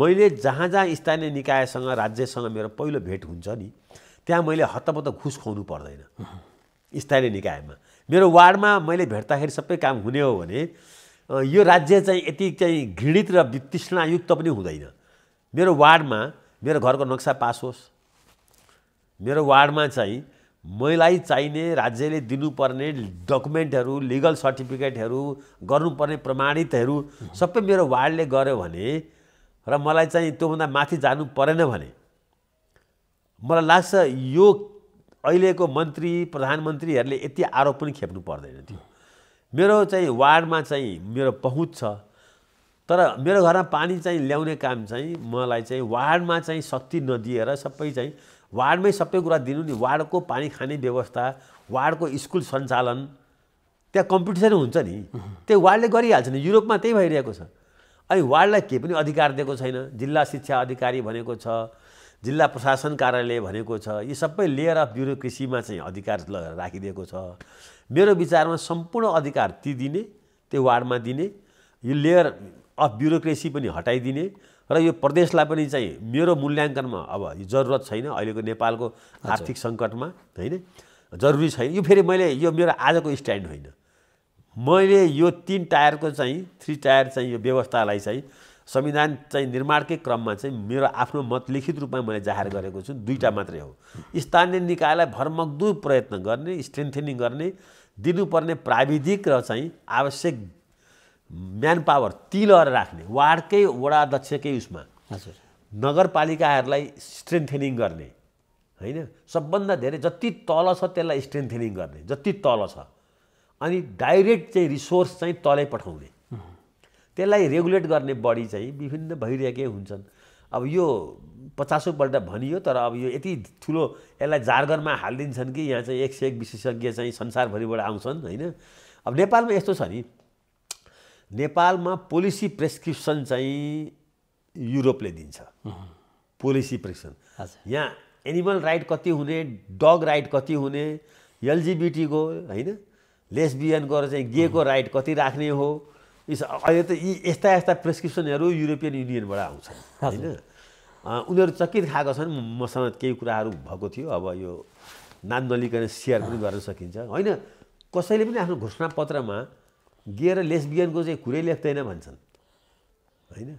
मैले जहाँ जहाँ स्थानीय निकायसँग राज्यसँग मेरो पहिलो भेट हुन्छ नि त्यहाँ मैले हत्तपत्त घुस खुवाउनु पर्दैन स्थानीय निकायमा मेरो वार्डमा मैले भेट्दाखेरि सबै काम हुने हो भने यो राज्य चाहिँ यति चाहिँ घृणित र वितृष्णायुक्त पनि हुँदैन मेरो वार्डमा मेरो घरको नक्सा पास होस् मेरो वार्डमा चाहिँ मलाई चाहिने राज्यले दिनुपर्ने डकुमेन्टहरू लिगल सर्टिफिकेटहरू गर्नुपर्ने प्रमाणितहरू सबै मेरो वार्डले गर्यो भने र मलाई चाहिँ त्योभन्दा माथि जानु परेन भने मलाई लाग्छ यो अहिलेको मन्त्री प्रधानमन्त्रीहरूले यति आरोप पनि खेप्नु पर्दैन थियो मेरो चाहिँ वार्डमा चाहिँ मेरो पहुँच छ तर मेरो घरमा पानी चाहिँ ल्याउने काम चाहिँ मलाई चाहिँ वार्डमा चाहिँ शक्ति नदिएर सबै चाहिँ वार्डमै सबै कुरा दिनु नि वार्डको पानी खाने व्यवस्था वार्डको स्कुल सञ्चालन त्यहाँ कम्पिटिसन हुन्छ नि त्यही वार्डले गरिहाल्छ नि युरोपमा त्यही भइरहेको छ अनि वार्डलाई केही पनि अधिकार दिएको छैन जिल्ला शिक्षा अधिकारी भनेको छ जिल्ला प्रशासन कार्यालय भनेको छ यी सबै लेयर अफ ब्युरोक्रेसीमा चाहिँ अधिकार राखिदिएको छ मेरो विचारमा सम्पूर्ण अधिकार ती दिने त्यो वार्डमा दिने यो लेयर अफ ब्युरोक्रेसी पनि हटाइदिने र यो प्रदेशलाई पनि चाहिँ मेरो मूल्याङ्कनमा अब यो जरुरत छैन अहिलेको नेपालको आर्थिक सङ्कटमा होइन जरुरी छैन यो फेरि मैले यो मेरो आजको स्ट्यान्ड होइन मैले यो तिन टायरको चाहिँ थ्री टायर चाहिँ यो व्यवस्थालाई चाहिँ संविधान चाहिँ निर्माणकै क्रममा चाहिँ मेरो आफ्नो मत लिखित रूपमा मैले जाहेर गरेको छु दुईवटा मात्रै हो स्थानीय निकायलाई भरमग्दु प्रयत्न गर्ने स्ट्रेन्थेनिङ गर्ने दिनुपर्ने प्राविधिक र चाहिँ आवश्यक म्यान पावर ती लहर राख्ने वार्डकै वडा अध्यक्षकै उसमा नगरपालिकाहरूलाई स्ट्रेन्थेनिङ गर्ने होइन सबभन्दा धेरै जति तल छ त्यसलाई स्ट्रेन्थेनिङ गर्ने जति तल छ अनि डाइरेक्ट चाहिँ रिसोर्स चाहिँ तलै पठाउने त्यसलाई रेगुलेट गर्ने बडी चाहिँ विभिन्न भइरहेकै हुन्छन् अब यो पचासौँपल्ट भनियो तर अब यो यति ठुलो यसलाई जार्गनमा हालिदिन्छन् कि यहाँ चाहिँ एक से एक विशेषज्ञ चाहिँ संसारभरिबाट आउँछन् होइन अब नेपालमा यस्तो छ नि नेपालमा पोलिसी प्रेसक्रिप्सन चाहिँ युरोपले दिन्छ पोलिसी प्रेसक्रिप्सन यहाँ एनिमल राइट कति हुने डग राइट कति हुने एलजिबिटीको होइन लेसबियनको चाहिँ गेको राइट कति राख्ने हो यी अहिले त यी यस्ता यस्ता प्रेसक्रिप्सनहरू युरोपियन युनियनबाट आउँछ होइन उनीहरू चकित खाएको छन् मसँग केही कुराहरू भएको थियो अब यो नाम नलिकन सेयर पनि गर्न सकिन्छ होइन कसैले पनि आफ्नो घोषणापत्रमा गे र लेसबियनको चाहिँ कुरै लेख्दैन भन्छन् होइन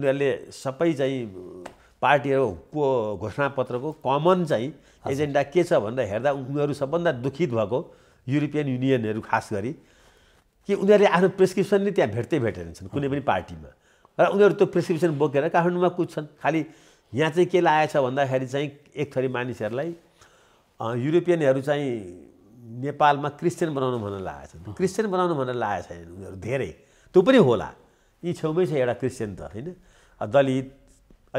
उनीहरूले सबै चाहिँ पार्टीहरूको घोषणापत्रको कमन चाहिँ एजेन्डा के छ भन्दा हेर्दा उनीहरू सबभन्दा दुखित भएको युरोपियन युनियनहरू खास गरी कि उनीहरूले आफ्नो प्रिस्क्रिप्सन नै त्यहाँ भेट्दै भेटेर छन् कुनै पनि पार्टीमा र उनीहरू त्यो प्रिस्क्रिप्सन बोकेर काठमाडौँमा कुद्छन् खालि यहाँ चाहिँ के लागेको छ भन्दाखेरि चाहिँ एक थरी मानिसहरूलाई युरोपियनहरू चाहिँ नेपालमा क्रिस्चियन बनाउनु भनेर लागेको छ क्रिस्चियन बनाउनु भनेर लागेको छैन उनीहरू धेरै त्यो पनि होला यी छेउमै छ एउटा क्रिस्चियन त होइन दलित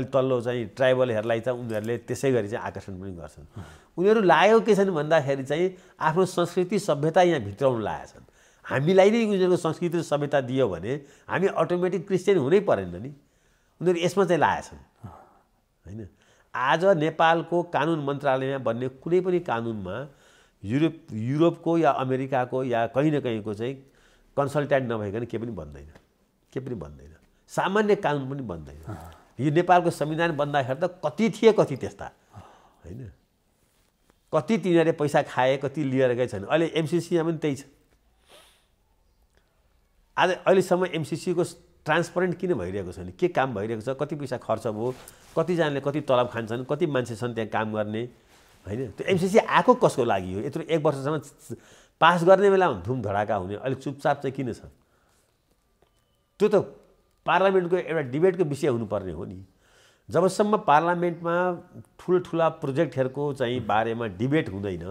अलिक तल्लो चाहिँ ट्राइबलहरूलाई चाहिँ उनीहरूले त्यसै गरी चाहिँ आकर्षण पनि गर्छन् उनीहरू लागेको के छन् भन्दाखेरि चाहिँ आफ्नो संस्कृति सभ्यता यहाँ भित्राउनु लागेछन् हामीलाई नै उनीहरूको संस्कृति र सभ्यता दियो भने हामी अटोमेटिक क्रिस्चियन हुनै परेन नि उनीहरू यसमा चाहिँ लागेछन् होइन आज नेपालको कानुन मन्त्रालयमा बन्ने कुनै पनि कानुनमा युरोप युरोपको या अमेरिकाको या कहीँ न कहीँको चाहिँ कन्सल्ट्यान्ट नभइकन के पनि बन्दैन के पनि बन्दैन सामान्य कानुन पनि बन्दैन यो नेपालको संविधान बन्दाखेरि त कति थिए कति त्यस्ता होइन कति तिनीहरूले पैसा खाए कति लिएर गए छैन अहिले एमसिसीमा पनि त्यही छ आज अहिलेसम्म एमसिसीको ट्रान्सपरेन्ट किन भइरहेको छैन के काम भइरहेको छ कति पैसा खर्च भयो कतिजनाले कति तलब खान्छन् कति मान्छे छन् त्यहाँ काम गर्ने होइन त्यो एमसिसी आएको कसको लागि हो यत्रो एक वर्षसम्म पास गर्ने बेलामा धुमधडाका हुने अलिक चुपचाप चाहिँ किन छ त्यो त पार्लियामेन्टको एउटा डिबेटको विषय हुनुपर्ने हो नि जबसम्म पार्लियामेन्टमा ठुल्ठुला प्रोजेक्टहरूको चाहिँ बारेमा डिबेट हुँदैन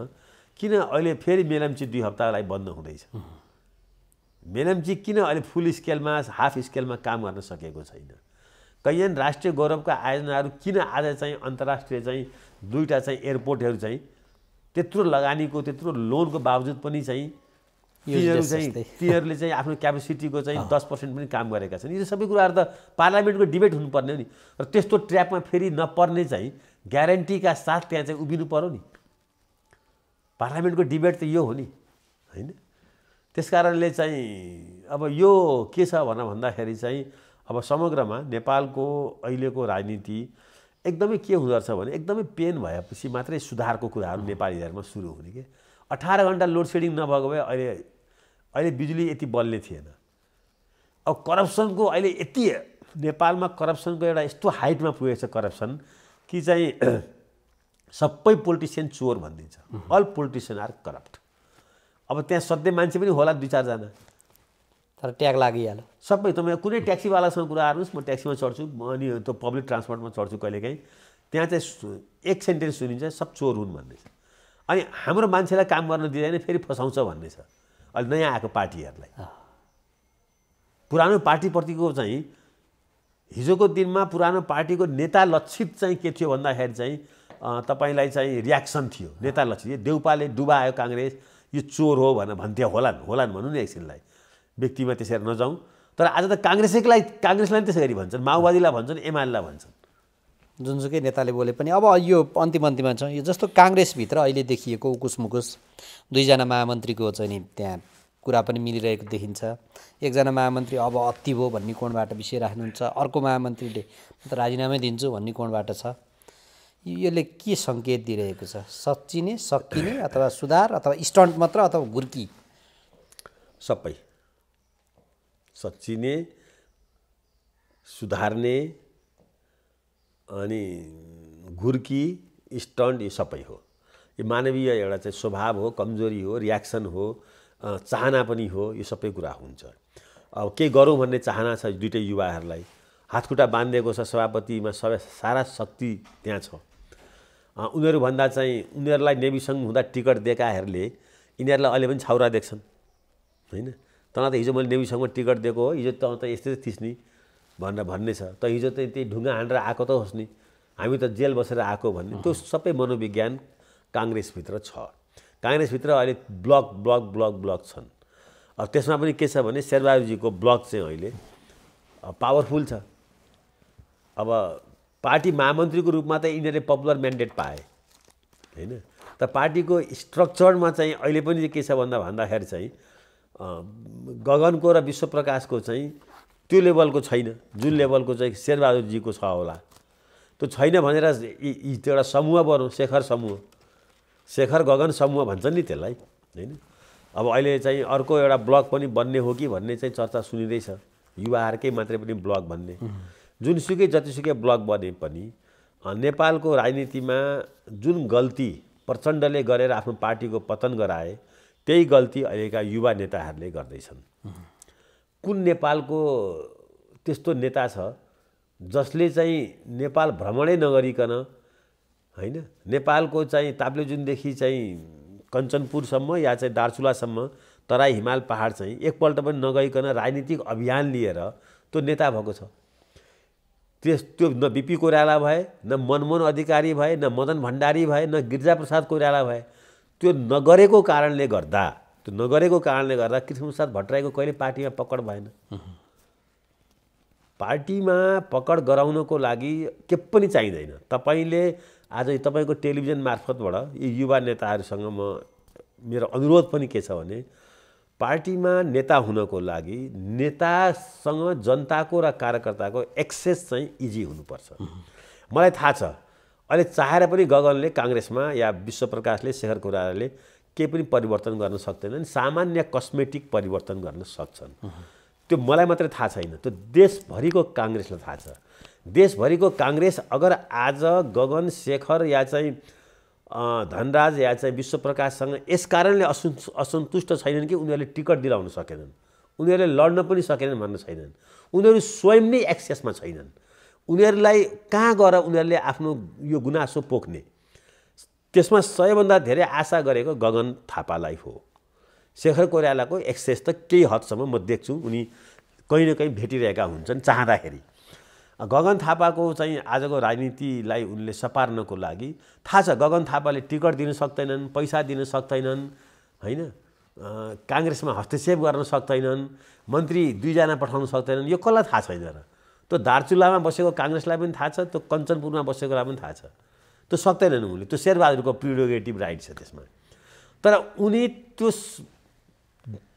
किन अहिले फेरि मेलम्ची दुई हप्तालाई बन्द हुँदैछ मेलम्ची किन अहिले फुल स्केलमा हाफ स्केलमा काम गर्न सकेको छैन कैयन राष्ट्रिय गौरवका आयोजनाहरू किन आज चाहिँ अन्तर्राष्ट्रिय चाहिँ दुईवटा चाहिँ एयरपोर्टहरू चाहिँ त्यत्रो लगानीको त्यत्रो लोनको बावजुद पनि चाहिँ तिनीहरू चाहिँ तिनीहरूले चाहिँ आफ्नो क्यापेसिटीको चाहिँ दस पर्सेन्ट पनि काम गरेका छन् यो सबै कुराहरू त पार्लियामेन्टको डिबेट हुनुपर्ने हो नि र त्यस्तो ट्र्यापमा फेरि नपर्ने चाहिँ ग्यारेन्टीका साथ त्यहाँ चाहिँ उभिनु पऱ्यो नि पार्लियामेन्टको डिबेट त यो हो नि होइन त्यस कारणले चाहिँ अब यो के छ भने भन्दाखेरि चाहिँ अब समग्रमा नेपालको अहिलेको राजनीति एकदमै के हुँदोरहेछ भने एकदमै पेन भएपछि मात्रै सुधारको कुराहरू नेपालीहरूमा सुरु हुने कि अठार घन्टा लोड सेडिङ नभएको भए अहिले अहिले बिजुली यति बल्ने थिएन अब करप्सनको अहिले यति नेपालमा करप्सनको एउटा यस्तो हाइटमा पुगेको छ करप्सन कि चाहिँ (clears throat) सबै पोलिटिसियन चोर भनिदिन्छ अल पोलिटिसियन आर करप्ट अब त्यहाँ सधैँ मान्छे पनि होला दुई चारजना तर ट्याग लागिहाल्यो सबै तपाईँ कुनै ट्याक्सीवालासँग कुरा हार्नुहोस् म ट्याक्सीमा चढ्छु म अनि त्यो पब्लिक ट्रान्सपोर्टमा चढ्छु कहिलेकाहीँ त्यहाँ चाहिँ एक सेन्टेन्स सुनिन्छ सब चोर हुन् भन्ने छ अनि हाम्रो मान्छेलाई काम गर्न दिँदैन फेरि फसाउँछ भन्ने छ अहिले नयाँ आएको पार्टीहरूलाई पुरानो पार्टीप्रतिको चाहिँ हिजोको दिनमा पुरानो पार्टीको नेता लक्षित चाहिँ के थियो भन्दाखेरि चाहिँ तपाईँलाई चाहिँ रियाक्सन थियो नेता लक्षित देउपाले डुबायो काङ्ग्रेस यो चोर हो भनेर भन्थ्यो होलान् होलान् भनौँ न एकछिनलाई व्यक्तिमा त्यसरी नजाउँ तर आज त काङ्ग्रेसैलाई काङ्ग्रेसलाई पनि त्यसरी भन्छन् माओवादीलाई भन्छन् एमालेलाई भन्छन् जुनसुकै नेताले बोले पनि अब यो अन्तिम अन्तिममा छ यो जस्तो काङ्ग्रेसभित्र अहिले देखिएको उकुस मुकुस दुईजना महामन्त्रीको चाहिँ नि त्यहाँ कुरा पनि मिलिरहेको देखिन्छ एकजना महामन्त्री अब अति भयो भन्ने कोणबाट विषय राख्नुहुन्छ अर्को महामन्त्रीले त राजीनामै दिन्छु भन्ने कोणबाट छ यसले के सङ्केत दिइरहेको छ सचिने सकिने अथवा सुधार अथवा स्टन्ट मात्र अथवा घुर्की सबै सच्चिने सुधार्ने अनि घुर्की स्टन्ट यो सबै हो यो मानवीय एउटा चाहिँ स्वभाव हो कमजोरी हो रियाक्सन हो चाहना पनि हो यो सबै कुरा हुन्छ अब के गरौँ भन्ने चाहना छ दुइटै युवाहरूलाई हातखुट्टा बाँधिएको छ सभापतिमा सबै सारा शक्ति त्यहाँ छ उनीहरूभन्दा चाहिँ उनीहरूलाई नेभी सङ्घ हुँदा टिकट दिएकाहरूले यिनीहरूलाई अहिले पनि छाउरा देख्छन् होइन तँलाई त हिजो मैले नेमीसँग टिकट दिएको हो हिजो तँ त यस्तै नि भनेर भन्ने छ त हिजो त त्यही ढुङ्गा हानेर आएको त होस् नि हामी त जेल बसेर आएको भन्ने त्यो सबै मनोविज्ञान काङ्ग्रेसभित्र छ काङ्ग्रेसभित्र अहिले ब्लक ब्लक ब्लक ब्लक छन् अब त्यसमा पनि के छ भने शेरबहादुरजीको ब्लक चाहिँ अहिले पावरफुल छ अब पार्टी महामन्त्रीको रूपमा त यिनीहरूले पपुलर म्यान्डेट पाए होइन त पार्टीको स्ट्रक्चरमा चाहिँ अहिले पनि के छ भन्दा भन्दाखेरि चाहिँ गगनको र विश्वप्रकाशको चाहिँ त्यो लेभलको छैन जुन लेभलको चाहिँ शेरबहादुरजीको छ होला त्यो छैन भनेर त्यो एउटा समूह बनाउँ शेखर समूह शेखर गगन समूह भन्छन् नि त्यसलाई होइन अब अहिले चाहिँ अर्को एउटा ब्लक पनि बन्ने हो कि भन्ने चाहिँ चर्चा सुनिँदैछ युवाहरूकै मात्रै पनि ब्लक भन्ने जुनसुकै जतिसुकै ब्लक बने पनि नेपालको राजनीतिमा जुन गल्ती प्रचण्डले गरेर आफ्नो पार्टीको पतन गराए त्यही गल्ती अहिलेका युवा नेताहरूले गर्दैछन् कुन नेपालको त्यस्तो नेता छ जसले चाहिँ नेपाल भ्रमणै नगरिकन होइन नेपालको चाहिँ ताप्लेजुनदेखि चाहिँ कञ्चनपुरसम्म या चाहिँ दार्चुलासम्म तराई हिमाल पहाड चाहिँ एकपल्ट पनि नगइकन राजनीतिक अभियान लिएर त्यो नेता भएको छ त्यस त्यो न बिपी कोइराला भए न मनमोहन अधिकारी भए न मदन भण्डारी भए न गिरिजाप्रसाद कोइराला भए त्यो नगरेको कारणले गर्दा त्यो नगरेको कारणले गर्दा कृष्णप्रसाद भट्टराईको कहिले पार्टीमा पकड भएन पार्टीमा पकड गराउनको लागि के पनि चाहिँदैन तपाईँले आज तपाईँको टेलिभिजन मार्फतबाट यी युवा नेताहरूसँग म मेरो अनुरोध पनि के छ भने पार्टीमा नेता हुनको लागि नेतासँग जनताको र कार्यकर्ताको एक्सेस चाहिँ इजी हुनुपर्छ मलाई थाहा छ अहिले चाहेर पनि गगनले काङ्ग्रेसमा या विश्वप्रकाशले शेखर कुराले केही पनि परिवर्तन गर्न सक्दैनन् सामान्य कस्मेटिक परिवर्तन गर्न सक्छन् त्यो मलाई मात्रै थाहा छैन त्यो देशभरिको काङ्ग्रेसलाई थाहा छ देशभरिको काङ्ग्रेस अगर आज गगन शेखर या चाहिँ धनराज या चाहिँ विश्वप्रकाशसँग यस कारणले असु असन्तुष्ट छैनन् कि उनीहरूले टिकट दिलाउन सकेनन् उनीहरूले लड्न पनि सकेनन् भन्न छैनन् उनीहरू स्वयं नै एक्सेसमा छैनन् उनीहरूलाई कहाँ गएर उनीहरूले आफ्नो यो गुनासो पोख्ने त्यसमा सबैभन्दा धेरै आशा गरेको गगन थापालाई हो शेखर कोइरालाको एक्सेस त केही हदसम्म म देख्छु उनी कहीँ न कहीँ भेटिरहेका हुन्छन् चाहँदाखेरि गगन थापाको चाहिँ आजको राजनीतिलाई उनले सपार्नको लागि थाहा छ गगन थापाले टिकट दिन सक्दैनन् पैसा दिन सक्दैनन् होइन काङ्ग्रेसमा हस्तक्षेप गर्न सक्दैनन् मन्त्री दुईजना पठाउन सक्दैनन् यो कसलाई थाहा छैन र त्यो दार्चुलामा बसेको काङ्ग्रेसलाई पनि थाहा छ त्यो कञ्चनपुरमा बसेकोलाई पनि थाहा छ त्यो सक्दैनन् उनले त्यो शेरबहादुरको प्रिरोगेटिभ राइट छ त्यसमा तर उनी त्यो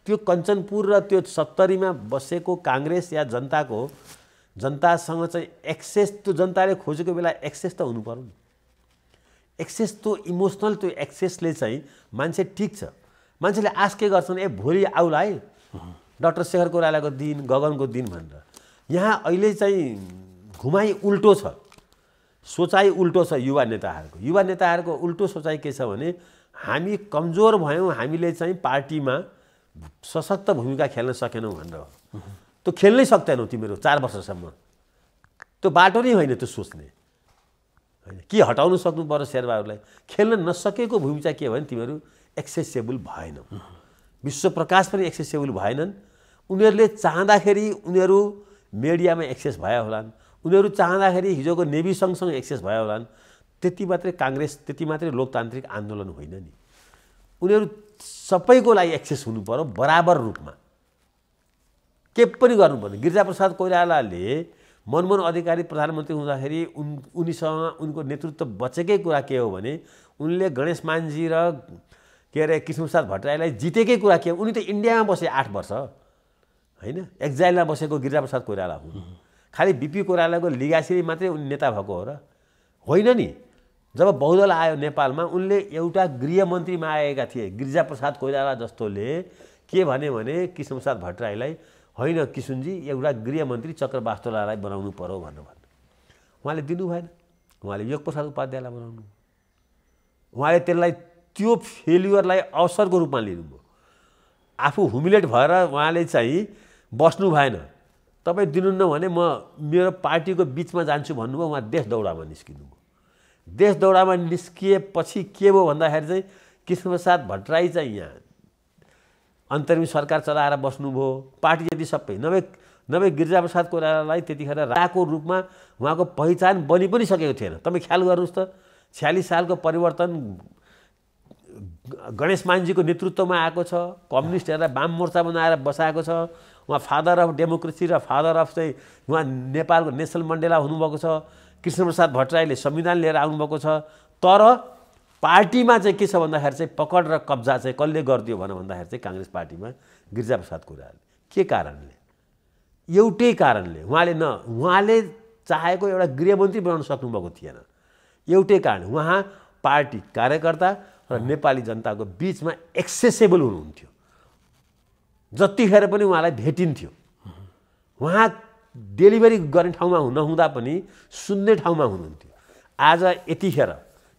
त्यो कञ्चनपुर र त्यो सत्तरीमा बसेको काङ्ग्रेस या जनताको जनतासँग चाहिँ एक्सेस त्यो जनताले खोजेको बेला एक्सेस त हुनु पऱ्यो नि एक्सेस त्यो इमोसनल त्यो एक्सेसले चाहिँ मान्छे ठिक छ मान्छेले आश के गर्छन् ए भोलि आउला है डक्टर शेखर कोइरालाको दिन गगनको दिन भनेर यहाँ अहिले चाहिँ घुमाइ उल्टो छ सोचाइ उल्टो छ युवा नेताहरूको युवा नेताहरूको उल्टो सोचाइ के छ भने हामी कमजोर भयौँ हामीले चाहिँ पार्टीमा सशक्त भूमिका खेल्न सकेनौँ भनेर त्यो खेल्नै सक्दैनौ तिमीहरू चार वर्षसम्म त्यो बाटो नै होइन त्यो सोच्ने होइन के हटाउनु सक्नु पर्यो शेर्वाहरूलाई खेल्न नसकेको भूमिका के भने तिमीहरू एक्सेसेबल भएनौ विश्व प्रकाश पनि एक्सेसेबल भएनन् उनीहरूले चाहँदाखेरि उनीहरू मिडियामा एक्सेस भयो होलान् उनीहरू चाहँदाखेरि हिजोको नेभी सँगसँगै एक्सेस भयो होलान् त्यति मात्रै काङ्ग्रेस त्यति मात्रै लोकतान्त्रिक आन्दोलन होइन नि उनीहरू सबैको लागि एक्सेस हुनु पऱ्यो बराबर रूपमा के पनि गर्नु पर्ने गिरिजाप्रसाद कोइरालाले मनमोहन अधिकारी प्रधानमन्त्री हुँदाखेरि उन उनीसँग उनको नेतृत्व बचेकै कुरा के हो भने उनले गणेश मानजी र के अरे कृष्णप्रसाद भट्टराईलाई जितेकै कुरा के हो उनी त इन्डियामा बसे आठ वर्ष होइन एक्जाइलमा बसेको गिरिजाप्रसाद कोइराला हुन् खालि बिपी कोइरालाको लिगासिरी मात्रै उनी नेता भएको हो र होइन नि जब बहुदल आयो नेपालमा उनले एउटा गृहमन्त्रीमा आएका थिए गिरिजाप्रसाद कोइराला जस्तोले के भन्यो भने कृष्णप्रसाद भट्टराईलाई होइन किशुनजी एउटा गृहमन्त्री चक्रवास्तोलालाई बनाउनु पर्यो भनेर भन्नु उहाँले दिनु भएन उहाँले योगप्रसाद उपाध्यायलाई बनाउनु उहाँले त्यसलाई त्यो फेल्युरलाई अवसरको रूपमा लिनुभयो आफू हुमिलेट भएर उहाँले चाहिँ बस्नु भएन तपाईँ दिनुहुन्न भने म मेरो पार्टीको बिचमा जान्छु भन्नुभयो उहाँ देश दौडामा निस्किनुभयो देश दौडामा निस्किएपछि के भयो भन्दाखेरि चाहिँ कृष्णप्रसाद भट्टराई चाहिँ यहाँ अन्तरिम सरकार चलाएर बस्नुभयो पार्टी जति सबै नभए नभए गिरिजाप्रसाद कोरालालाई त्यतिखेर राको रूपमा उहाँको पहिचान बनि पनि सकेको थिएन तपाईँ ख्याल गर्नुहोस् त छ्यालिस सालको परिवर्तन गणेश मान्जीको नेतृत्वमा आएको छ कम्युनिस्टहरूलाई वाम मोर्चा बनाएर बसाएको छ उहाँ फादर अफ डेमोक्रेसी र फादर अफ चाहिँ उहाँ नेपालको नेसनल मण्डेला हुनुभएको छ कृष्णप्रसाद भट्टराईले संविधान लिएर आउनुभएको छ तर पार्टीमा चाहिँ के छ भन्दाखेरि चाहिँ पकड र कब्जा चाहिँ कसले गरिदियो भनेर भन्दाखेरि चाहिँ काङ्ग्रेस पार्टीमा गिरिजाप्रसाद कोराले के कारणले एउटै कारणले उहाँले न उहाँले चाहेको एउटा गृहमन्त्री बनाउन सक्नुभएको थिएन एउटै कारण उहाँ पार्टी कार्यकर्ता र नेपाली जनताको बिचमा एक्सेसेबल हुनुहुन्थ्यो जतिखेर पनि उहाँलाई भेटिन्थ्यो उहाँ डेलिभरी गर्ने ठाउँमा नहुँदा पनि सुन्ने ठाउँमा हुनुहुन्थ्यो आज यतिखेर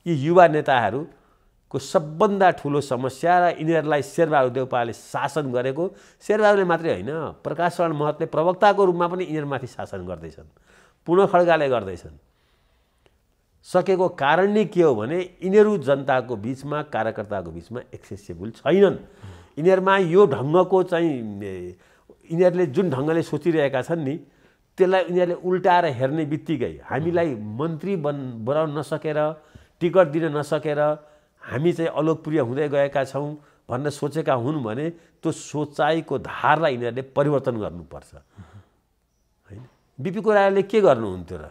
यी युवा नेताहरूको सबभन्दा ठुलो समस्या र यिनीहरूलाई शेरबहादुर देउपाले शासन गरेको शेरबहादुरले मात्रै होइन प्रकाश शरण महतले प्रवक्ताको रूपमा पनि यिनीहरूमाथि शासन गर्दैछन् पुनः खड्गाले गर्दैछन् सकेको कारण नै के हो भने यिनीहरू जनताको बिचमा कार्यकर्ताको बिचमा एक्सेसेबल छैनन् यिनीहरूमा यो ढङ्गको चाहिँ यिनीहरूले जुन ढङ्गले सोचिरहेका छन् नि त्यसलाई यिनीहरूले उल्टाएर हेर्ने बित्तिकै हामीलाई मन्त्री बन बनाउन नसकेर टिकट दिन नसकेर हामी चाहिँ अलोकप्रिय हुँदै गएका छौँ भनेर सोचेका हुन् भने त्यो सोचाइको धारलाई यिनीहरूले परिवर्तन गर्नुपर्छ होइन बिपी कोरायाले के गर्नुहुन्थ्यो र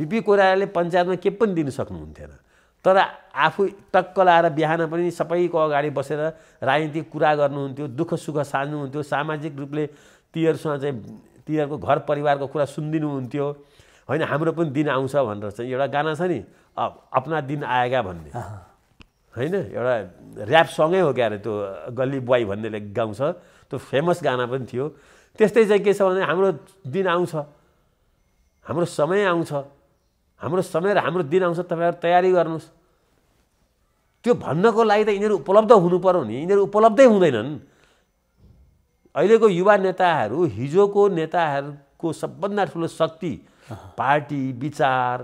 बिपी कोरायाले पञ्चायतमा के पनि दिन सक्नुहुन्थेन तर आफू टक्क लाएर बिहान पनि सबैको अगाडि बसेर राजनीतिक कुरा गर्नुहुन्थ्यो दुःख सुख साझ्नुहुन्थ्यो सामाजिक रूपले तिनीहरूसँग चाहिँ तिनीहरूको घर परिवारको कुरा सुनिदिनुहुन्थ्यो होइन हाम्रो पनि दिन आउँछ भनेर चाहिँ एउटा गाना छ नि अपना दिन आएगा भन्ने होइन एउटा ऱ्याप सँगै हो क्या अरे त्यो गल्ली बोय भन्नेले गाउँछ त्यो फेमस गाना पनि थियो त्यस्तै चाहिँ के छ भने हाम्रो दिन आउँछ हाम्रो समय आउँछ हाम्रो समय र हाम्रो दिन आउँछ तपाईँहरू तयारी गर्नुहोस् त्यो भन्नको लागि त यिनीहरू उपलब्ध हुनु पर्यो नि यिनीहरू उपलब्धै हुँदैनन् अहिलेको युवा नेताहरू हिजोको नेताहरूको सबभन्दा ठुलो शक्ति पार्टी विचार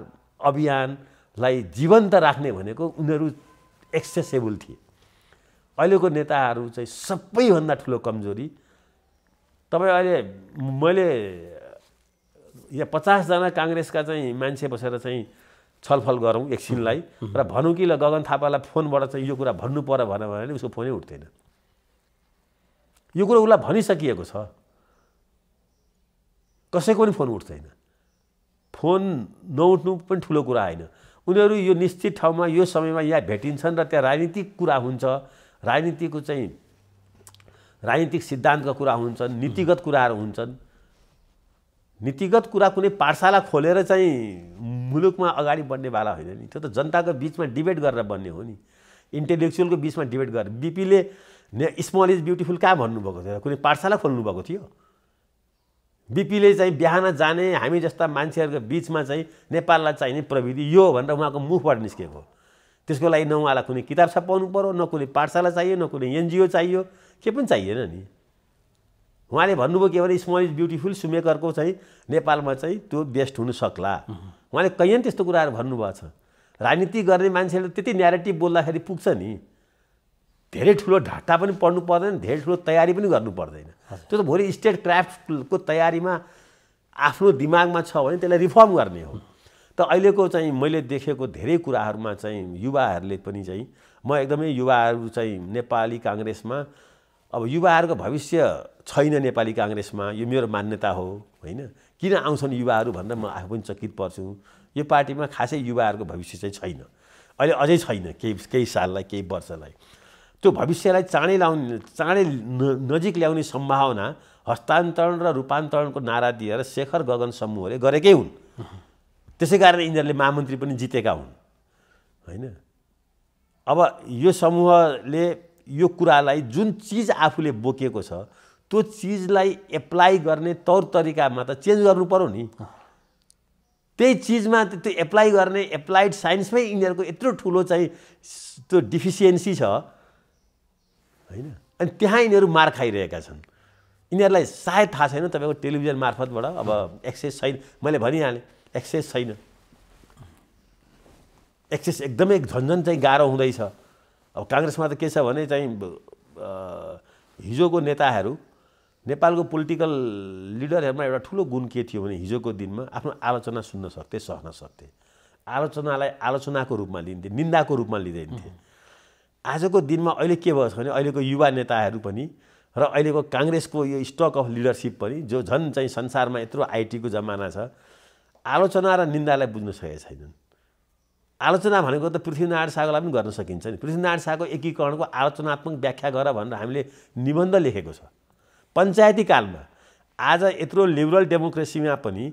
अभियानलाई जीवन्त राख्ने भनेको उनीहरू एक्सेसेबल थिए अहिलेको नेताहरू चाहिँ सबैभन्दा ठुलो कमजोरी तपाईँ अहिले मैले या पचासजना काङ्ग्रेसका चाहिँ मान्छे बसेर चाहिँ छलफल गरौँ एकछिनलाई र भनौँ कि ल गगन थापालाई फोनबाट चाहिँ यो कुरा भन्नु पर्यो भनेर भने उसको फोनै उठ्दैन यो कुरो उसलाई भनिसकिएको छ कसैको पनि फोन उठ्दैन फोन नउठ्नु पनि ठुलो कुरा होइन उनीहरू यो निश्चित ठाउँमा यो समयमा यहाँ भेटिन्छन् र त्यहाँ राजनीतिक कुरा हुन्छ राजनीतिको चाहिँ राजनीतिक सिद्धान्तको कुरा हुन्छन् नीतिगत कुराहरू हुन्छन् नीतिगत कुरा कुनै पाठशाला खोलेर चाहिँ मुलुकमा अगाडि बढ्नेवाला होइन नि त्यो त जनताको बिचमा डिबेट गरेर बन्ने हो नि इन्टेलेक्चुअलको बिचमा डिबेट गरेर बिपीले ने स्मल इज ब्युटिफुल कहाँ भन्नुभएको थियो कुनै पाठशाला खोल्नुभएको थियो बिपीले चाहिँ बिहान जाने हामी जस्ता मान्छेहरूको बिचमा चाहिँ नेपाललाई चाहिने प्रविधि यो भनेर उहाँको मुखबाट निस्केको त्यसको लागि न उहाँलाई कुनै किताब छपाउनु पऱ्यो न कुनै पाठशाला चाहियो न कुनै एनजिओ चाहियो के पनि चाहिएन नि उहाँले भन्नुभयो के भने स्मल इज ब्युटिफुल सुमेकरको चाहिँ नेपालमा चाहिँ त्यो बेस्ट हुन सक्ला उहाँले कैयन त्यस्तो कुराहरू भन्नुभएको छ राजनीति गर्ने मान्छेले त्यति न्यारेटिभ बोल्दाखेरि पुग्छ नि धेरै ठुलो ढाटा पनि पढ्नु पर्दैन धेरै ठुलो तयारी पनि गर्नु पर्दैन त्यो त भोलि स्टेट क्राफ्टको तयारीमा आफ्नो दिमागमा छ भने त्यसलाई रिफर्म गर्ने हो त अहिलेको चाहिँ मैले देखेको धेरै कुराहरूमा चाहिँ युवाहरूले पनि चाहिँ म एकदमै युवाहरू चाहिँ नेपाली काङ्ग्रेसमा अब युवाहरूको भविष्य छैन नेपाली काङ्ग्रेसमा यो मेरो मान्यता हो होइन किन आउँछन् युवाहरू भनेर म आफू पनि चकित पर्छु यो पार्टीमा खासै युवाहरूको भविष्य चाहिँ छैन अहिले अझै छैन केही केही साललाई केही वर्षलाई त्यो भविष्यलाई चाँडै ल्याउने चाँडै नजिक ल्याउने सम्भावना हस्तान्तरण र रूपान्तरणको नारा दिएर शेखर गगन समूहले गरेकै हुन् त्यसै कारण यिनीहरूले महामन्त्री पनि जितेका हुन् होइन अब यो समूहले यो कुरालाई जुन चिज आफूले बोकेको छ त्यो चिजलाई एप्लाई गर्ने तौर तरिकामा त चेन्ज गर्नु पऱ्यो नि त्यही चिजमा त्यो एप्लाई गर्ने एप्लाइड साइन्समै यिनीहरूको यत्रो ठुलो चाहिँ त्यो डिफिसियन्सी छ होइन अनि त्यहाँ यिनीहरू मार खाइरहेका छन् यिनीहरूलाई सायद थाहा छैन तपाईँको टेलिभिजन मार्फतबाट अब एक्सेस छैन मैले भनिहालेँ एक्सेस छैन एक्सेस एकदमै झन्झन चाहिँ गाह्रो हुँदैछ अब काङ्ग्रेसमा त के छ भने चाहिँ हिजोको नेताहरू नेपालको पोलिटिकल लिडरहरूमा एउटा ठुलो गुण के थियो भने हिजोको दिनमा आफ्नो आलोचना सुन्न सक्थे सहन सक्थे आलोचनालाई आलोचनाको रूपमा लिन्थे निन्दाको रूपमा लिँदैनथे आजको दिनमा अहिले के भयो भने अहिलेको युवा नेताहरू पनि र अहिलेको काङ्ग्रेसको यो स्टक अफ लिडरसिप पनि जो झन् चाहिँ संसारमा यत्रो आइटीको जमाना छ आलोचना र निन्दालाई बुझ्न सकेका छैनन् आलोचना भनेको त पृथ्वीनारायण शाहकोलाई पनि गर्न सकिन्छ नि पृथ्वीनारायण शाहको एकीकरणको आलोचनात्मक व्याख्या गर भनेर हामीले निबन्ध लेखेको छ पञ्चायती कालमा आज यत्रो लिबरल डेमोक्रेसीमा पनि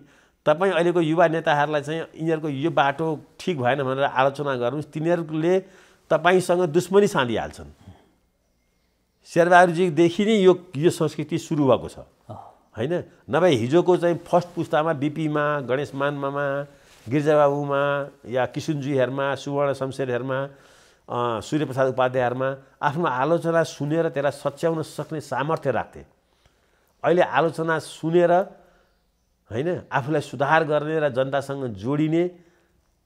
तपाईँ अहिलेको युवा नेताहरूलाई चाहिँ यिनीहरूको यो बाटो ठिक भएन भनेर आलोचना गर्नुहोस् तिनीहरूले तपाईँसँग दुश्मनी साँधिहाल्छन् शेरबहादुरजीदेखि नै यो यो संस्कृति सुरु भएको छ होइन नभए हिजोको चाहिँ फर्स्ट पुस्तामा बिपीमा गणेश मानमामा गिर्जाबाबुमा या किसुनजीहरूमा सुवर्ण शमशेरहरूमा सूर्यप्रसाद उपाध्यायहरूमा आफ्नो आलोचना सुनेर त्यसलाई सच्याउन सक्ने सामर्थ्य राख्थे अहिले आलोचना सुनेर होइन आफूलाई सुधार गर्ने र जनतासँग जोडिने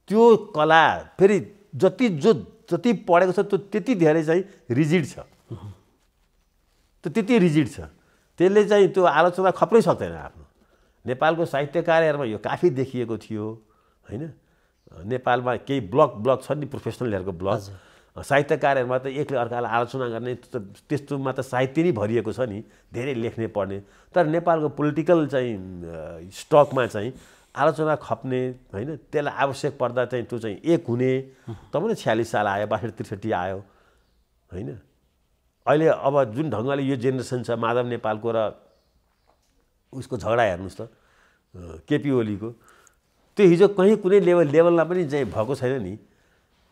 त्यो कला फेरि जति जो जति पढेको छ त्यो त्यति धेरै चाहिँ रिजिड छ त्यो त्यति रिजिड छ त्यसले चाहिँ त्यो आलोचना खप्रै सक्दैन आफ्नो नेपालको साहित्यकारहरूमा यो काफी देखिएको थियो होइन नेपालमा केही ब्लक ब्लक छ नि प्रोफेसनलहरूको ब्लक साहित्यकारहरूमा त एकले अर्कालाई आलोचना गर्ने त्यस्तोमा त साहित्य नै भरिएको छ नि धेरै लेख्ने पढ्ने तर नेपालको पोलिटिकल चाहिँ स्टकमा चाहिँ आलोचना खप्ने होइन त्यसलाई आवश्यक पर्दा चाहिँ त्यो चाहिँ एक हुने तब नै छ्यालिस साल आयो बासठी त्रिसठी आयो होइन अहिले अब जुन ढङ्गले यो जेनेरेसन छ माधव नेपालको र उसको झगडा हेर्नुहोस् त केपी ओलीको त्यो हिजो कहीँ कुनै लेभल लेभलमा पनि चाहिँ भएको छैन नि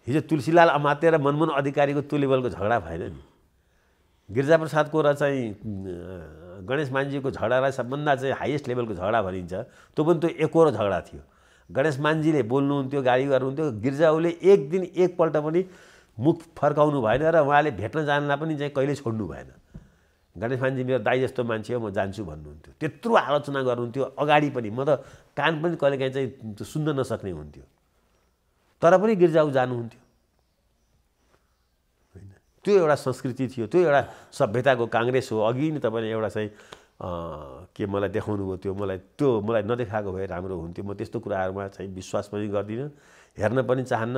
हिजो तुलसीलाल अमाते र मनमोहन अधिकारीको त्यो लेभलको झगडा भएन नि गिरिजाप्रसादको र चाहिँ गणेश मान्जीको झगडालाई सबभन्दा चाहिँ हाइएस्ट लेभलको झगडा भनिन्छ त्यो पनि त्यो एकरो झगडा थियो गणेश मान्जीले बोल्नुहुन्थ्यो गाली गर्नुहुन्थ्यो गिर्जाउले एक दिन एकपल्ट पनि मुख फर्काउनु भएन र उहाँले भेट्न जानलाई पनि चाहिँ कहिले छोड्नु भएन गणेशमानजी मेरो दाई जस्तो मान्छे हो म जान्छु भन्नुहुन्थ्यो त्यत्रो आलोचना गर्नुहुन्थ्यो अगाडि पनि म त कान पनि कहिलेकाहीँ चाहिँ सुन्न नसक्ने हुन्थ्यो तर पनि गिर्जाऊ जानुहुन्थ्यो होइन त्यो एउटा संस्कृति थियो त्यो एउटा सभ्यताको काङ्ग्रेस हो अघि नै तपाईँले एउटा चाहिँ के मलाई देखाउनु भयो त्यो मलाई त्यो मलाई नदेखाएको भए राम्रो हुन्थ्यो म त्यस्तो कुराहरूमा चाहिँ विश्वास पनि गर्दिनँ हेर्न पनि चाहन्न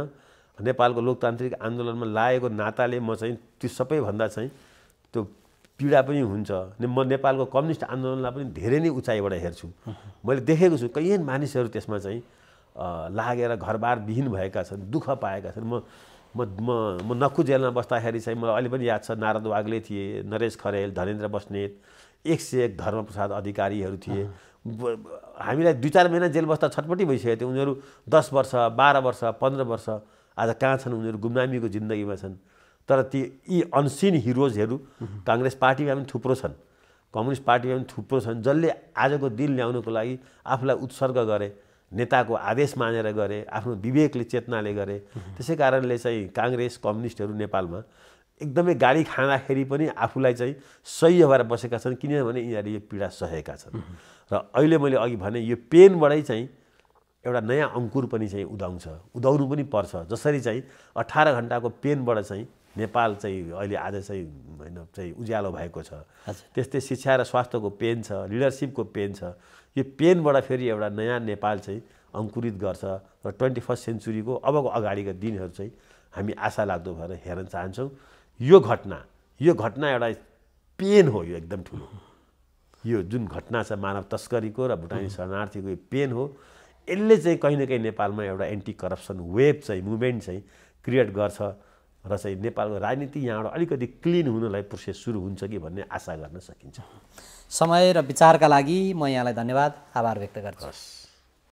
नेपालको लोकतान्त्रिक आन्दोलनमा लागेको नाताले म चाहिँ त्यो सबैभन्दा चाहिँ त्यो पीडा पनि हुन्छ म नेपालको कम्युनिस्ट आन्दोलनलाई पनि धेरै नै उचाइबाट हेर्छु मैले देखेको छु कैयन मानिसहरू त्यसमा चाहिँ लागेर घरबार विहीन भएका छन् दुःख पाएका छन् म म म म नक्कु जेलमा बस्दाखेरि चाहिँ मलाई अहिले पनि याद छ नारद वाग्ले थिए नरेश खरेल धनेन्द्र बस्नेत एक से एक धर्मप्रसाद अधिकारीहरू थिए हामीलाई दुई चार महिना जेल बस्दा छटपट्टि भइसकेको थियो उनीहरू दस वर्ष बाह्र वर्ष पन्ध्र वर्ष आज कहाँ छन् उनीहरू गुमनामीको जिन्दगीमा छन् तर ती यी अनसिन हिरोजहरू काङ्ग्रेस पार्टीमा पनि थुप्रो छन् कम्युनिस्ट पार्टीमा पनि थुप्रो छन् जसले आजको दिन ल्याउनुको लागि आफूलाई उत्सर्ग गरे नेताको आदेश मानेर गरे आफ्नो विवेकले चेतनाले गरे त्यसै कारणले चाहिँ काङ्ग्रेस कम्युनिस्टहरू नेपालमा एकदमै गाडी खाँदाखेरि पनि आफूलाई चाहिँ सही भएर बसेका छन् किनभने यिनीहरूले यो पीडा सहेका छन् र अहिले मैले अघि भने यो पेनबाटै चाहिँ एउटा नयाँ अङ्कुर पनि चाहिँ उदाउँछ उदाउनु पनि पर्छ जसरी चाहिँ अठार घन्टाको पेनबाट चाहिँ नेपाल चाहिँ अहिले आज चाहिँ होइन चाहिँ उज्यालो भएको छ त्यस्तै शिक्षा र स्वास्थ्यको पेन छ लिडरसिपको पेन छ यो पेनबाट फेरि एउटा नयाँ नेपाल चाहिँ अङ्कुरित गर्छ र ट्वेन्टी फर्स्ट सेन्चुरीको अबको अगाडिका दिनहरू चाहिँ हामी आशा लाग्दो भएर हेर्न चाहन्छौँ यो घटना यो घटना एउटा पेन हो यो एकदम ठुलो यो जुन घटना छ मानव तस्करीको र भुटानी शरणार्थीको यो पेन हो यसले चाहिँ कहीँ न कहीँ नेपालमा एउटा एन्टी करप्सन वेभ चाहिँ मुभमेन्ट चाहिँ क्रिएट गर्छ र चाहिँ नेपालको राजनीति यहाँबाट अलिकति क्लिन हुनलाई प्रोसेस सुरु हुन्छ कि भन्ने आशा गर्न सकिन्छ समय र विचारका लागि म यहाँलाई धन्यवाद आभार व्यक्त गर्छु